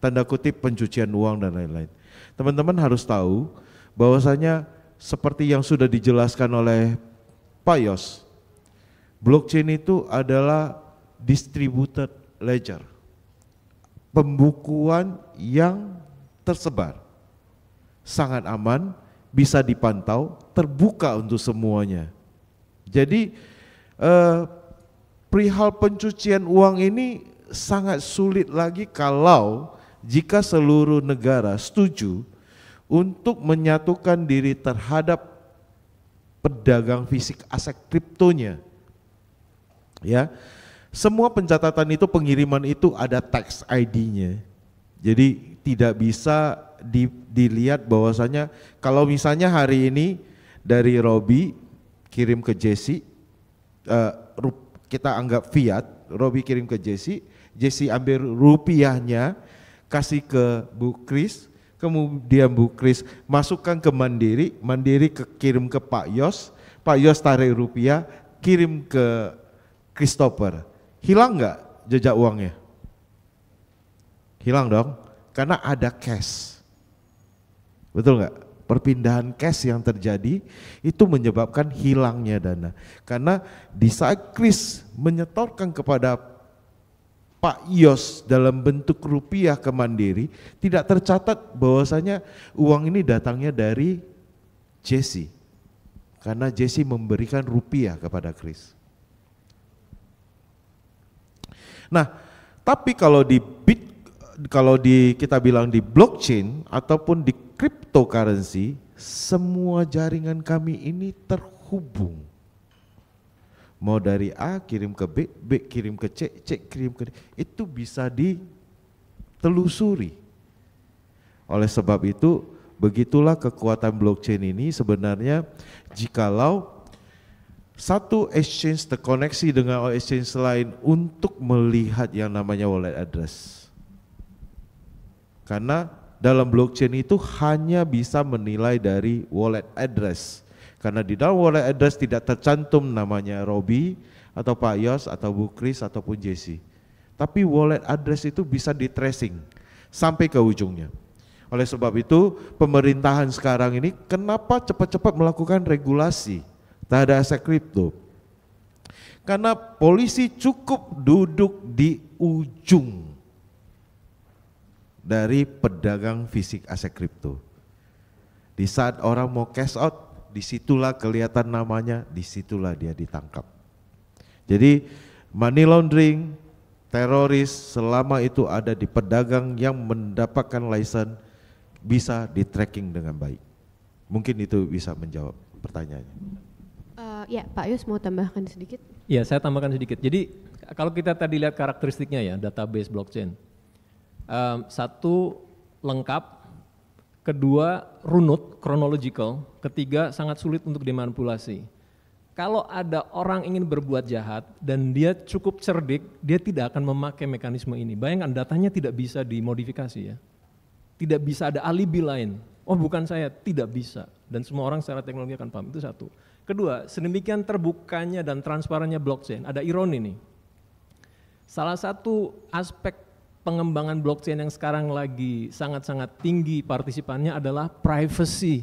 tanda kutip pencucian uang dan lain-lain. Teman-teman harus tahu bahwasanya seperti yang sudah dijelaskan oleh Pak Yos, blockchain itu adalah distributed ledger, pembukuan yang tersebar, sangat aman, bisa dipantau, terbuka untuk semuanya. Jadi eh, perihal pencucian uang ini sangat sulit lagi kalau jika seluruh negara setuju untuk menyatukan diri terhadap pedagang fisik aset kriptonya. Ya. Semua pencatatan itu pengiriman itu ada tax ID-nya. Jadi tidak bisa di, dilihat bahwasanya kalau misalnya hari ini dari Robi kirim ke Jesse uh, kita anggap fiat, Robi kirim ke Jesse, Jesse ambil rupiahnya, kasih ke Bu Kris, kemudian Bu Kris masukkan ke Mandiri, Mandiri ke, kirim ke Pak Yos, Pak Yos tarik rupiah, kirim ke Christopher. Hilang nggak jejak uangnya? Hilang dong, karena ada cash. Betul nggak? perpindahan cash yang terjadi itu menyebabkan hilangnya dana. Karena di saat Chris menyetorkan kepada Pak Yos dalam bentuk rupiah ke Mandiri, tidak tercatat bahwasanya uang ini datangnya dari Jesse. Karena Jesse memberikan rupiah kepada Chris Nah, tapi kalau di Bitcoin kalau di kita bilang di blockchain ataupun di cryptocurrency, semua jaringan kami ini terhubung. Mau dari A kirim ke B, B kirim ke C, C kirim ke D, itu bisa ditelusuri. Oleh sebab itu, begitulah kekuatan blockchain ini sebenarnya jikalau satu exchange terkoneksi dengan exchange lain untuk melihat yang namanya wallet address. Karena dalam blockchain itu hanya bisa menilai dari wallet address. Karena di dalam wallet address tidak tercantum namanya Robi atau Pak Yos atau Bu Kris ataupun Jesse. Tapi wallet address itu bisa di tracing sampai ke ujungnya. Oleh sebab itu, pemerintahan sekarang ini kenapa cepat-cepat melakukan regulasi terhadap aset kripto? Karena polisi cukup duduk di ujung dari pedagang fisik aset kripto. Di saat orang mau cash out, disitulah kelihatan namanya, disitulah dia ditangkap. Jadi money laundering, teroris selama itu ada di pedagang yang mendapatkan license bisa di tracking dengan baik. Mungkin itu bisa menjawab pertanyaannya. Uh, ya Pak Yus mau tambahkan sedikit? Ya saya tambahkan sedikit. Jadi kalau kita tadi lihat karakteristiknya ya database blockchain um, satu lengkap, kedua runut chronological, ketiga sangat sulit untuk dimanipulasi. Kalau ada orang ingin berbuat jahat dan dia cukup cerdik, dia tidak akan memakai mekanisme ini. Bayangkan datanya tidak bisa dimodifikasi ya. Tidak bisa ada alibi lain. Oh bukan saya, tidak bisa. Dan semua orang secara teknologi akan paham, itu satu. Kedua, sedemikian terbukanya dan transparannya blockchain, ada ironi nih. Salah satu aspek pengembangan blockchain yang sekarang lagi sangat-sangat tinggi partisipannya adalah privacy.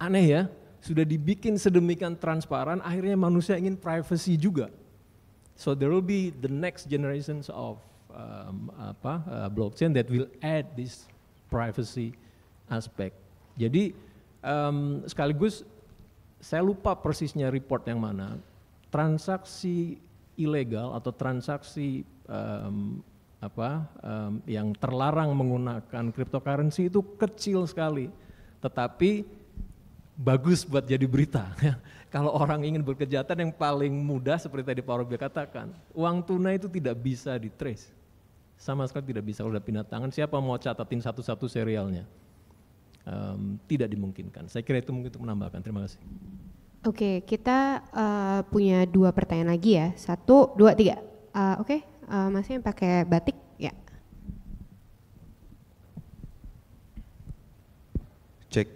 Aneh ya, sudah dibikin sedemikian transparan, akhirnya manusia ingin privacy juga. So there will be the next generations of um, apa, uh, blockchain that will add this privacy aspect. Jadi um, sekaligus saya lupa persisnya report yang mana transaksi ilegal atau transaksi um, apa um, yang terlarang menggunakan cryptocurrency itu kecil sekali, tetapi bagus buat jadi berita. Ya. Kalau orang ingin berkejahatan yang paling mudah seperti tadi Pak Robby katakan, uang tunai itu tidak bisa di trace Sama sekali tidak bisa, udah pindah tangan, siapa mau catatin satu-satu serialnya? Um, tidak dimungkinkan. Saya kira itu mungkin untuk menambahkan. Terima kasih. Oke, okay, kita uh, punya dua pertanyaan lagi ya. Satu, dua, tiga. Uh, Oke, okay. uh, pakai batik ya check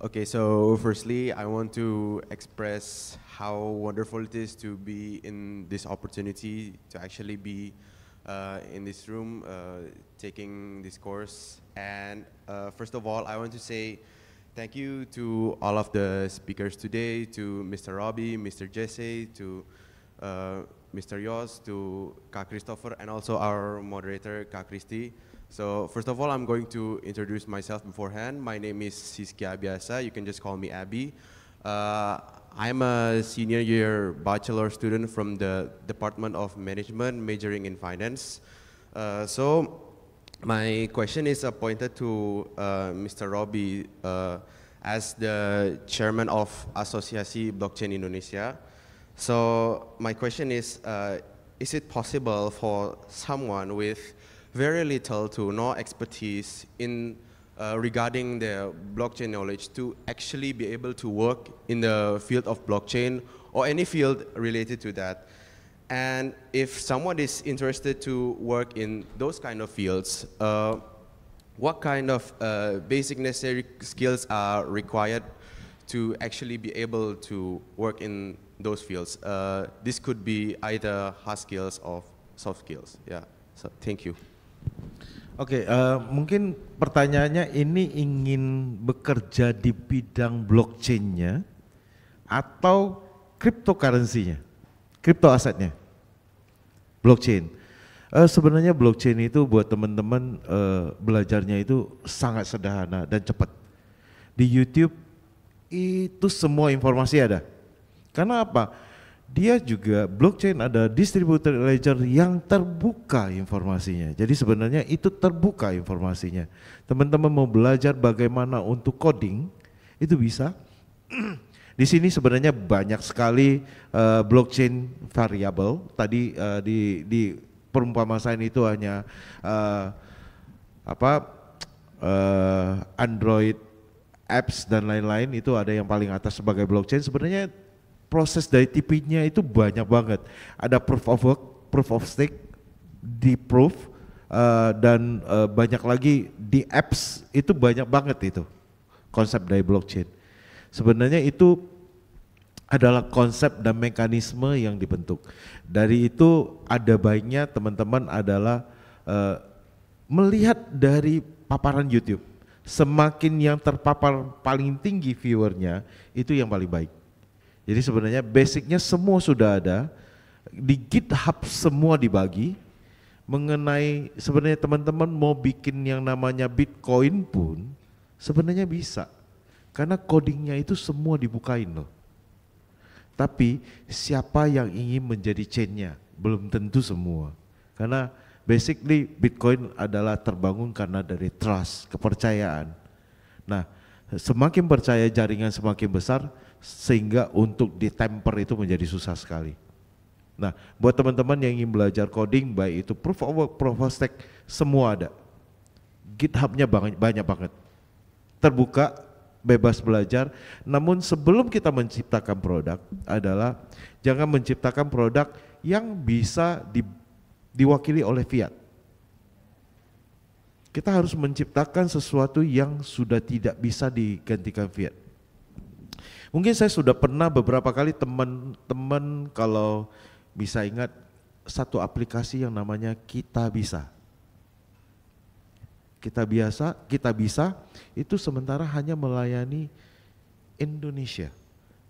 okay so firstly i want to express how wonderful it is to be in this opportunity to actually be uh, in this room uh, taking this course and first of all i want to say thank you to all of the speakers today, to Mr. Robbie, Mr. Jesse, to uh, Mr. Yos, to Ka Christopher, and also our moderator, Ka Christy. So first of all, I'm going to introduce myself beforehand. My name is Siski Biasa. You can just call me Abby. Uh, I'm a senior year bachelor student from the Department of Management, majoring in finance. Uh, so my question is appointed to uh, Mr. Robbie uh, as the chairman of Asosiasi Blockchain Indonesia. So my question is, uh, is it possible for someone with very little to no expertise in uh, regarding their blockchain knowledge to actually be able to work in the field of blockchain or any field related to that? And if someone is interested to work in those kind of fields, uh, what kind of uh, basic necessary skills are required to actually be able to work in those fields. Uh, this could be either hard skills or soft skills. yeah. so thank you. okay, uh, eh, mungkin pertanyaannya ini ingin bekerja di bidang blockchainnya atau cryptocurrency-nya, crypto asetnya, blockchain. Uh, sebenarnya blockchain itu buat teman-teman uh, belajarnya itu sangat sederhana dan cepat. Di YouTube itu semua informasi ada karena apa? Dia juga blockchain ada distributed ledger yang terbuka informasinya. Jadi sebenarnya itu terbuka informasinya. Teman-teman mau belajar bagaimana untuk coding itu bisa. Di sini sebenarnya banyak sekali uh, blockchain variabel. Tadi uh, di di perumpamaan saya itu hanya uh, apa uh, Android apps dan lain-lain itu ada yang paling atas sebagai blockchain. Sebenarnya proses dari tipinya itu banyak banget. Ada proof of work, proof of stake, di proof uh, dan uh, banyak lagi di apps itu banyak banget itu konsep dari blockchain. Sebenarnya itu adalah konsep dan mekanisme yang dibentuk. Dari itu ada baiknya teman-teman adalah uh, melihat dari paparan YouTube. Semakin yang terpapar paling tinggi viewernya itu yang paling baik. Jadi sebenarnya basicnya semua sudah ada, di GitHub semua dibagi, mengenai sebenarnya teman-teman mau bikin yang namanya Bitcoin pun sebenarnya bisa. Karena codingnya itu semua dibukain loh. Tapi siapa yang ingin menjadi chainnya? Belum tentu semua. Karena basically Bitcoin adalah terbangun karena dari trust, kepercayaan. Nah semakin percaya jaringan semakin besar, sehingga untuk ditemper itu menjadi susah sekali. Nah, buat teman-teman yang ingin belajar coding, baik itu proof of work, proof of stake, semua ada. GitHub-nya banyak, banyak banget. Terbuka, bebas belajar. Namun sebelum kita menciptakan produk adalah jangan menciptakan produk yang bisa di, diwakili oleh fiat. Kita harus menciptakan sesuatu yang sudah tidak bisa digantikan fiat Mungkin saya sudah pernah beberapa kali teman-teman kalau bisa ingat satu aplikasi yang namanya Kita Bisa. Kita biasa, Kita Bisa itu sementara hanya melayani Indonesia.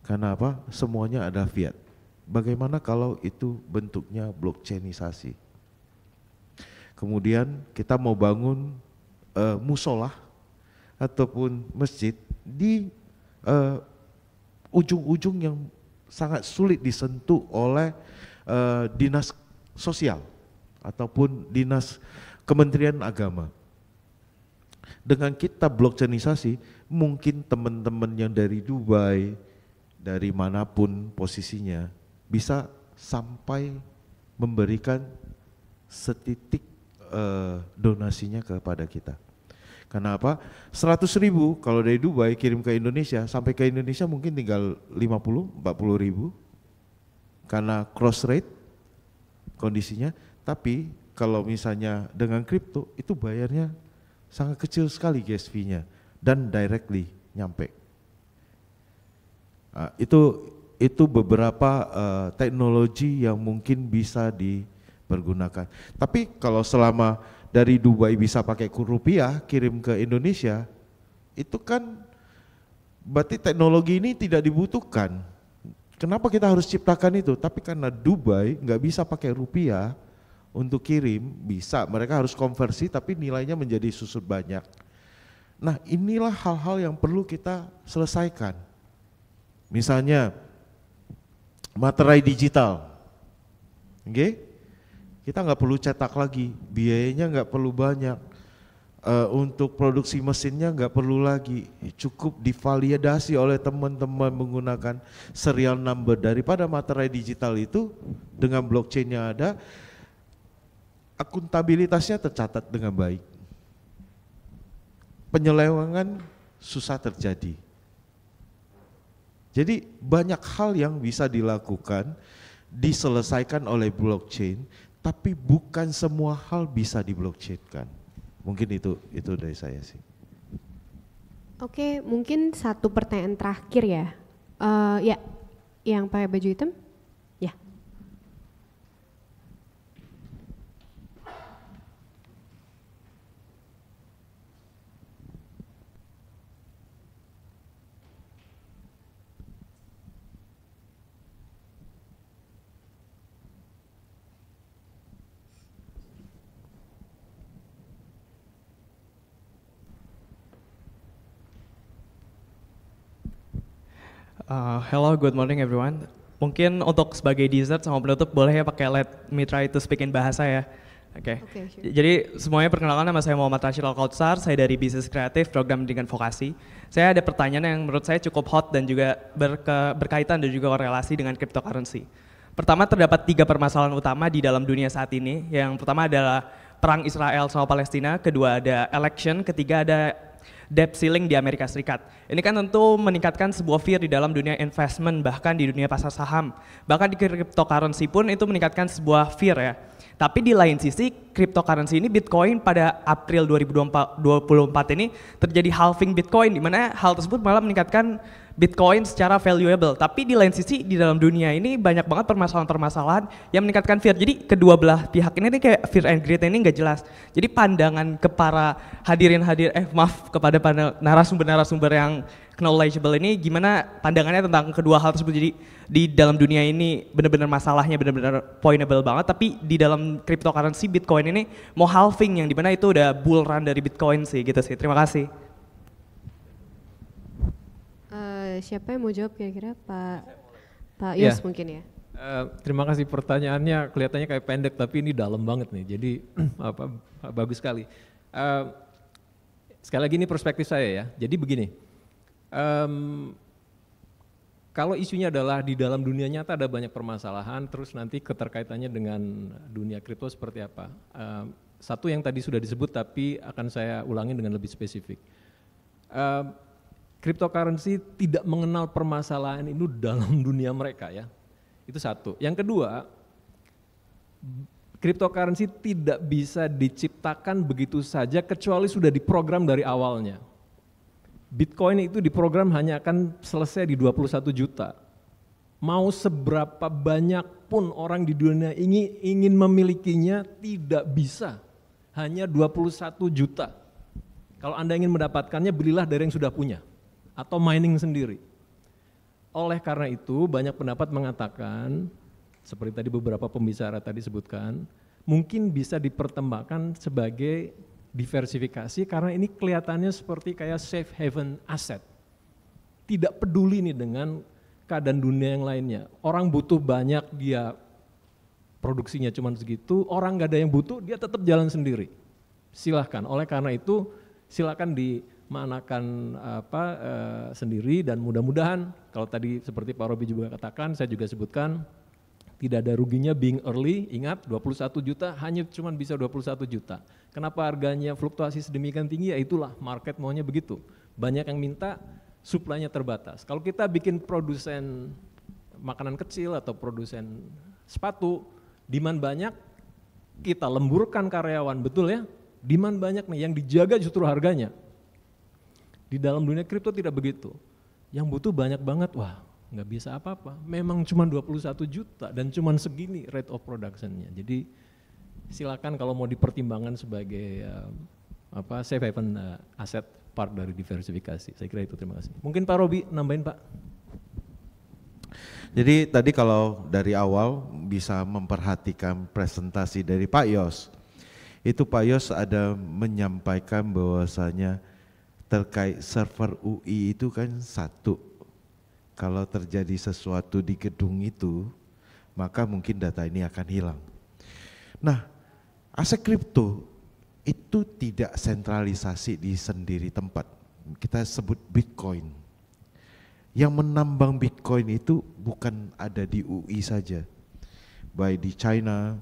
Karena apa? Semuanya ada fiat. Bagaimana kalau itu bentuknya blockchainisasi? Kemudian kita mau bangun uh, eh, musola ataupun masjid di uh, ujung-ujung yang sangat sulit disentuh oleh uh, dinas sosial ataupun dinas Kementerian Agama. Dengan kita blockchainisasi, mungkin teman-teman yang dari Dubai, dari manapun posisinya, bisa sampai memberikan setitik uh, donasinya kepada kita. Karena apa? 100 ribu kalau dari Dubai kirim ke Indonesia, sampai ke Indonesia mungkin tinggal 50, 40 ribu. Karena cross rate kondisinya. Tapi kalau misalnya dengan kripto itu bayarnya sangat kecil sekali gas fee-nya dan directly nyampe. Nah, itu itu beberapa uh, teknologi yang mungkin bisa dipergunakan. Tapi kalau selama dari Dubai bisa pakai rupiah kirim ke Indonesia, itu kan berarti teknologi ini tidak dibutuhkan. Kenapa kita harus ciptakan itu? Tapi karena Dubai nggak bisa pakai rupiah untuk kirim, bisa. Mereka harus konversi tapi nilainya menjadi susut banyak. Nah inilah hal-hal yang perlu kita selesaikan. Misalnya materai digital, oke? Okay? kita nggak perlu cetak lagi, biayanya nggak perlu banyak. Uh, untuk produksi mesinnya nggak perlu lagi, cukup divalidasi oleh teman-teman menggunakan serial number daripada materai digital itu dengan blockchainnya ada, akuntabilitasnya tercatat dengan baik. Penyelewangan susah terjadi. Jadi banyak hal yang bisa dilakukan diselesaikan oleh blockchain tapi bukan semua hal bisa di blockchain-kan. Mungkin itu itu dari saya sih. Oke, mungkin satu pertanyaan terakhir ya. Uh, ya, yang pakai baju hitam. Uh, hello, good morning everyone. Mungkin untuk sebagai dessert sama penutup boleh ya pakai let me try to speak in bahasa ya. Oke. Okay. Okay, sure. Jadi semuanya perkenalkan nama saya Muhammad Rashid Al-Kautsar, saya dari Bisnis Kreatif Program dengan Vokasi. Saya ada pertanyaan yang menurut saya cukup hot dan juga berke, berkaitan dan juga korelasi dengan cryptocurrency. Pertama terdapat tiga permasalahan utama di dalam dunia saat ini. Yang pertama adalah perang Israel sama Palestina, kedua ada election, ketiga ada debt ceiling di Amerika Serikat. Ini kan tentu meningkatkan sebuah fear di dalam dunia investment bahkan di dunia pasar saham. Bahkan di cryptocurrency pun itu meningkatkan sebuah fear ya. Tapi di lain sisi, cryptocurrency ini Bitcoin pada April 2024 ini terjadi halving Bitcoin, di mana hal tersebut malah meningkatkan Bitcoin secara valuable. Tapi di lain sisi di dalam dunia ini banyak banget permasalahan-permasalahan yang meningkatkan fear. Jadi kedua belah pihak ini nih kayak fear and greed ini nggak jelas. Jadi pandangan ke para hadirin hadir eh maaf kepada para narasumber-narasumber yang knowledgeable ini gimana pandangannya tentang kedua hal tersebut. Jadi di dalam dunia ini benar-benar masalahnya benar-benar pointable banget tapi di dalam cryptocurrency Bitcoin ini mau halving yang dimana itu udah bull run dari Bitcoin sih gitu sih. Terima kasih. siapa yang mau jawab kira-kira Pak Pak ya. Yus yeah. mungkin ya. Uh, terima kasih pertanyaannya kelihatannya kayak pendek tapi ini dalam banget nih. Jadi apa bagus sekali. Uh, sekali lagi ini perspektif saya ya. Jadi begini. Um, kalau isunya adalah di dalam dunia nyata ada banyak permasalahan, terus nanti keterkaitannya dengan dunia kripto seperti apa. Uh, satu yang tadi sudah disebut tapi akan saya ulangi dengan lebih spesifik. Uh, cryptocurrency tidak mengenal permasalahan itu dalam dunia mereka ya. Itu satu. Yang kedua, cryptocurrency tidak bisa diciptakan begitu saja kecuali sudah diprogram dari awalnya. Bitcoin itu diprogram hanya akan selesai di 21 juta. Mau seberapa banyak pun orang di dunia ini ingin memilikinya tidak bisa. Hanya 21 juta. Kalau Anda ingin mendapatkannya belilah dari yang sudah punya atau mining sendiri. Oleh karena itu, banyak pendapat mengatakan, seperti tadi beberapa pembicara tadi sebutkan, mungkin bisa dipertembakkan sebagai diversifikasi karena ini kelihatannya seperti kayak safe haven asset. Tidak peduli nih dengan keadaan dunia yang lainnya. Orang butuh banyak, dia produksinya cuma segitu, orang gak ada yang butuh, dia tetap jalan sendiri. Silahkan, oleh karena itu silahkan di manakan apa e, sendiri dan mudah-mudahan kalau tadi seperti Pak Robi juga katakan, saya juga sebutkan tidak ada ruginya being early, ingat 21 juta hanya cuma bisa 21 juta. Kenapa harganya fluktuasi sedemikian tinggi? Ya itulah market maunya begitu. Banyak yang minta, suplainya terbatas. Kalau kita bikin produsen makanan kecil atau produsen sepatu, demand banyak, kita lemburkan karyawan, betul ya? Demand banyak nih, yang dijaga justru harganya. Di dalam dunia kripto tidak begitu. Yang butuh banyak banget, wah nggak bisa apa-apa. Memang cuma 21 juta dan cuma segini rate of productionnya. Jadi silakan kalau mau dipertimbangkan sebagai uh, apa safe haven uh, eh, aset part dari diversifikasi. Saya kira itu terima kasih. Mungkin Pak Robi nambahin Pak. Jadi tadi kalau dari awal bisa memperhatikan presentasi dari Pak Yos, itu Pak Yos ada menyampaikan bahwasanya terkait server UI itu kan satu. Kalau terjadi sesuatu di gedung itu, maka mungkin data ini akan hilang. Nah, aset kripto itu tidak sentralisasi di sendiri tempat. Kita sebut Bitcoin. Yang menambang Bitcoin itu bukan ada di UI saja. Baik di China,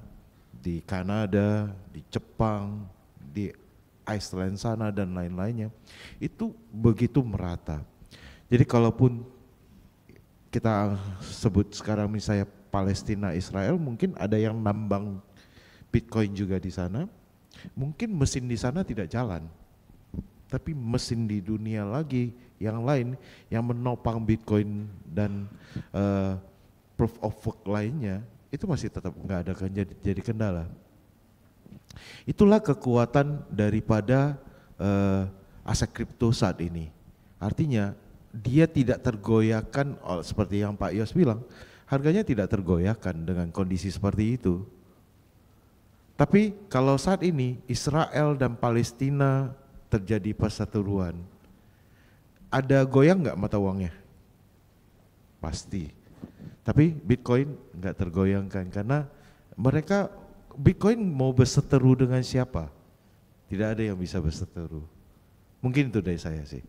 di Kanada, di Jepang, di Iceland sana dan lain-lainnya itu begitu merata. Jadi kalaupun kita sebut sekarang misalnya Palestina Israel mungkin ada yang nambang Bitcoin juga di sana. Mungkin mesin di sana tidak jalan. Tapi mesin di dunia lagi yang lain yang menopang Bitcoin dan uh, proof of work lainnya itu masih tetap nggak ada kan jadi kendala. Itulah kekuatan daripada uh, aset kripto saat ini. Artinya dia tidak tergoyahkan oh, seperti yang Pak Yos bilang, harganya tidak tergoyahkan dengan kondisi seperti itu. Tapi kalau saat ini Israel dan Palestina terjadi perseteruan, ada goyang nggak mata uangnya? Pasti. Tapi Bitcoin nggak tergoyangkan karena mereka Bitcoin mau berseteru dengan siapa? Tidak ada yang bisa berseteru. Mungkin itu dari saya sih.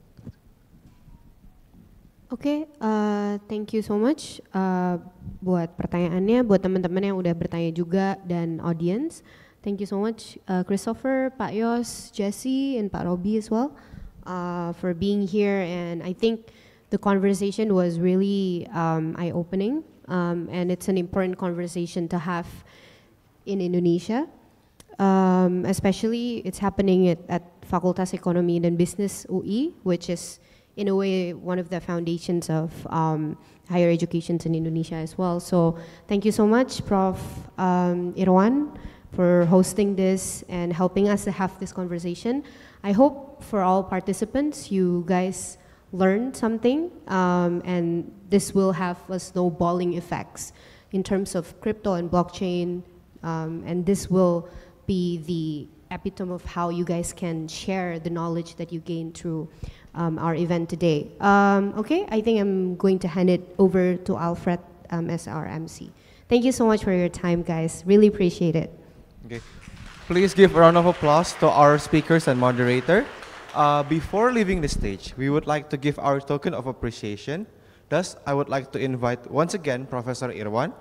Oke, okay, uh, eh, thank you so much uh, buat pertanyaannya, buat teman-teman yang udah bertanya juga dan audience. Thank you so much uh, Christopher, Pak Yos, Jesse, and Pak Robi as well uh, for being here. And I think the conversation was really um, eye-opening, um, and it's an important conversation to have. in Indonesia. Um, especially, it's happening at, at Facultas Economy dan Business UI, which is in a way one of the foundations of um, higher education in Indonesia as well. So thank you so much, Prof. Um, Irwan, for hosting this and helping us to have this conversation. I hope for all participants, you guys learned something, um, and this will have a snowballing effects in terms of crypto and blockchain um, and this will be the epitome of how you guys can share the knowledge that you gain through um, our event today. Um, okay, I think I'm going to hand it over to Alfred um, as our MC. Thank you so much for your time, guys. Really appreciate it. Okay. Please give a round of applause to our speakers and moderator. Uh, before leaving the stage, we would like to give our token of appreciation. Thus, I would like to invite once again Professor Irwan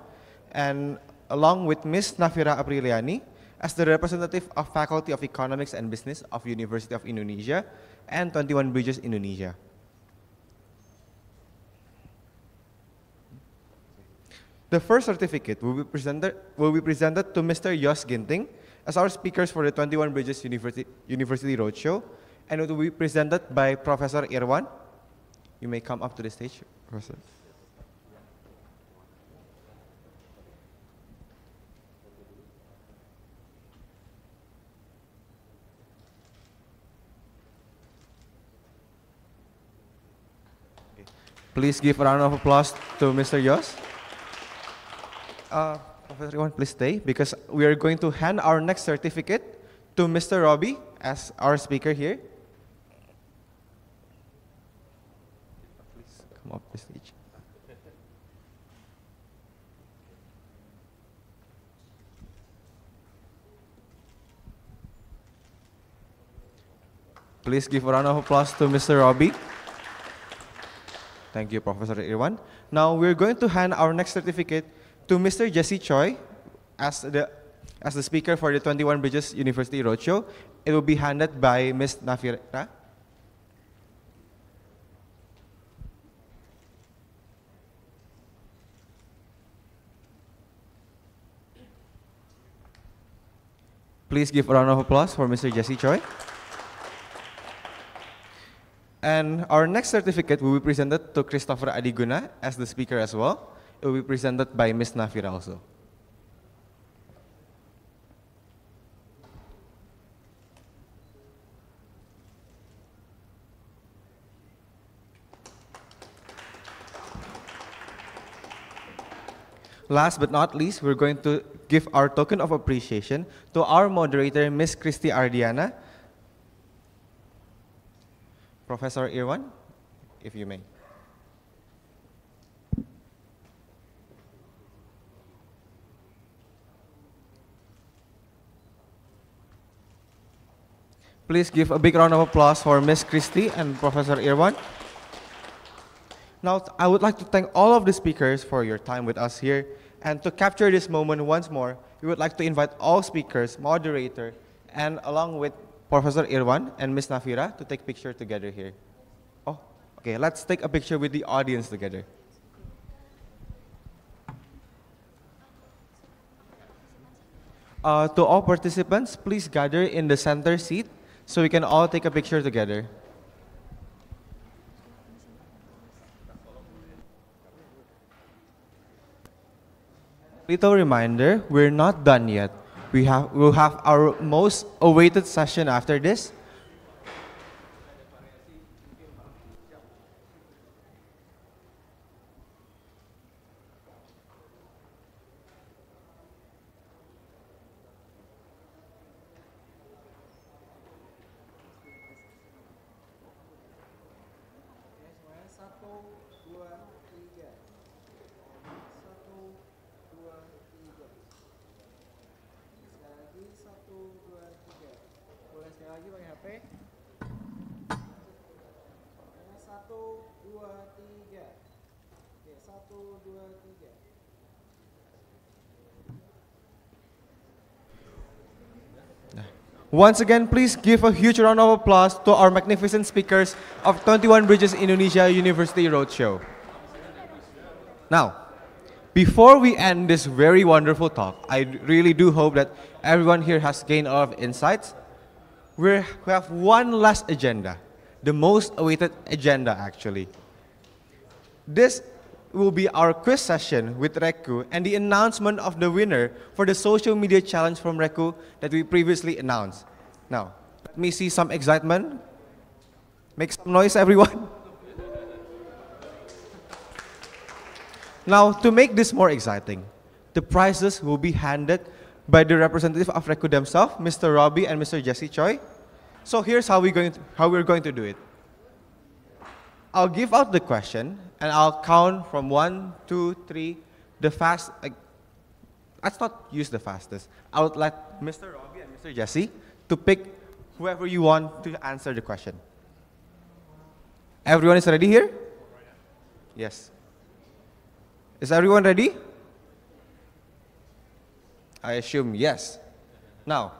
and along with Ms. Nafira Apriliani as the representative of Faculty of Economics and Business of University of Indonesia and 21 Bridges Indonesia. The first certificate will be presented, will be presented to Mr. Jos Ginting as our speakers for the 21 Bridges University, University Roadshow, and it will be presented by Professor Irwan. You may come up to the stage, Professor. Please give a round of applause to Mr. Yos. Uh, Professor Iwan, please stay because we are going to hand our next certificate to Mr. Robbie as our speaker here. Please come up the stage. Please give a round of applause to Mr. Robbie. Thank you, Professor Irwan. Now we're going to hand our next certificate to Mr. Jesse Choi as the, as the speaker for the 21 Bridges University Roadshow. It will be handed by Ms. Nafira. Please give a round of applause for Mr. Jesse Choi. And our next certificate will be presented to Christopher Adiguna as the speaker as well. It will be presented by Ms. Nafira also. Last but not least, we're going to give our token of appreciation to our moderator, Ms. Christy Ardiana, Professor Irwan, if you may. Please give a big round of applause for Ms. Christie and Professor Irwan. Now, I would like to thank all of the speakers for your time with us here. And to capture this moment once more, we would like to invite all speakers, moderator, and along with Professor Irwan and Ms. Nafira to take picture together here. Oh, okay, let's take a picture with the audience together. Uh, to all participants, please gather in the center seat so we can all take a picture together. Little reminder, we're not done yet we have, we'll have our most awaited session after this. Once again, please give a huge round of applause to our magnificent speakers of 21 Bridges Indonesia University Roadshow. Now, before we end this very wonderful talk, I really do hope that everyone here has gained a lot of insights. We're, we have one last agenda, the most awaited agenda actually. This will be our quiz session with Reku and the announcement of the winner for the social media challenge from Reku that we previously announced. Now, let me see some excitement. Make some noise, everyone. now, to make this more exciting, the prizes will be handed by the representative of Reku themselves, Mr. Robbie and Mr. Jesse Choi. So here's how, we going to, how we're going to do it. I'll give out the question and I'll count from one, two, three. The fast, like, let's not use the fastest. I would let Mr. Robbie and Mr. Jesse to pick whoever you want to answer the question. Everyone is ready here? Yes. Is everyone ready? I assume yes. Now,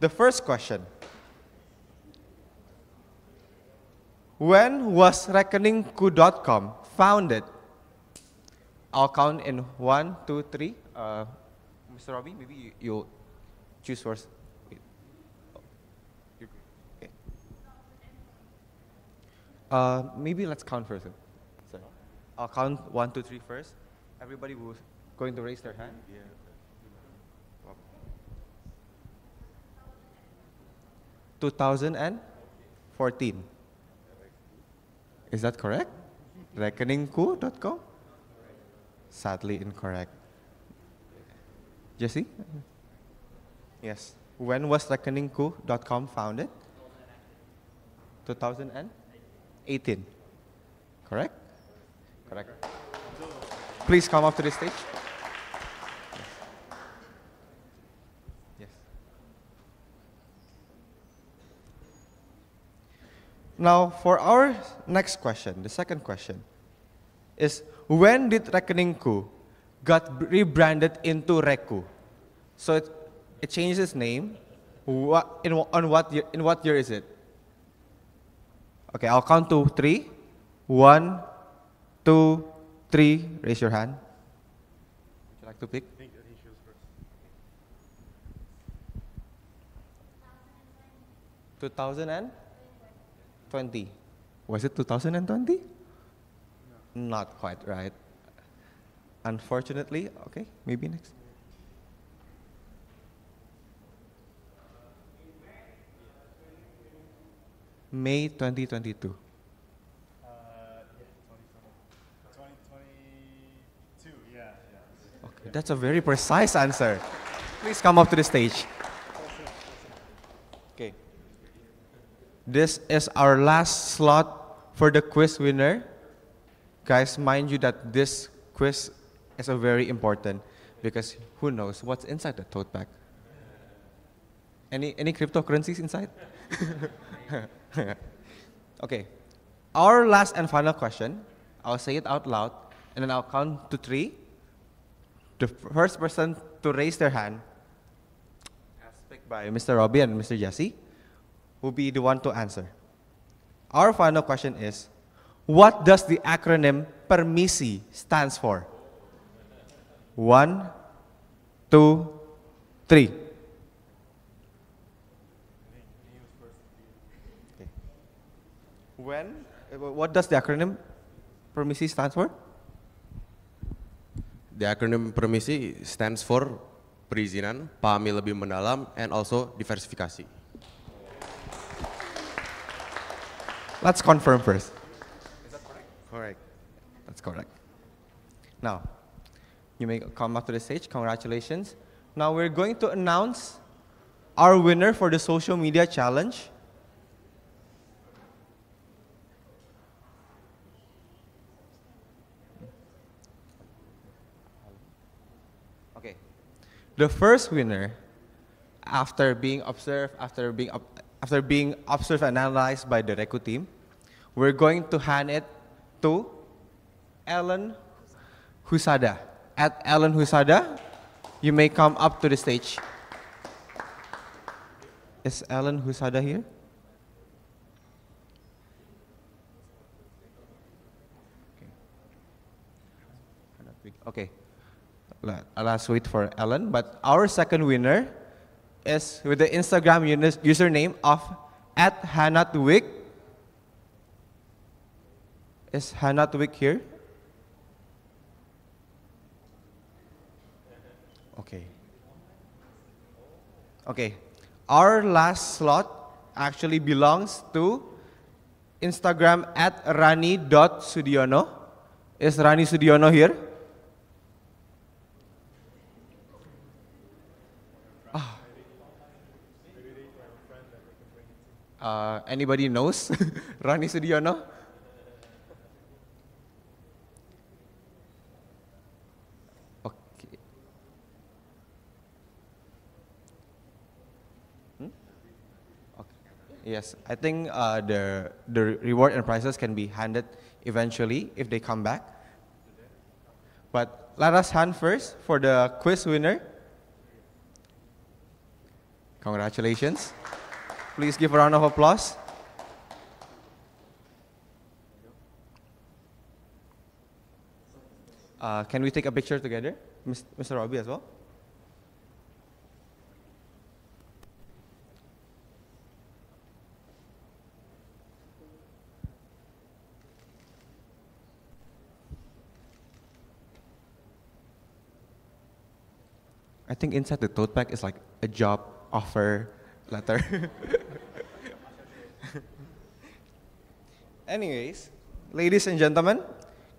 the first question. When was reckoningku.com founded? I'll count in one, two, three. Uh, Mr. Robbie, maybe you, you choose first. Okay. Uh, maybe let's count first. Sorry. I'll count one, two, three first. Everybody was going to raise their hand. Yeah. Two thousand and fourteen. Is that correct? Reckoningku.com? Sadly incorrect. Jesse? Yes. When was reckoningku.com founded? 2018. Correct? Correct. Please come up to the stage. Now, for our next question, the second question is when did Reckoningku got rebranded into Reku? So it, it changed its name. What, in, on what year, in what year is it? Okay, I'll count to three. One, two, three. Raise your hand. Would you like to pick? Two thousand and 2020. Was it 2020? No. Not quite right. Unfortunately, okay, maybe next. May 2022. Uh, yeah, 2022, yeah, yeah. Okay, that's a very precise answer. Please come up to the stage. This is our last slot for the quiz winner. Guys, mind you that this quiz is a very important because who knows what's inside the tote bag? Any, any cryptocurrencies inside? okay. Our last and final question, I'll say it out loud, and then I'll count to three. The first person to raise their hand, Asked by Mr. Robbie and Mr. Jesse, will be the one to answer. Our final question is, what does the acronym PERMISI stands for? One, two, three. When, what does the acronym PERMISI stands for? The acronym PERMISI stands for perizinan, pahami lebih mendalam, and also diversifikasi. Let's confirm first. Is that correct? Correct. That's correct. Now, you may come up to the stage. Congratulations. Now we're going to announce our winner for the social media challenge. Okay. The first winner, after being observed, after being, after being observed and analyzed by the RECU team, we're going to hand it to Ellen Husada. At Ellen Husada, you may come up to the stage. Is Ellen Husada here? Okay, let's wait for Ellen. But our second winner is with the Instagram username of at is Hannah Hanatwik here? Okay. Okay. Our last slot actually belongs to Instagram at rani.sudiono. Is Rani Sudiono here? Oh. Uh, anybody knows Rani Sudiono? Yes, I think uh, the the reward and prizes can be handed eventually if they come back. But let us hand first for the quiz winner. Congratulations. Please give a round of applause. Uh, can we take a picture together, Mr. Robbie as well? I think inside the tote bag is like a job offer letter. Anyways, ladies and gentlemen,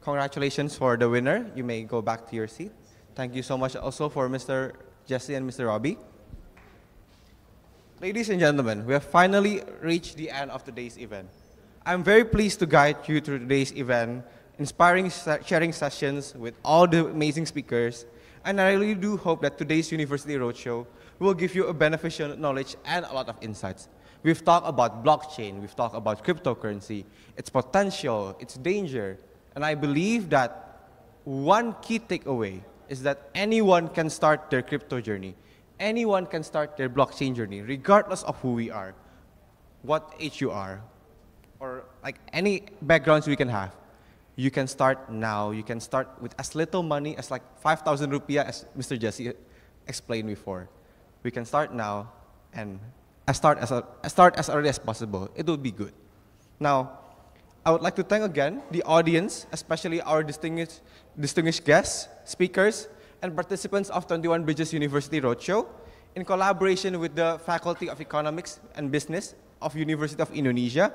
congratulations for the winner. You may go back to your seat. Thank you so much also for Mr. Jesse and Mr. Robbie. Ladies and gentlemen, we have finally reached the end of today's event. I'm very pleased to guide you through today's event, inspiring sharing sessions with all the amazing speakers, and I really do hope that today's University Roadshow will give you a beneficial knowledge and a lot of insights. We've talked about blockchain, we've talked about cryptocurrency, its potential, its danger. And I believe that one key takeaway is that anyone can start their crypto journey. Anyone can start their blockchain journey, regardless of who we are, what age you are, or like any backgrounds we can have you can start now. You can start with as little money as like 5,000 rupiah, as Mr. Jesse explained before. We can start now and start as, a, start as early as possible. It will be good. Now, I would like to thank again the audience, especially our distinguished, distinguished guests, speakers, and participants of 21 Bridges University Roadshow in collaboration with the Faculty of Economics and Business of University of Indonesia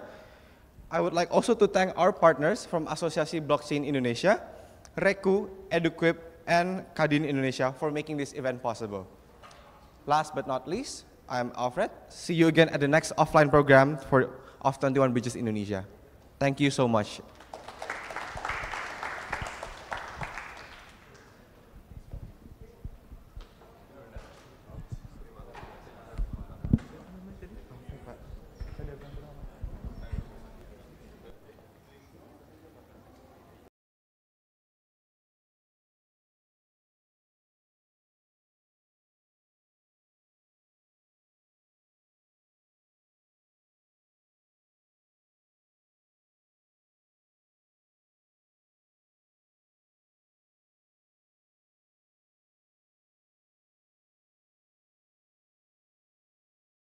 I would like also to thank our partners from Asosiasi Blockchain Indonesia, Reku, Eduquip, and Kadin Indonesia for making this event possible. Last but not least, I'm Alfred. See you again at the next offline program for of 21 Bridges Indonesia. Thank you so much.